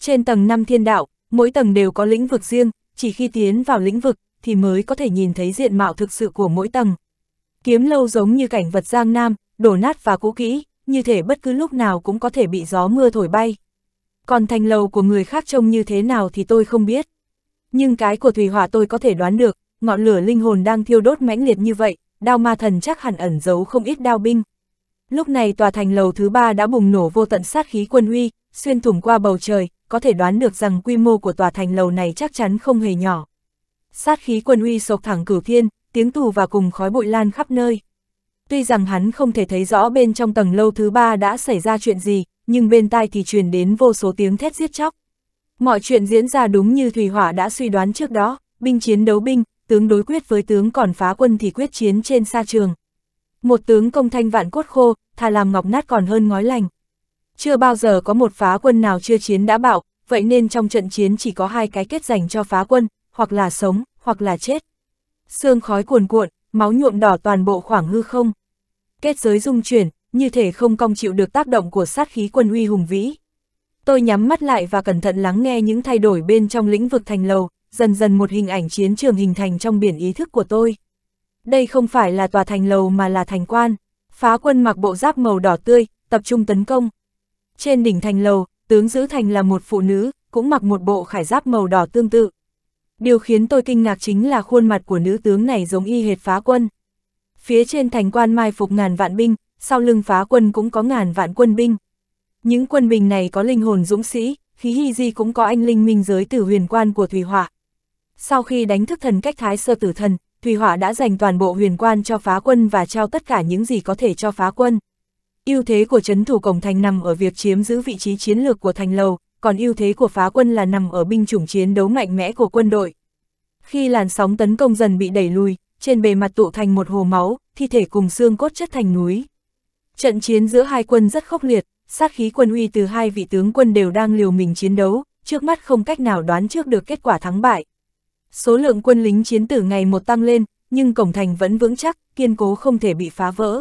Trên tầng 5 thiên đạo, mỗi tầng đều có lĩnh vực riêng, chỉ khi tiến vào lĩnh vực thì mới có thể nhìn thấy diện mạo thực sự của mỗi tầng. Kiếm lâu giống như cảnh vật giang nam, đổ nát và cũ kỹ, như thể bất cứ lúc nào cũng có thể bị gió mưa thổi bay. Còn thành lầu của người khác trông như thế nào thì tôi không biết. Nhưng cái của Thủy Hỏa tôi có thể đoán được, ngọn lửa linh hồn đang thiêu đốt mãnh liệt như vậy, đao ma thần chắc hẳn ẩn giấu không ít đao binh. Lúc này tòa thành lầu thứ ba đã bùng nổ vô tận sát khí quân uy, xuyên thủng qua bầu trời, có thể đoán được rằng quy mô của tòa thành lầu này chắc chắn không hề nhỏ. Sát khí quân uy sộc thẳng cửu thiên, tiếng tù và cùng khói bụi lan khắp nơi. Tuy rằng hắn không thể thấy rõ bên trong tầng lâu thứ ba đã xảy ra chuyện gì, nhưng bên tai thì truyền đến vô số tiếng thét giết chóc. Mọi chuyện diễn ra đúng như Thủy Hỏa đã suy đoán trước đó, binh chiến đấu binh, tướng đối quyết với tướng còn phá quân thì quyết chiến trên sa trường. Một tướng công thanh vạn cốt khô, thà làm ngọc nát còn hơn ngói lành. Chưa bao giờ có một phá quân nào chưa chiến đã bạo, vậy nên trong trận chiến chỉ có hai cái kết dành cho phá quân, hoặc là sống, hoặc là chết. Sương khói cuồn cuộn, máu nhuộm đỏ toàn bộ khoảng hư không. Kết giới dung chuyển, như thể không công chịu được tác động của sát khí quân uy hùng vĩ. Tôi nhắm mắt lại và cẩn thận lắng nghe những thay đổi bên trong lĩnh vực thành lầu, dần dần một hình ảnh chiến trường hình thành trong biển ý thức của tôi. Đây không phải là tòa thành lầu mà là thành quan, phá quân mặc bộ giáp màu đỏ tươi, tập trung tấn công. Trên đỉnh thành lầu, tướng giữ thành là một phụ nữ, cũng mặc một bộ khải giáp màu đỏ tương tự. Điều khiến tôi kinh ngạc chính là khuôn mặt của nữ tướng này giống y hệt phá quân. Phía trên thành quan mai phục ngàn vạn binh, sau lưng phá quân cũng có ngàn vạn quân binh. Những quân binh này có linh hồn dũng sĩ, khí hy di cũng có anh linh minh giới tử huyền quan của Thủy Hỏa. Sau khi đánh thức thần cách thái sơ tử thần, Thủy Hỏa đã dành toàn bộ huyền quan cho phá quân và trao tất cả những gì có thể cho phá quân. ưu thế của chấn thủ cổng thành nằm ở việc chiếm giữ vị trí chiến lược của thành lầu, còn ưu thế của phá quân là nằm ở binh chủng chiến đấu mạnh mẽ của quân đội. Khi làn sóng tấn công dần bị đẩy lùi, trên bề mặt tụ thành một hồ máu, thi thể cùng xương cốt chất thành núi. Trận chiến giữa hai quân rất khốc liệt, sát khí quân uy từ hai vị tướng quân đều đang liều mình chiến đấu, trước mắt không cách nào đoán trước được kết quả thắng bại. Số lượng quân lính chiến tử ngày một tăng lên, nhưng cổng thành vẫn vững chắc, kiên cố không thể bị phá vỡ.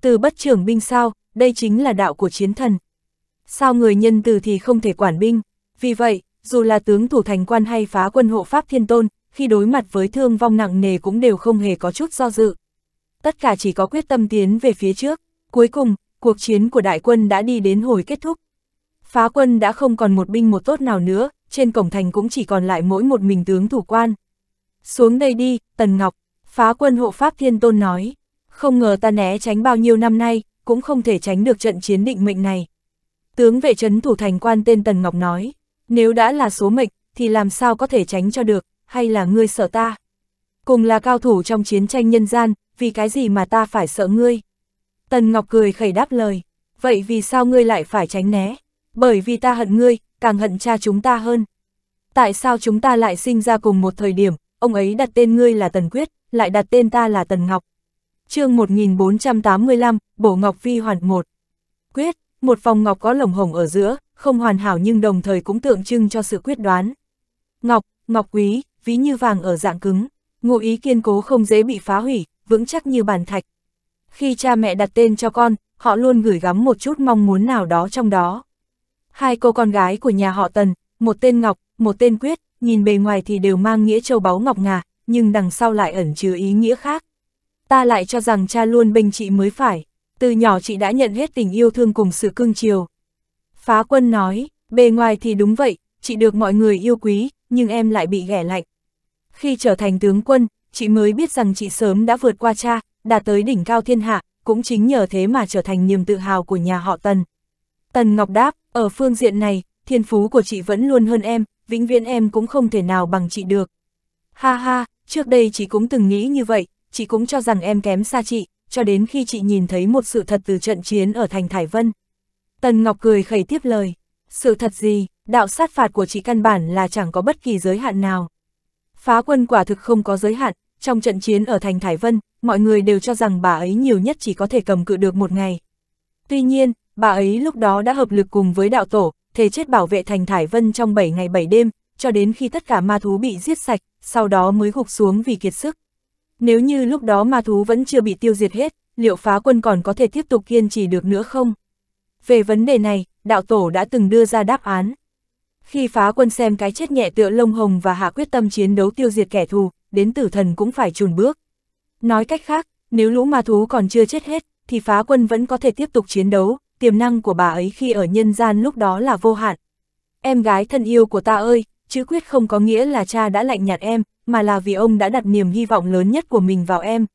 Từ bất trưởng binh sao, đây chính là đạo của chiến thần, sao người nhân từ thì không thể quản binh. Vì vậy, dù là tướng thủ thành quan hay phá quân hộ Pháp Thiên Tôn, khi đối mặt với thương vong nặng nề cũng đều không hề có chút do dự. Tất cả chỉ có quyết tâm tiến về phía trước. Cuối cùng, cuộc chiến của đại quân đã đi đến hồi kết thúc. Phá quân đã không còn một binh một tốt nào nữa, trên cổng thành cũng chỉ còn lại mỗi một mình tướng thủ quan. Xuống đây đi, Tần Ngọc, phá quân hộ Pháp Thiên Tôn nói. Không ngờ ta né tránh bao nhiêu năm nay, cũng không thể tránh được trận chiến định mệnh này. Tướng vệ trấn thủ thành quan tên Tần Ngọc nói, nếu đã là số mệnh, thì làm sao có thể tránh cho được, hay là ngươi sợ ta? Cùng là cao thủ trong chiến tranh nhân gian, vì cái gì mà ta phải sợ ngươi? Tần Ngọc cười khẩy đáp lời, vậy vì sao ngươi lại phải tránh né? Bởi vì ta hận ngươi, càng hận cha chúng ta hơn. Tại sao chúng ta lại sinh ra cùng một thời điểm, ông ấy đặt tên ngươi là Tần Quyết, lại đặt tên ta là Tần Ngọc. chương 1485, Bổ Ngọc Vi Hoàn 1 Quyết, một vòng ngọc có lồng hồng ở giữa, không hoàn hảo nhưng đồng thời cũng tượng trưng cho sự quyết đoán. Ngọc, ngọc quý, ví như vàng ở dạng cứng, ngụ ý kiên cố không dễ bị phá hủy, vững chắc như bàn thạch. Khi cha mẹ đặt tên cho con, họ luôn gửi gắm một chút mong muốn nào đó trong đó. Hai cô con gái của nhà họ Tần, một tên Ngọc, một tên Quyết, nhìn bề ngoài thì đều mang nghĩa châu báu ngọc ngà, nhưng đằng sau lại ẩn chứa ý nghĩa khác. Ta lại cho rằng cha luôn bình trị mới phải từ nhỏ chị đã nhận hết tình yêu thương cùng sự cưng chiều. Phá quân nói, bề ngoài thì đúng vậy, chị được mọi người yêu quý, nhưng em lại bị ghẻ lạnh. Khi trở thành tướng quân, chị mới biết rằng chị sớm đã vượt qua cha, đạt tới đỉnh cao thiên hạ, cũng chính nhờ thế mà trở thành niềm tự hào của nhà họ Tần. Tần Ngọc đáp, ở phương diện này, thiên phú của chị vẫn luôn hơn em, vĩnh viễn em cũng không thể nào bằng chị được. Ha ha, trước đây chị cũng từng nghĩ như vậy, chị cũng cho rằng em kém xa chị, cho đến khi chị nhìn thấy một sự thật từ trận chiến ở thành Thải Vân. Tần Ngọc cười khẩy tiếp lời, sự thật gì, đạo sát phạt của chị căn bản là chẳng có bất kỳ giới hạn nào. Phá quân quả thực không có giới hạn, trong trận chiến ở thành Thải Vân, mọi người đều cho rằng bà ấy nhiều nhất chỉ có thể cầm cự được một ngày. Tuy nhiên, bà ấy lúc đó đã hợp lực cùng với đạo tổ, thề chết bảo vệ thành Thải Vân trong 7 ngày 7 đêm, cho đến khi tất cả ma thú bị giết sạch, sau đó mới gục xuống vì kiệt sức. Nếu như lúc đó ma thú vẫn chưa bị tiêu diệt hết, liệu phá quân còn có thể tiếp tục kiên trì được nữa không? Về vấn đề này, đạo tổ đã từng đưa ra đáp án. Khi phá quân xem cái chết nhẹ tựa lông hồng và hạ quyết tâm chiến đấu tiêu diệt kẻ thù, đến tử thần cũng phải chùn bước. Nói cách khác, nếu lũ ma thú còn chưa chết hết, thì phá quân vẫn có thể tiếp tục chiến đấu, tiềm năng của bà ấy khi ở nhân gian lúc đó là vô hạn. Em gái thân yêu của ta ơi, chữ quyết không có nghĩa là cha đã lạnh nhạt em, mà là vì ông đã đặt niềm hy vọng lớn nhất của mình vào em.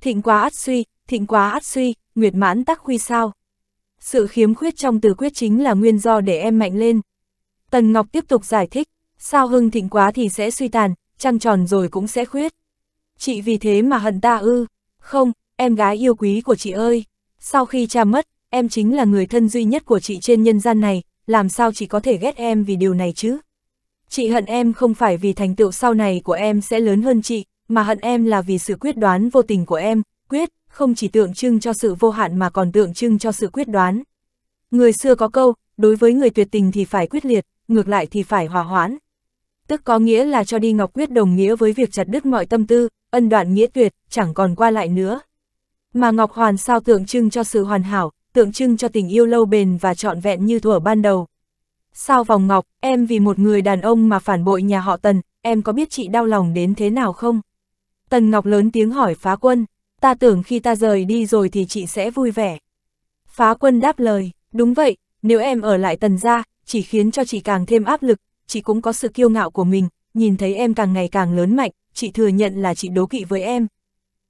Thịnh quá át suy, thịnh quá át suy, nguyệt mãn tắc huy sao. Sự khiếm khuyết trong từ quyết chính là nguyên do để em mạnh lên. Tần Ngọc tiếp tục giải thích, sao hưng thịnh quá thì sẽ suy tàn, trăng tròn rồi cũng sẽ khuyết. Chị vì thế mà hận ta ư, không, em gái yêu quý của chị ơi, sau khi cha mất, em chính là người thân duy nhất của chị trên nhân gian này, làm sao chị có thể ghét em vì điều này chứ? Chị hận em không phải vì thành tựu sau này của em sẽ lớn hơn chị, mà hận em là vì sự quyết đoán vô tình của em, quyết, không chỉ tượng trưng cho sự vô hạn mà còn tượng trưng cho sự quyết đoán. Người xưa có câu, đối với người tuyệt tình thì phải quyết liệt, ngược lại thì phải hòa hoãn. Tức có nghĩa là cho đi ngọc quyết đồng nghĩa với việc chặt đứt mọi tâm tư, ân đoạn nghĩa tuyệt, chẳng còn qua lại nữa. Mà ngọc hoàn sao tượng trưng cho sự hoàn hảo, tượng trưng cho tình yêu lâu bền và trọn vẹn như thuở ban đầu. Sao vòng ngọc, em vì một người đàn ông mà phản bội nhà họ Tần, em có biết chị đau lòng đến thế nào không? Tần Ngọc lớn tiếng hỏi phá quân, ta tưởng khi ta rời đi rồi thì chị sẽ vui vẻ. Phá quân đáp lời, đúng vậy, nếu em ở lại Tần ra, chỉ khiến cho chị càng thêm áp lực, chị cũng có sự kiêu ngạo của mình, nhìn thấy em càng ngày càng lớn mạnh, chị thừa nhận là chị đố kỵ với em.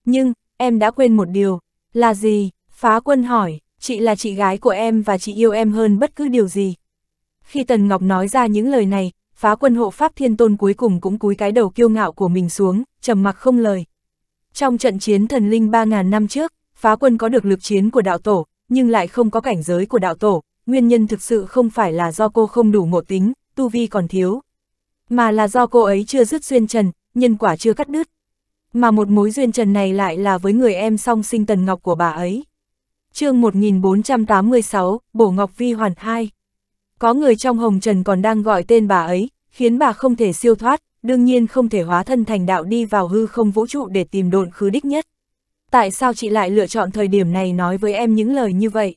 Nhưng, em đã quên một điều, là gì? Phá quân hỏi, chị là chị gái của em và chị yêu em hơn bất cứ điều gì, khi Tần Ngọc nói ra những lời này, phá quân hộ pháp thiên tôn cuối cùng cũng cúi cái đầu kiêu ngạo của mình xuống, trầm mặc không lời. Trong trận chiến thần linh 3.000 năm trước, phá quân có được lực chiến của đạo tổ, nhưng lại không có cảnh giới của đạo tổ, nguyên nhân thực sự không phải là do cô không đủ ngộ tính, tu vi còn thiếu, mà là do cô ấy chưa dứt duyên trần, nhân quả chưa cắt đứt. Mà một mối duyên trần này lại là với người em song sinh Tần Ngọc của bà ấy. chương 1486, Bổ Ngọc Vi Hoàn 2 có người trong hồng trần còn đang gọi tên bà ấy, khiến bà không thể siêu thoát, đương nhiên không thể hóa thân thành đạo đi vào hư không vũ trụ để tìm độn khứ đích nhất. Tại sao chị lại lựa chọn thời điểm này nói với em những lời như vậy?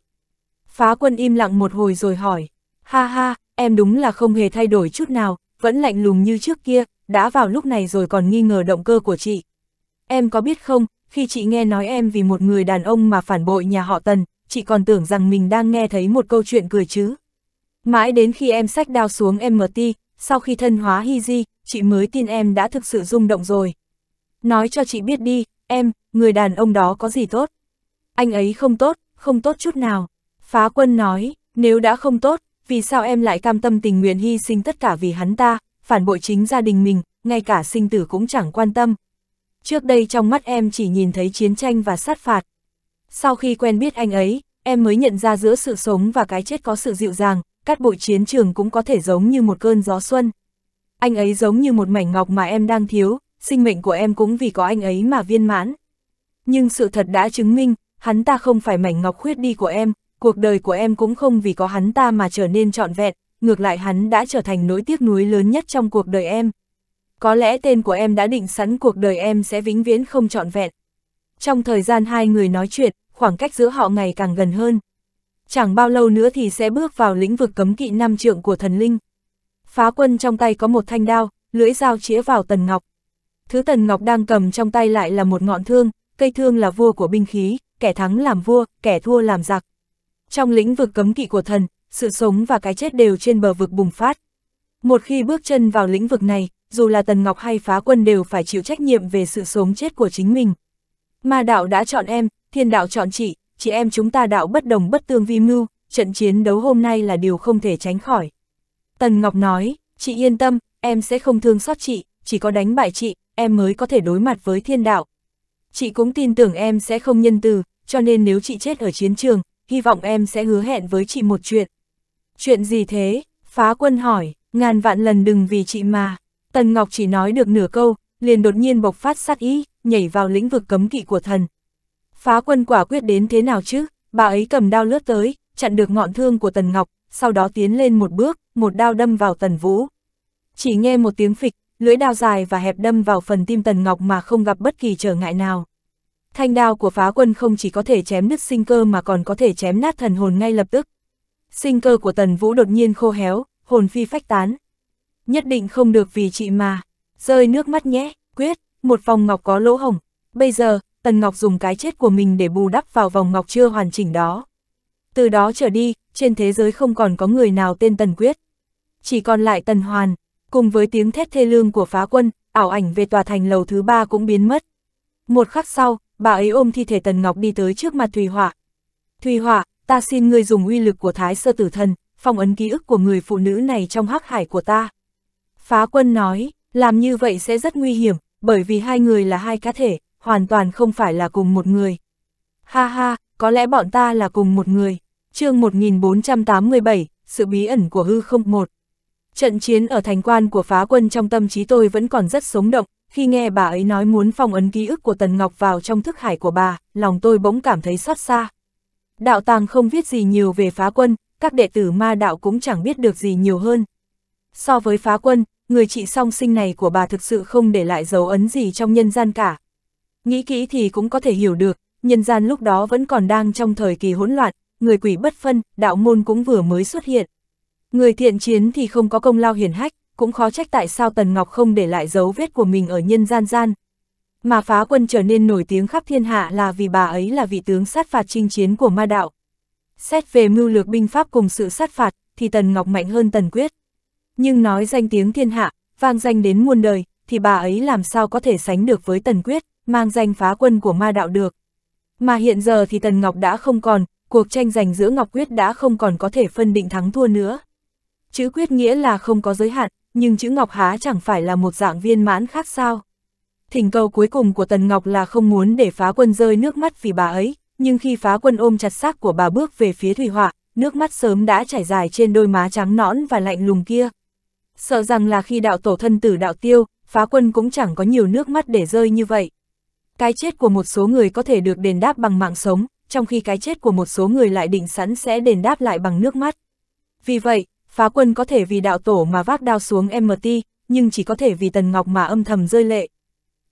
Phá quân im lặng một hồi rồi hỏi, ha ha, em đúng là không hề thay đổi chút nào, vẫn lạnh lùng như trước kia, đã vào lúc này rồi còn nghi ngờ động cơ của chị. Em có biết không, khi chị nghe nói em vì một người đàn ông mà phản bội nhà họ Tần, chị còn tưởng rằng mình đang nghe thấy một câu chuyện cười chứ. Mãi đến khi em sách đao xuống MT, sau khi thân hóa hy di, chị mới tin em đã thực sự rung động rồi. Nói cho chị biết đi, em, người đàn ông đó có gì tốt? Anh ấy không tốt, không tốt chút nào. Phá quân nói, nếu đã không tốt, vì sao em lại cam tâm tình nguyện hy sinh tất cả vì hắn ta, phản bội chính gia đình mình, ngay cả sinh tử cũng chẳng quan tâm. Trước đây trong mắt em chỉ nhìn thấy chiến tranh và sát phạt. Sau khi quen biết anh ấy, em mới nhận ra giữa sự sống và cái chết có sự dịu dàng, cát bụi chiến trường cũng có thể giống như một cơn gió xuân. Anh ấy giống như một mảnh ngọc mà em đang thiếu, sinh mệnh của em cũng vì có anh ấy mà viên mãn. Nhưng sự thật đã chứng minh, hắn ta không phải mảnh ngọc khuyết đi của em, cuộc đời của em cũng không vì có hắn ta mà trở nên trọn vẹn, ngược lại hắn đã trở thành nỗi tiếc nuối lớn nhất trong cuộc đời em. Có lẽ tên của em đã định sẵn cuộc đời em sẽ vĩnh viễn không trọn vẹn. Trong thời gian hai người nói chuyện, khoảng cách giữa họ ngày càng gần hơn chẳng bao lâu nữa thì sẽ bước vào lĩnh vực cấm kỵ năm trượng của thần linh. Phá quân trong tay có một thanh đao, lưỡi dao chĩa vào Tần Ngọc. Thứ Tần Ngọc đang cầm trong tay lại là một ngọn thương, cây thương là vua của binh khí, kẻ thắng làm vua, kẻ thua làm giặc. Trong lĩnh vực cấm kỵ của thần, sự sống và cái chết đều trên bờ vực bùng phát. Một khi bước chân vào lĩnh vực này, dù là Tần Ngọc hay phá quân đều phải chịu trách nhiệm về sự sống chết của chính mình. Ma đạo đã chọn em, thiên đạo chọn chị, chị em chúng ta đạo bất đồng bất tương vi mưu, trận chiến đấu hôm nay là điều không thể tránh khỏi. Tần Ngọc nói, chị yên tâm, em sẽ không thương xót chị, chỉ có đánh bại chị, em mới có thể đối mặt với thiên đạo. Chị cũng tin tưởng em sẽ không nhân từ, cho nên nếu chị chết ở chiến trường, hy vọng em sẽ hứa hẹn với chị một chuyện. Chuyện gì thế? Phá quân hỏi, ngàn vạn lần đừng vì chị mà. Tần Ngọc chỉ nói được nửa câu, liền đột nhiên bộc phát sát ý, nhảy vào lĩnh vực cấm kỵ của thần, Phá quân quả quyết đến thế nào chứ, bà ấy cầm đao lướt tới, chặn được ngọn thương của Tần Ngọc, sau đó tiến lên một bước, một đao đâm vào Tần Vũ. Chỉ nghe một tiếng phịch, lưỡi đao dài và hẹp đâm vào phần tim Tần Ngọc mà không gặp bất kỳ trở ngại nào. Thanh đao của phá quân không chỉ có thể chém nứt sinh cơ mà còn có thể chém nát thần hồn ngay lập tức. Sinh cơ của Tần Vũ đột nhiên khô héo, hồn phi phách tán. Nhất định không được vì chị mà, rơi nước mắt nhé, quyết, một phòng ngọc có lỗ hồng. Bây giờ, Tần Ngọc dùng cái chết của mình để bù đắp vào vòng ngọc chưa hoàn chỉnh đó. Từ đó trở đi, trên thế giới không còn có người nào tên Tần Quyết. Chỉ còn lại Tần Hoàn, cùng với tiếng thét thê lương của phá quân, ảo ảnh về tòa thành lầu thứ ba cũng biến mất. Một khắc sau, bà ấy ôm thi thể Tần Ngọc đi tới trước mặt Thùy Họa. Thùy Họa, ta xin ngươi dùng uy lực của Thái Sơ Tử Thần, phong ấn ký ức của người phụ nữ này trong hắc hải của ta. Phá quân nói, làm như vậy sẽ rất nguy hiểm, bởi vì hai người là hai cá thể, hoàn toàn không phải là cùng một người. Ha ha, có lẽ bọn ta là cùng một người. chương 1487, sự bí ẩn của hư không một. Trận chiến ở thành quan của phá quân trong tâm trí tôi vẫn còn rất sống động, khi nghe bà ấy nói muốn phong ấn ký ức của Tần Ngọc vào trong thức hải của bà, lòng tôi bỗng cảm thấy xót xa. Đạo tàng không viết gì nhiều về phá quân, các đệ tử ma đạo cũng chẳng biết được gì nhiều hơn. So với phá quân, người chị song sinh này của bà thực sự không để lại dấu ấn gì trong nhân gian cả, nghĩ kỹ thì cũng có thể hiểu được, nhân gian lúc đó vẫn còn đang trong thời kỳ hỗn loạn, người quỷ bất phân, đạo môn cũng vừa mới xuất hiện. Người thiện chiến thì không có công lao hiển hách, cũng khó trách tại sao Tần Ngọc không để lại dấu vết của mình ở nhân gian gian. Mà phá quân trở nên nổi tiếng khắp thiên hạ là vì bà ấy là vị tướng sát phạt chinh chiến của ma đạo. Xét về mưu lược binh pháp cùng sự sát phạt, thì Tần Ngọc mạnh hơn Tần Quyết. Nhưng nói danh tiếng thiên hạ, vang danh đến muôn đời, thì bà ấy làm sao có thể sánh được với Tần Quyết mang danh phá quân của ma đạo được. Mà hiện giờ thì Tần Ngọc đã không còn, cuộc tranh giành giữa Ngọc Quyết đã không còn có thể phân định thắng thua nữa. Chữ Quyết nghĩa là không có giới hạn, nhưng chữ Ngọc há chẳng phải là một dạng viên mãn khác sao. Thỉnh cầu cuối cùng của Tần Ngọc là không muốn để phá quân rơi nước mắt vì bà ấy, nhưng khi phá quân ôm chặt xác của bà bước về phía Thủy Họa, nước mắt sớm đã chảy dài trên đôi má trắng nõn và lạnh lùng kia. Sợ rằng là khi đạo tổ thân tử đạo tiêu, phá quân cũng chẳng có nhiều nước mắt để rơi như vậy. Cái chết của một số người có thể được đền đáp bằng mạng sống, trong khi cái chết của một số người lại định sẵn sẽ đền đáp lại bằng nước mắt. Vì vậy, phá quân có thể vì đạo tổ mà vác đao xuống MT, nhưng chỉ có thể vì Tần Ngọc mà âm thầm rơi lệ.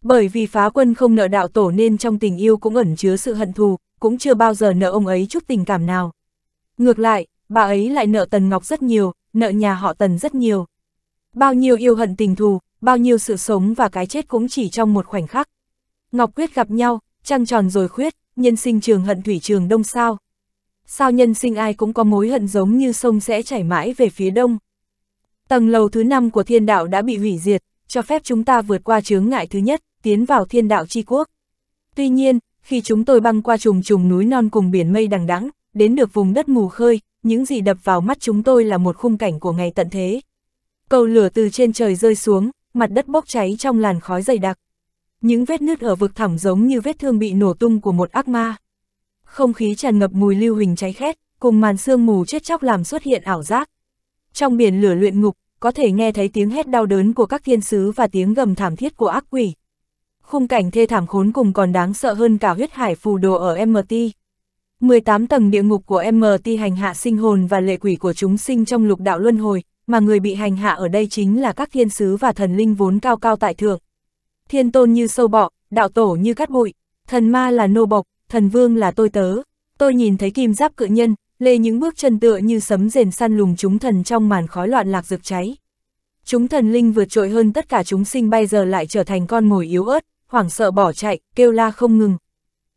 Bởi vì phá quân không nợ đạo tổ nên trong tình yêu cũng ẩn chứa sự hận thù, cũng chưa bao giờ nợ ông ấy chút tình cảm nào. Ngược lại, bà ấy lại nợ Tần Ngọc rất nhiều, nợ nhà họ Tần rất nhiều. Bao nhiêu yêu hận tình thù, bao nhiêu sự sống và cái chết cũng chỉ trong một khoảnh khắc. Ngọc Quyết gặp nhau, trăng tròn rồi khuyết, nhân sinh trường hận thủy trường đông sao. Sao nhân sinh ai cũng có mối hận giống như sông sẽ chảy mãi về phía đông. Tầng lầu thứ năm của thiên đạo đã bị hủy diệt, cho phép chúng ta vượt qua chướng ngại thứ nhất, tiến vào thiên đạo chi quốc. Tuy nhiên, khi chúng tôi băng qua trùng trùng núi non cùng biển mây đằng đẵng đến được vùng đất mù khơi, những gì đập vào mắt chúng tôi là một khung cảnh của ngày tận thế. Cầu lửa từ trên trời rơi xuống, mặt đất bốc cháy trong làn khói dày đặc những vết nứt ở vực thẳm giống như vết thương bị nổ tung của một ác ma. Không khí tràn ngập mùi lưu huỳnh cháy khét, cùng màn sương mù chết chóc làm xuất hiện ảo giác. Trong biển lửa luyện ngục, có thể nghe thấy tiếng hét đau đớn của các thiên sứ và tiếng gầm thảm thiết của ác quỷ. Khung cảnh thê thảm khốn cùng còn đáng sợ hơn cả huyết hải phù đồ ở MT. 18 tầng địa ngục của MT hành hạ sinh hồn và lệ quỷ của chúng sinh trong lục đạo luân hồi, mà người bị hành hạ ở đây chính là các thiên sứ và thần linh vốn cao cao tại thượng thiên tôn như sâu bọ, đạo tổ như cát bụi, thần ma là nô bộc, thần vương là tôi tớ. Tôi nhìn thấy kim giáp cự nhân, lê những bước chân tựa như sấm rền săn lùng chúng thần trong màn khói loạn lạc rực cháy. Chúng thần linh vượt trội hơn tất cả chúng sinh bây giờ lại trở thành con mồi yếu ớt, hoảng sợ bỏ chạy, kêu la không ngừng.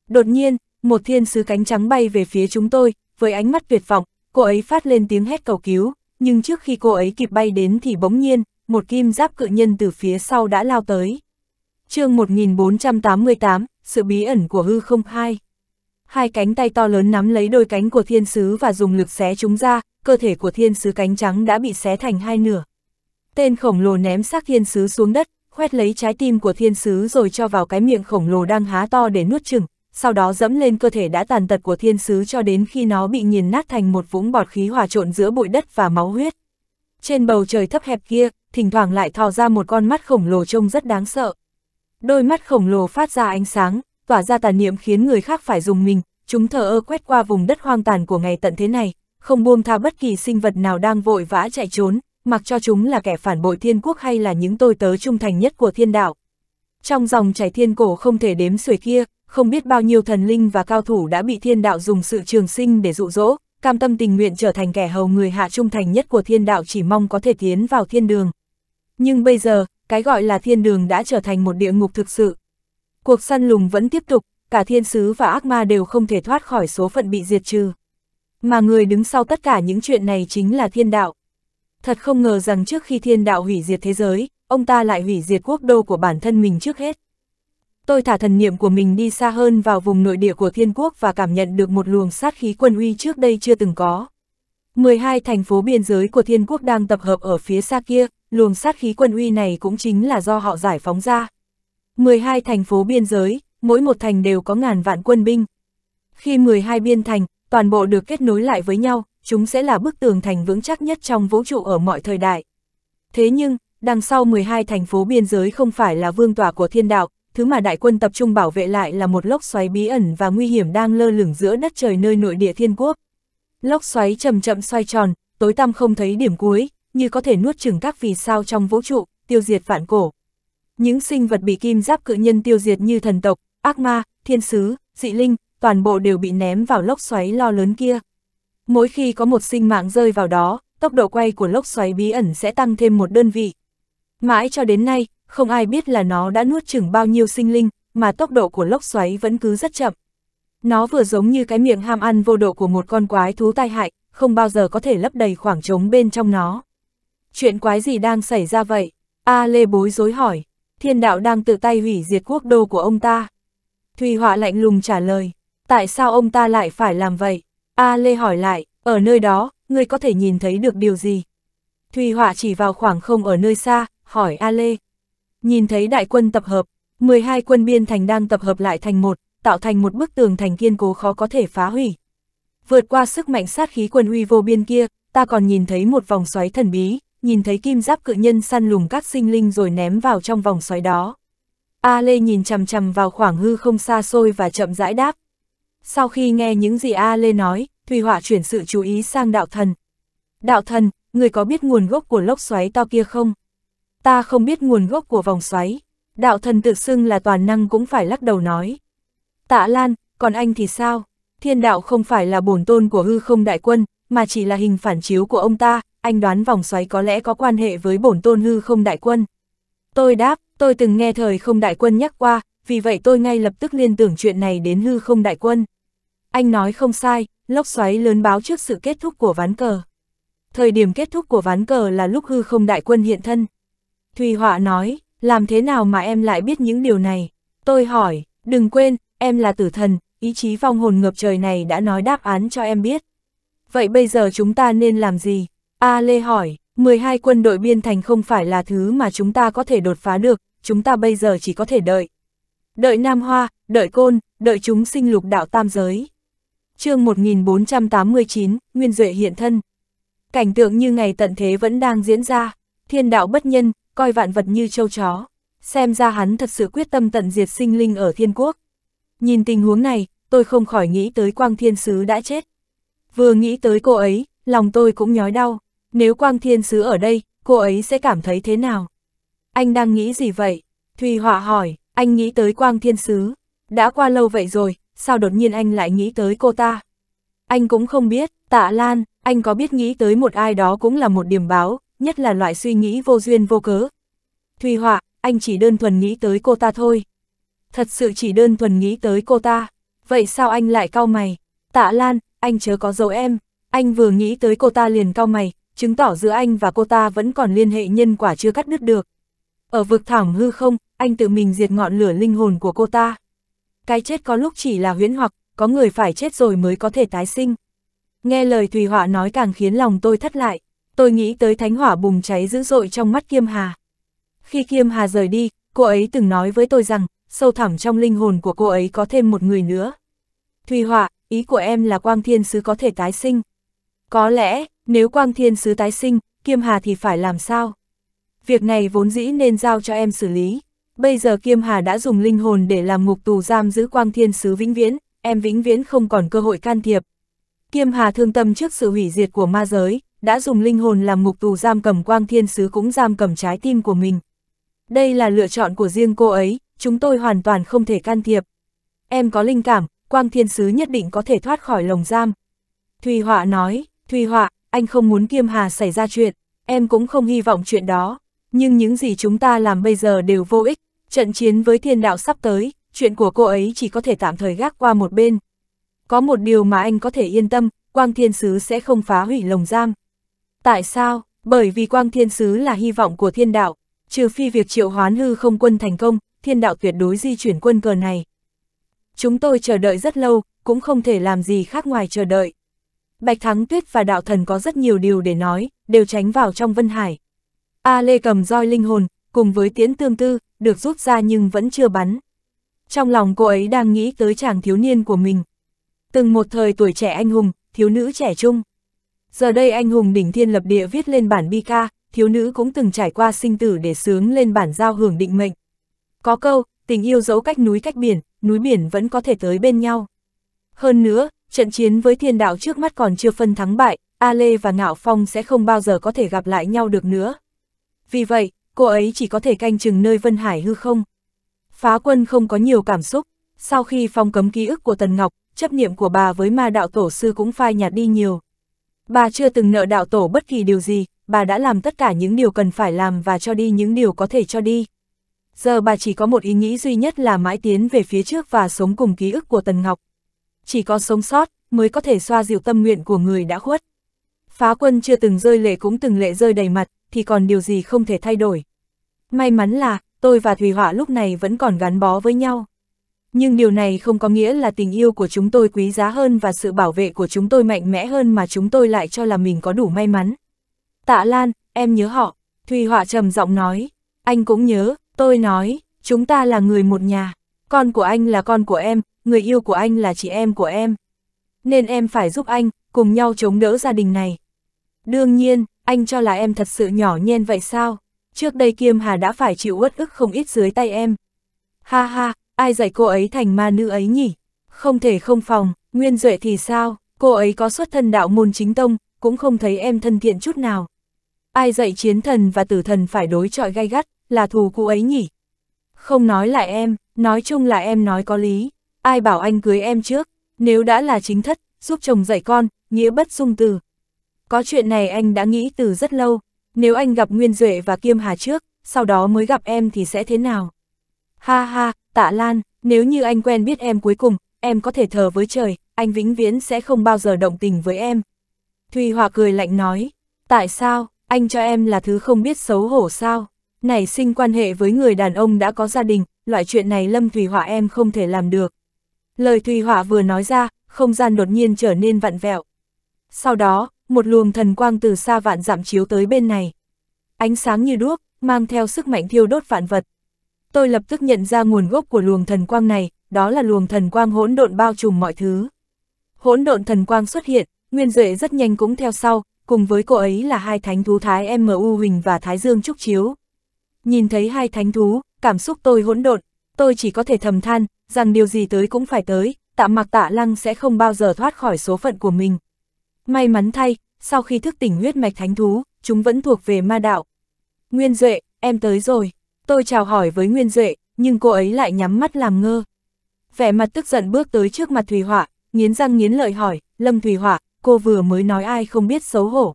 Đột nhiên, một thiên sứ cánh trắng bay về phía chúng tôi, với ánh mắt tuyệt vọng, cô ấy phát lên tiếng hét cầu cứu, nhưng trước khi cô ấy kịp bay đến thì bỗng nhiên, một kim giáp cự nhân từ phía sau đã lao tới chương 1488, sự bí ẩn của hư không hai. Hai cánh tay to lớn nắm lấy đôi cánh của thiên sứ và dùng lực xé chúng ra, cơ thể của thiên sứ cánh trắng đã bị xé thành hai nửa. Tên khổng lồ ném xác thiên sứ xuống đất, khoét lấy trái tim của thiên sứ rồi cho vào cái miệng khổng lồ đang há to để nuốt chừng, sau đó dẫm lên cơ thể đã tàn tật của thiên sứ cho đến khi nó bị nghiền nát thành một vũng bọt khí hòa trộn giữa bụi đất và máu huyết. Trên bầu trời thấp hẹp kia, thỉnh thoảng lại thò ra một con mắt khổng lồ trông rất đáng sợ đôi mắt khổng lồ phát ra ánh sáng, tỏa ra tàn niệm khiến người khác phải dùng mình, chúng thờ ơ quét qua vùng đất hoang tàn của ngày tận thế này, không buông tha bất kỳ sinh vật nào đang vội vã chạy trốn, mặc cho chúng là kẻ phản bội thiên quốc hay là những tôi tớ trung thành nhất của thiên đạo. Trong dòng chảy thiên cổ không thể đếm xuể kia, không biết bao nhiêu thần linh và cao thủ đã bị thiên đạo dùng sự trường sinh để dụ dỗ, cam tâm tình nguyện trở thành kẻ hầu người hạ trung thành nhất của thiên đạo chỉ mong có thể tiến vào thiên đường. Nhưng bây giờ, cái gọi là thiên đường đã trở thành một địa ngục thực sự. Cuộc săn lùng vẫn tiếp tục, cả thiên sứ và ác ma đều không thể thoát khỏi số phận bị diệt trừ. Mà người đứng sau tất cả những chuyện này chính là thiên đạo. Thật không ngờ rằng trước khi thiên đạo hủy diệt thế giới, ông ta lại hủy diệt quốc đô của bản thân mình trước hết. Tôi thả thần niệm của mình đi xa hơn vào vùng nội địa của thiên quốc và cảm nhận được một luồng sát khí quân uy trước đây chưa từng có. 12 thành phố biên giới của thiên quốc đang tập hợp ở phía xa kia, luồng sát khí quân uy này cũng chính là do họ giải phóng ra. 12 thành phố biên giới, mỗi một thành đều có ngàn vạn quân binh. Khi 12 biên thành, toàn bộ được kết nối lại với nhau, chúng sẽ là bức tường thành vững chắc nhất trong vũ trụ ở mọi thời đại. Thế nhưng, đằng sau 12 thành phố biên giới không phải là vương tỏa của thiên đạo, thứ mà đại quân tập trung bảo vệ lại là một lốc xoáy bí ẩn và nguy hiểm đang lơ lửng giữa đất trời nơi nội địa thiên quốc. Lốc xoáy chậm chậm xoay tròn, tối tăm không thấy điểm cuối, như có thể nuốt chửng các vì sao trong vũ trụ, tiêu diệt vạn cổ. Những sinh vật bị kim giáp cự nhân tiêu diệt như thần tộc, ác ma, thiên sứ, dị linh, toàn bộ đều bị ném vào lốc xoáy lo lớn kia. Mỗi khi có một sinh mạng rơi vào đó, tốc độ quay của lốc xoáy bí ẩn sẽ tăng thêm một đơn vị. Mãi cho đến nay, không ai biết là nó đã nuốt chửng bao nhiêu sinh linh, mà tốc độ của lốc xoáy vẫn cứ rất chậm. Nó vừa giống như cái miệng ham ăn vô độ của một con quái thú tai hại, không bao giờ có thể lấp đầy khoảng trống bên trong nó. Chuyện quái gì đang xảy ra vậy? A Lê bối rối hỏi, thiên đạo đang tự tay hủy diệt quốc đô của ông ta. Thùy Họa lạnh lùng trả lời, tại sao ông ta lại phải làm vậy? A Lê hỏi lại, ở nơi đó, ngươi có thể nhìn thấy được điều gì? Thùy Họa chỉ vào khoảng không ở nơi xa, hỏi A Lê. Nhìn thấy đại quân tập hợp, 12 quân biên thành đang tập hợp lại thành một, tạo thành một bức tường thành kiên cố khó có thể phá hủy. Vượt qua sức mạnh sát khí quần huy vô biên kia, ta còn nhìn thấy một vòng xoáy thần bí, nhìn thấy kim giáp cự nhân săn lùng các sinh linh rồi ném vào trong vòng xoáy đó. A Lê nhìn chằm chằm vào khoảng hư không xa xôi và chậm rãi đáp. Sau khi nghe những gì A Lê nói, Thùy Họa chuyển sự chú ý sang đạo thần. Đạo thần, người có biết nguồn gốc của lốc xoáy to kia không? Ta không biết nguồn gốc của vòng xoáy. Đạo thần tự xưng là toàn năng cũng phải lắc đầu nói. Tạ Lan, còn anh thì sao? Thiên đạo không phải là bổn tôn của hư không đại quân, mà chỉ là hình phản chiếu của ông ta, anh đoán vòng xoáy có lẽ có quan hệ với bổn tôn hư không đại quân. Tôi đáp, tôi từng nghe thời không đại quân nhắc qua, vì vậy tôi ngay lập tức liên tưởng chuyện này đến hư không đại quân. Anh nói không sai, lốc xoáy lớn báo trước sự kết thúc của ván cờ. Thời điểm kết thúc của ván cờ là lúc hư không đại quân hiện thân. Thùy Họa nói, làm thế nào mà em lại biết những điều này? Tôi hỏi, đừng quên, em là tử thần, ý chí vong hồn ngập trời này đã nói đáp án cho em biết. Vậy bây giờ chúng ta nên làm gì? A Lê hỏi, 12 quân đội biên thành không phải là thứ mà chúng ta có thể đột phá được, chúng ta bây giờ chỉ có thể đợi. Đợi Nam Hoa, đợi Côn, đợi chúng sinh lục đạo tam giới. chương 1489, Nguyên Duệ hiện thân. Cảnh tượng như ngày tận thế vẫn đang diễn ra, thiên đạo bất nhân, coi vạn vật như châu chó. Xem ra hắn thật sự quyết tâm tận diệt sinh linh ở thiên quốc. Nhìn tình huống này, tôi không khỏi nghĩ tới Quang Thiên Sứ đã chết. Vừa nghĩ tới cô ấy, lòng tôi cũng nhói đau. Nếu Quang Thiên Sứ ở đây, cô ấy sẽ cảm thấy thế nào? Anh đang nghĩ gì vậy? Thùy Họa hỏi, anh nghĩ tới Quang Thiên Sứ. Đã qua lâu vậy rồi, sao đột nhiên anh lại nghĩ tới cô ta? Anh cũng không biết, tạ Lan, anh có biết nghĩ tới một ai đó cũng là một điểm báo, nhất là loại suy nghĩ vô duyên vô cớ. Thùy Họa, anh chỉ đơn thuần nghĩ tới cô ta thôi thật sự chỉ đơn thuần nghĩ tới cô ta. Vậy sao anh lại cau mày? Tạ Lan, anh chớ có dấu em. Anh vừa nghĩ tới cô ta liền cau mày, chứng tỏ giữa anh và cô ta vẫn còn liên hệ nhân quả chưa cắt đứt được. Ở vực thảm hư không, anh tự mình diệt ngọn lửa linh hồn của cô ta. Cái chết có lúc chỉ là huyễn hoặc, có người phải chết rồi mới có thể tái sinh. Nghe lời Thùy Họa nói càng khiến lòng tôi thất lại, tôi nghĩ tới thánh hỏa bùng cháy dữ dội trong mắt Kiêm Hà. Khi Kiêm Hà rời đi, cô ấy từng nói với tôi rằng, sâu thẳm trong linh hồn của cô ấy có thêm một người nữa. Thùy Họa, ý của em là Quang Thiên Sứ có thể tái sinh. Có lẽ, nếu Quang Thiên Sứ tái sinh, Kiêm Hà thì phải làm sao? Việc này vốn dĩ nên giao cho em xử lý. Bây giờ Kiêm Hà đã dùng linh hồn để làm ngục tù giam giữ Quang Thiên Sứ vĩnh viễn, em vĩnh viễn không còn cơ hội can thiệp. Kiêm Hà thương tâm trước sự hủy diệt của ma giới, đã dùng linh hồn làm ngục tù giam cầm Quang Thiên Sứ cũng giam cầm trái tim của mình. Đây là lựa chọn của riêng cô ấy, chúng tôi hoàn toàn không thể can thiệp. Em có linh cảm, quang thiên sứ nhất định có thể thoát khỏi lồng giam. Thùy Họa nói, Thùy Họa, anh không muốn Kiêm Hà xảy ra chuyện, em cũng không hy vọng chuyện đó. Nhưng những gì chúng ta làm bây giờ đều vô ích, trận chiến với thiên đạo sắp tới, chuyện của cô ấy chỉ có thể tạm thời gác qua một bên. Có một điều mà anh có thể yên tâm, Quang Thiên Sứ sẽ không phá hủy lồng giam. Tại sao? Bởi vì Quang Thiên Sứ là hy vọng của thiên đạo, trừ phi việc triệu hoán hư không quân thành công, thiên đạo tuyệt đối di chuyển quân cờ này. Chúng tôi chờ đợi rất lâu, cũng không thể làm gì khác ngoài chờ đợi. Bạch Thắng Tuyết và đạo thần có rất nhiều điều để nói, đều tránh vào trong Vân Hải. A Lê cầm roi linh hồn, cùng với tiễn tương tư, được rút ra nhưng vẫn chưa bắn. Trong lòng cô ấy đang nghĩ tới chàng thiếu niên của mình. Từng một thời tuổi trẻ anh hùng, thiếu nữ trẻ trung. Giờ đây anh hùng đỉnh thiên lập địa viết lên bản bi ca, thiếu nữ cũng từng trải qua sinh tử để sướng lên bản giao hưởng định mệnh. Có câu, tình yêu dẫu cách núi cách biển, núi biển vẫn có thể tới bên nhau. Hơn nữa, trận chiến với thiên đạo trước mắt còn chưa phân thắng bại, A Lê và Ngạo Phong sẽ không bao giờ có thể gặp lại nhau được nữa. Vì vậy, cô ấy chỉ có thể canh chừng nơi Vân Hải hư không. Phá quân không có nhiều cảm xúc, sau khi phong cấm ký ức của Tần Ngọc, chấp niệm của bà với ma đạo tổ sư cũng phai nhạt đi nhiều. Bà chưa từng nợ đạo tổ bất kỳ điều gì, bà đã làm tất cả những điều cần phải làm và cho đi những điều có thể cho đi. Giờ bà chỉ có một ý nghĩ duy nhất là mãi tiến về phía trước và sống cùng ký ức của Tần Ngọc. Chỉ có sống sót mới có thể xoa dịu tâm nguyện của người đã khuất. Phá quân chưa từng rơi lệ cũng từng lệ rơi đầy mặt, thì còn điều gì không thể thay đổi. May mắn là, tôi và Thùy Họa lúc này vẫn còn gắn bó với nhau. Nhưng điều này không có nghĩa là tình yêu của chúng tôi quý giá hơn và sự bảo vệ của chúng tôi mạnh mẽ hơn mà chúng tôi lại cho là mình có đủ may mắn. Tạ Lan, em nhớ họ. Thùy Họa trầm giọng nói. Anh cũng nhớ, Tôi nói, chúng ta là người một nhà, con của anh là con của em, người yêu của anh là chị em của em. Nên em phải giúp anh, cùng nhau chống đỡ gia đình này. Đương nhiên, anh cho là em thật sự nhỏ nhen vậy sao? Trước đây Kiêm Hà đã phải chịu uất ức không ít dưới tay em. Ha ha, ai dạy cô ấy thành ma nữ ấy nhỉ? Không thể không phòng, Nguyên Duệ thì sao? Cô ấy có xuất thân đạo môn chính tông, cũng không thấy em thân thiện chút nào. Ai dạy chiến thần và tử thần phải đối chọi gay gắt, là thù cũ ấy nhỉ? Không nói lại em, nói chung là em nói có lý, ai bảo anh cưới em trước, nếu đã là chính thất, giúp chồng dạy con, nghĩa bất dung từ. Có chuyện này anh đã nghĩ từ rất lâu, nếu anh gặp Nguyên Duệ và Kiêm Hà trước, sau đó mới gặp em thì sẽ thế nào? Ha ha, tạ Lan, nếu như anh quen biết em cuối cùng, em có thể thờ với trời, anh vĩnh viễn sẽ không bao giờ động tình với em. Thùy Hòa cười lạnh nói, tại sao, anh cho em là thứ không biết xấu hổ sao? nảy sinh quan hệ với người đàn ông đã có gia đình, loại chuyện này Lâm Thùy Họa em không thể làm được. Lời Thùy Họa vừa nói ra, không gian đột nhiên trở nên vặn vẹo. Sau đó, một luồng thần quang từ xa vạn dặm chiếu tới bên này. Ánh sáng như đuốc, mang theo sức mạnh thiêu đốt vạn vật. Tôi lập tức nhận ra nguồn gốc của luồng thần quang này, đó là luồng thần quang hỗn độn bao trùm mọi thứ. Hỗn độn thần quang xuất hiện, Nguyên Duệ rất nhanh cũng theo sau, cùng với cô ấy là hai thánh thú Thái MU Huỳnh và Thái Dương Trúc Chiếu. Nhìn thấy hai thánh thú, cảm xúc tôi hỗn độn, tôi chỉ có thể thầm than, rằng điều gì tới cũng phải tới, tạm mặc tạ lăng sẽ không bao giờ thoát khỏi số phận của mình. May mắn thay, sau khi thức tỉnh huyết mạch thánh thú, chúng vẫn thuộc về ma đạo. Nguyên Duệ, em tới rồi. Tôi chào hỏi với Nguyên Duệ, nhưng cô ấy lại nhắm mắt làm ngơ. Vẻ mặt tức giận bước tới trước mặt Thùy Họa, nghiến răng nghiến lợi hỏi, Lâm Thùy Họa, cô vừa mới nói ai không biết xấu hổ.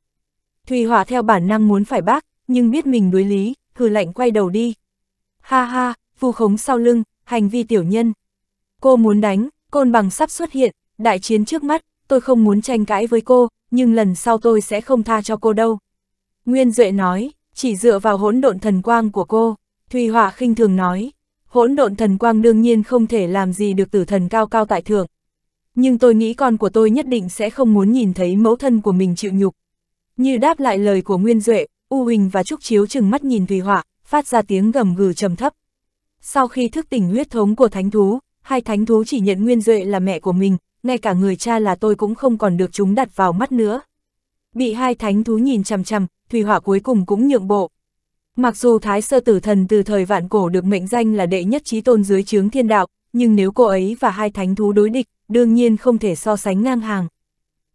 Thùy Họa theo bản năng muốn phải bác, nhưng biết mình đối lý, hừ lạnh quay đầu đi. Ha ha, vu khống sau lưng, hành vi tiểu nhân. Cô muốn đánh, côn bằng sắp xuất hiện, đại chiến trước mắt, tôi không muốn tranh cãi với cô, nhưng lần sau tôi sẽ không tha cho cô đâu. Nguyên Duệ nói, chỉ dựa vào hỗn độn thần quang của cô, Thùy Họa khinh thường nói, hỗn độn thần quang đương nhiên không thể làm gì được tử thần cao cao tại thượng. Nhưng tôi nghĩ con của tôi nhất định sẽ không muốn nhìn thấy mẫu thân của mình chịu nhục. Như đáp lại lời của Nguyên Duệ, U Huỳnh và Trúc Chiếu chừng mắt nhìn Thùy Họa, phát ra tiếng gầm gừ trầm thấp. Sau khi thức tỉnh huyết thống của thánh thú, hai thánh thú chỉ nhận Nguyên Duệ là mẹ của mình, ngay cả người cha là tôi cũng không còn được chúng đặt vào mắt nữa. Bị hai thánh thú nhìn chằm chằm, Thùy Họa cuối cùng cũng nhượng bộ. Mặc dù Thái Sơ Tử Thần từ thời vạn cổ được mệnh danh là đệ nhất trí tôn dưới chướng thiên đạo, nhưng nếu cô ấy và hai thánh thú đối địch, đương nhiên không thể so sánh ngang hàng.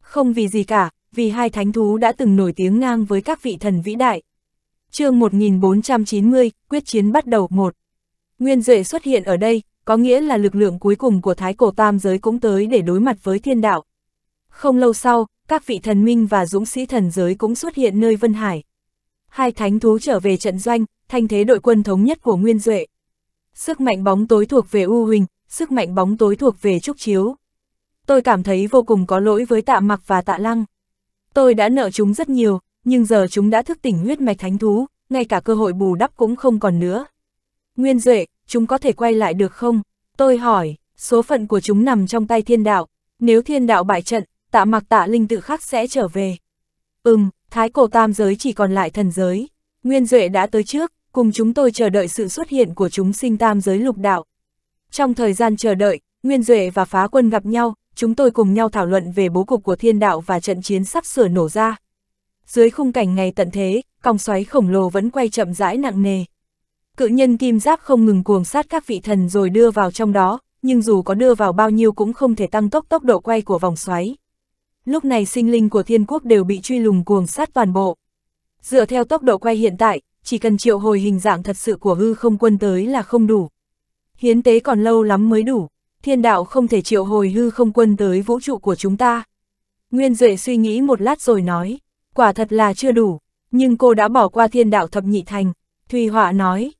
Không vì gì cả, vì hai thánh thú đã từng nổi tiếng ngang với các vị thần vĩ đại. chương 1490, quyết chiến bắt đầu 1. Nguyên Duệ xuất hiện ở đây, có nghĩa là lực lượng cuối cùng của Thái Cổ Tam Giới cũng tới để đối mặt với thiên đạo. Không lâu sau, các vị thần minh và dũng sĩ thần giới cũng xuất hiện nơi Vân Hải. Hai thánh thú trở về trận doanh, thanh thế đội quân thống nhất của Nguyên Duệ. Sức mạnh bóng tối thuộc về U Huỳnh, sức mạnh bóng tối thuộc về Trúc Chiếu. Tôi cảm thấy vô cùng có lỗi với tạ mặc và tạ lăng. Tôi đã nợ chúng rất nhiều, nhưng giờ chúng đã thức tỉnh huyết mạch thánh thú, ngay cả cơ hội bù đắp cũng không còn nữa. Nguyên Duệ, chúng có thể quay lại được không? Tôi hỏi, số phận của chúng nằm trong tay thiên đạo, nếu thiên đạo bại trận, tạ mặc tạ linh tự khắc sẽ trở về. Ừm, thái cổ tam giới chỉ còn lại thần giới. Nguyên Duệ đã tới trước, cùng chúng tôi chờ đợi sự xuất hiện của chúng sinh tam giới lục đạo. Trong thời gian chờ đợi, Nguyên Duệ và phá quân gặp nhau, chúng tôi cùng nhau thảo luận về bố cục của thiên đạo và trận chiến sắp sửa nổ ra. Dưới khung cảnh ngày tận thế, còng xoáy khổng lồ vẫn quay chậm rãi nặng nề. Cự nhân kim giáp không ngừng cuồng sát các vị thần rồi đưa vào trong đó, nhưng dù có đưa vào bao nhiêu cũng không thể tăng tốc tốc độ quay của vòng xoáy. Lúc này sinh linh của thiên quốc đều bị truy lùng cuồng sát toàn bộ. Dựa theo tốc độ quay hiện tại, chỉ cần triệu hồi hình dạng thật sự của hư không quân tới là không đủ. Hiến tế còn lâu lắm mới đủ thiên đạo không thể triệu hồi hư không quân tới vũ trụ của chúng ta. Nguyên Duệ suy nghĩ một lát rồi nói, quả thật là chưa đủ, nhưng cô đã bỏ qua thiên đạo thập nhị thành. Thùy Họa nói,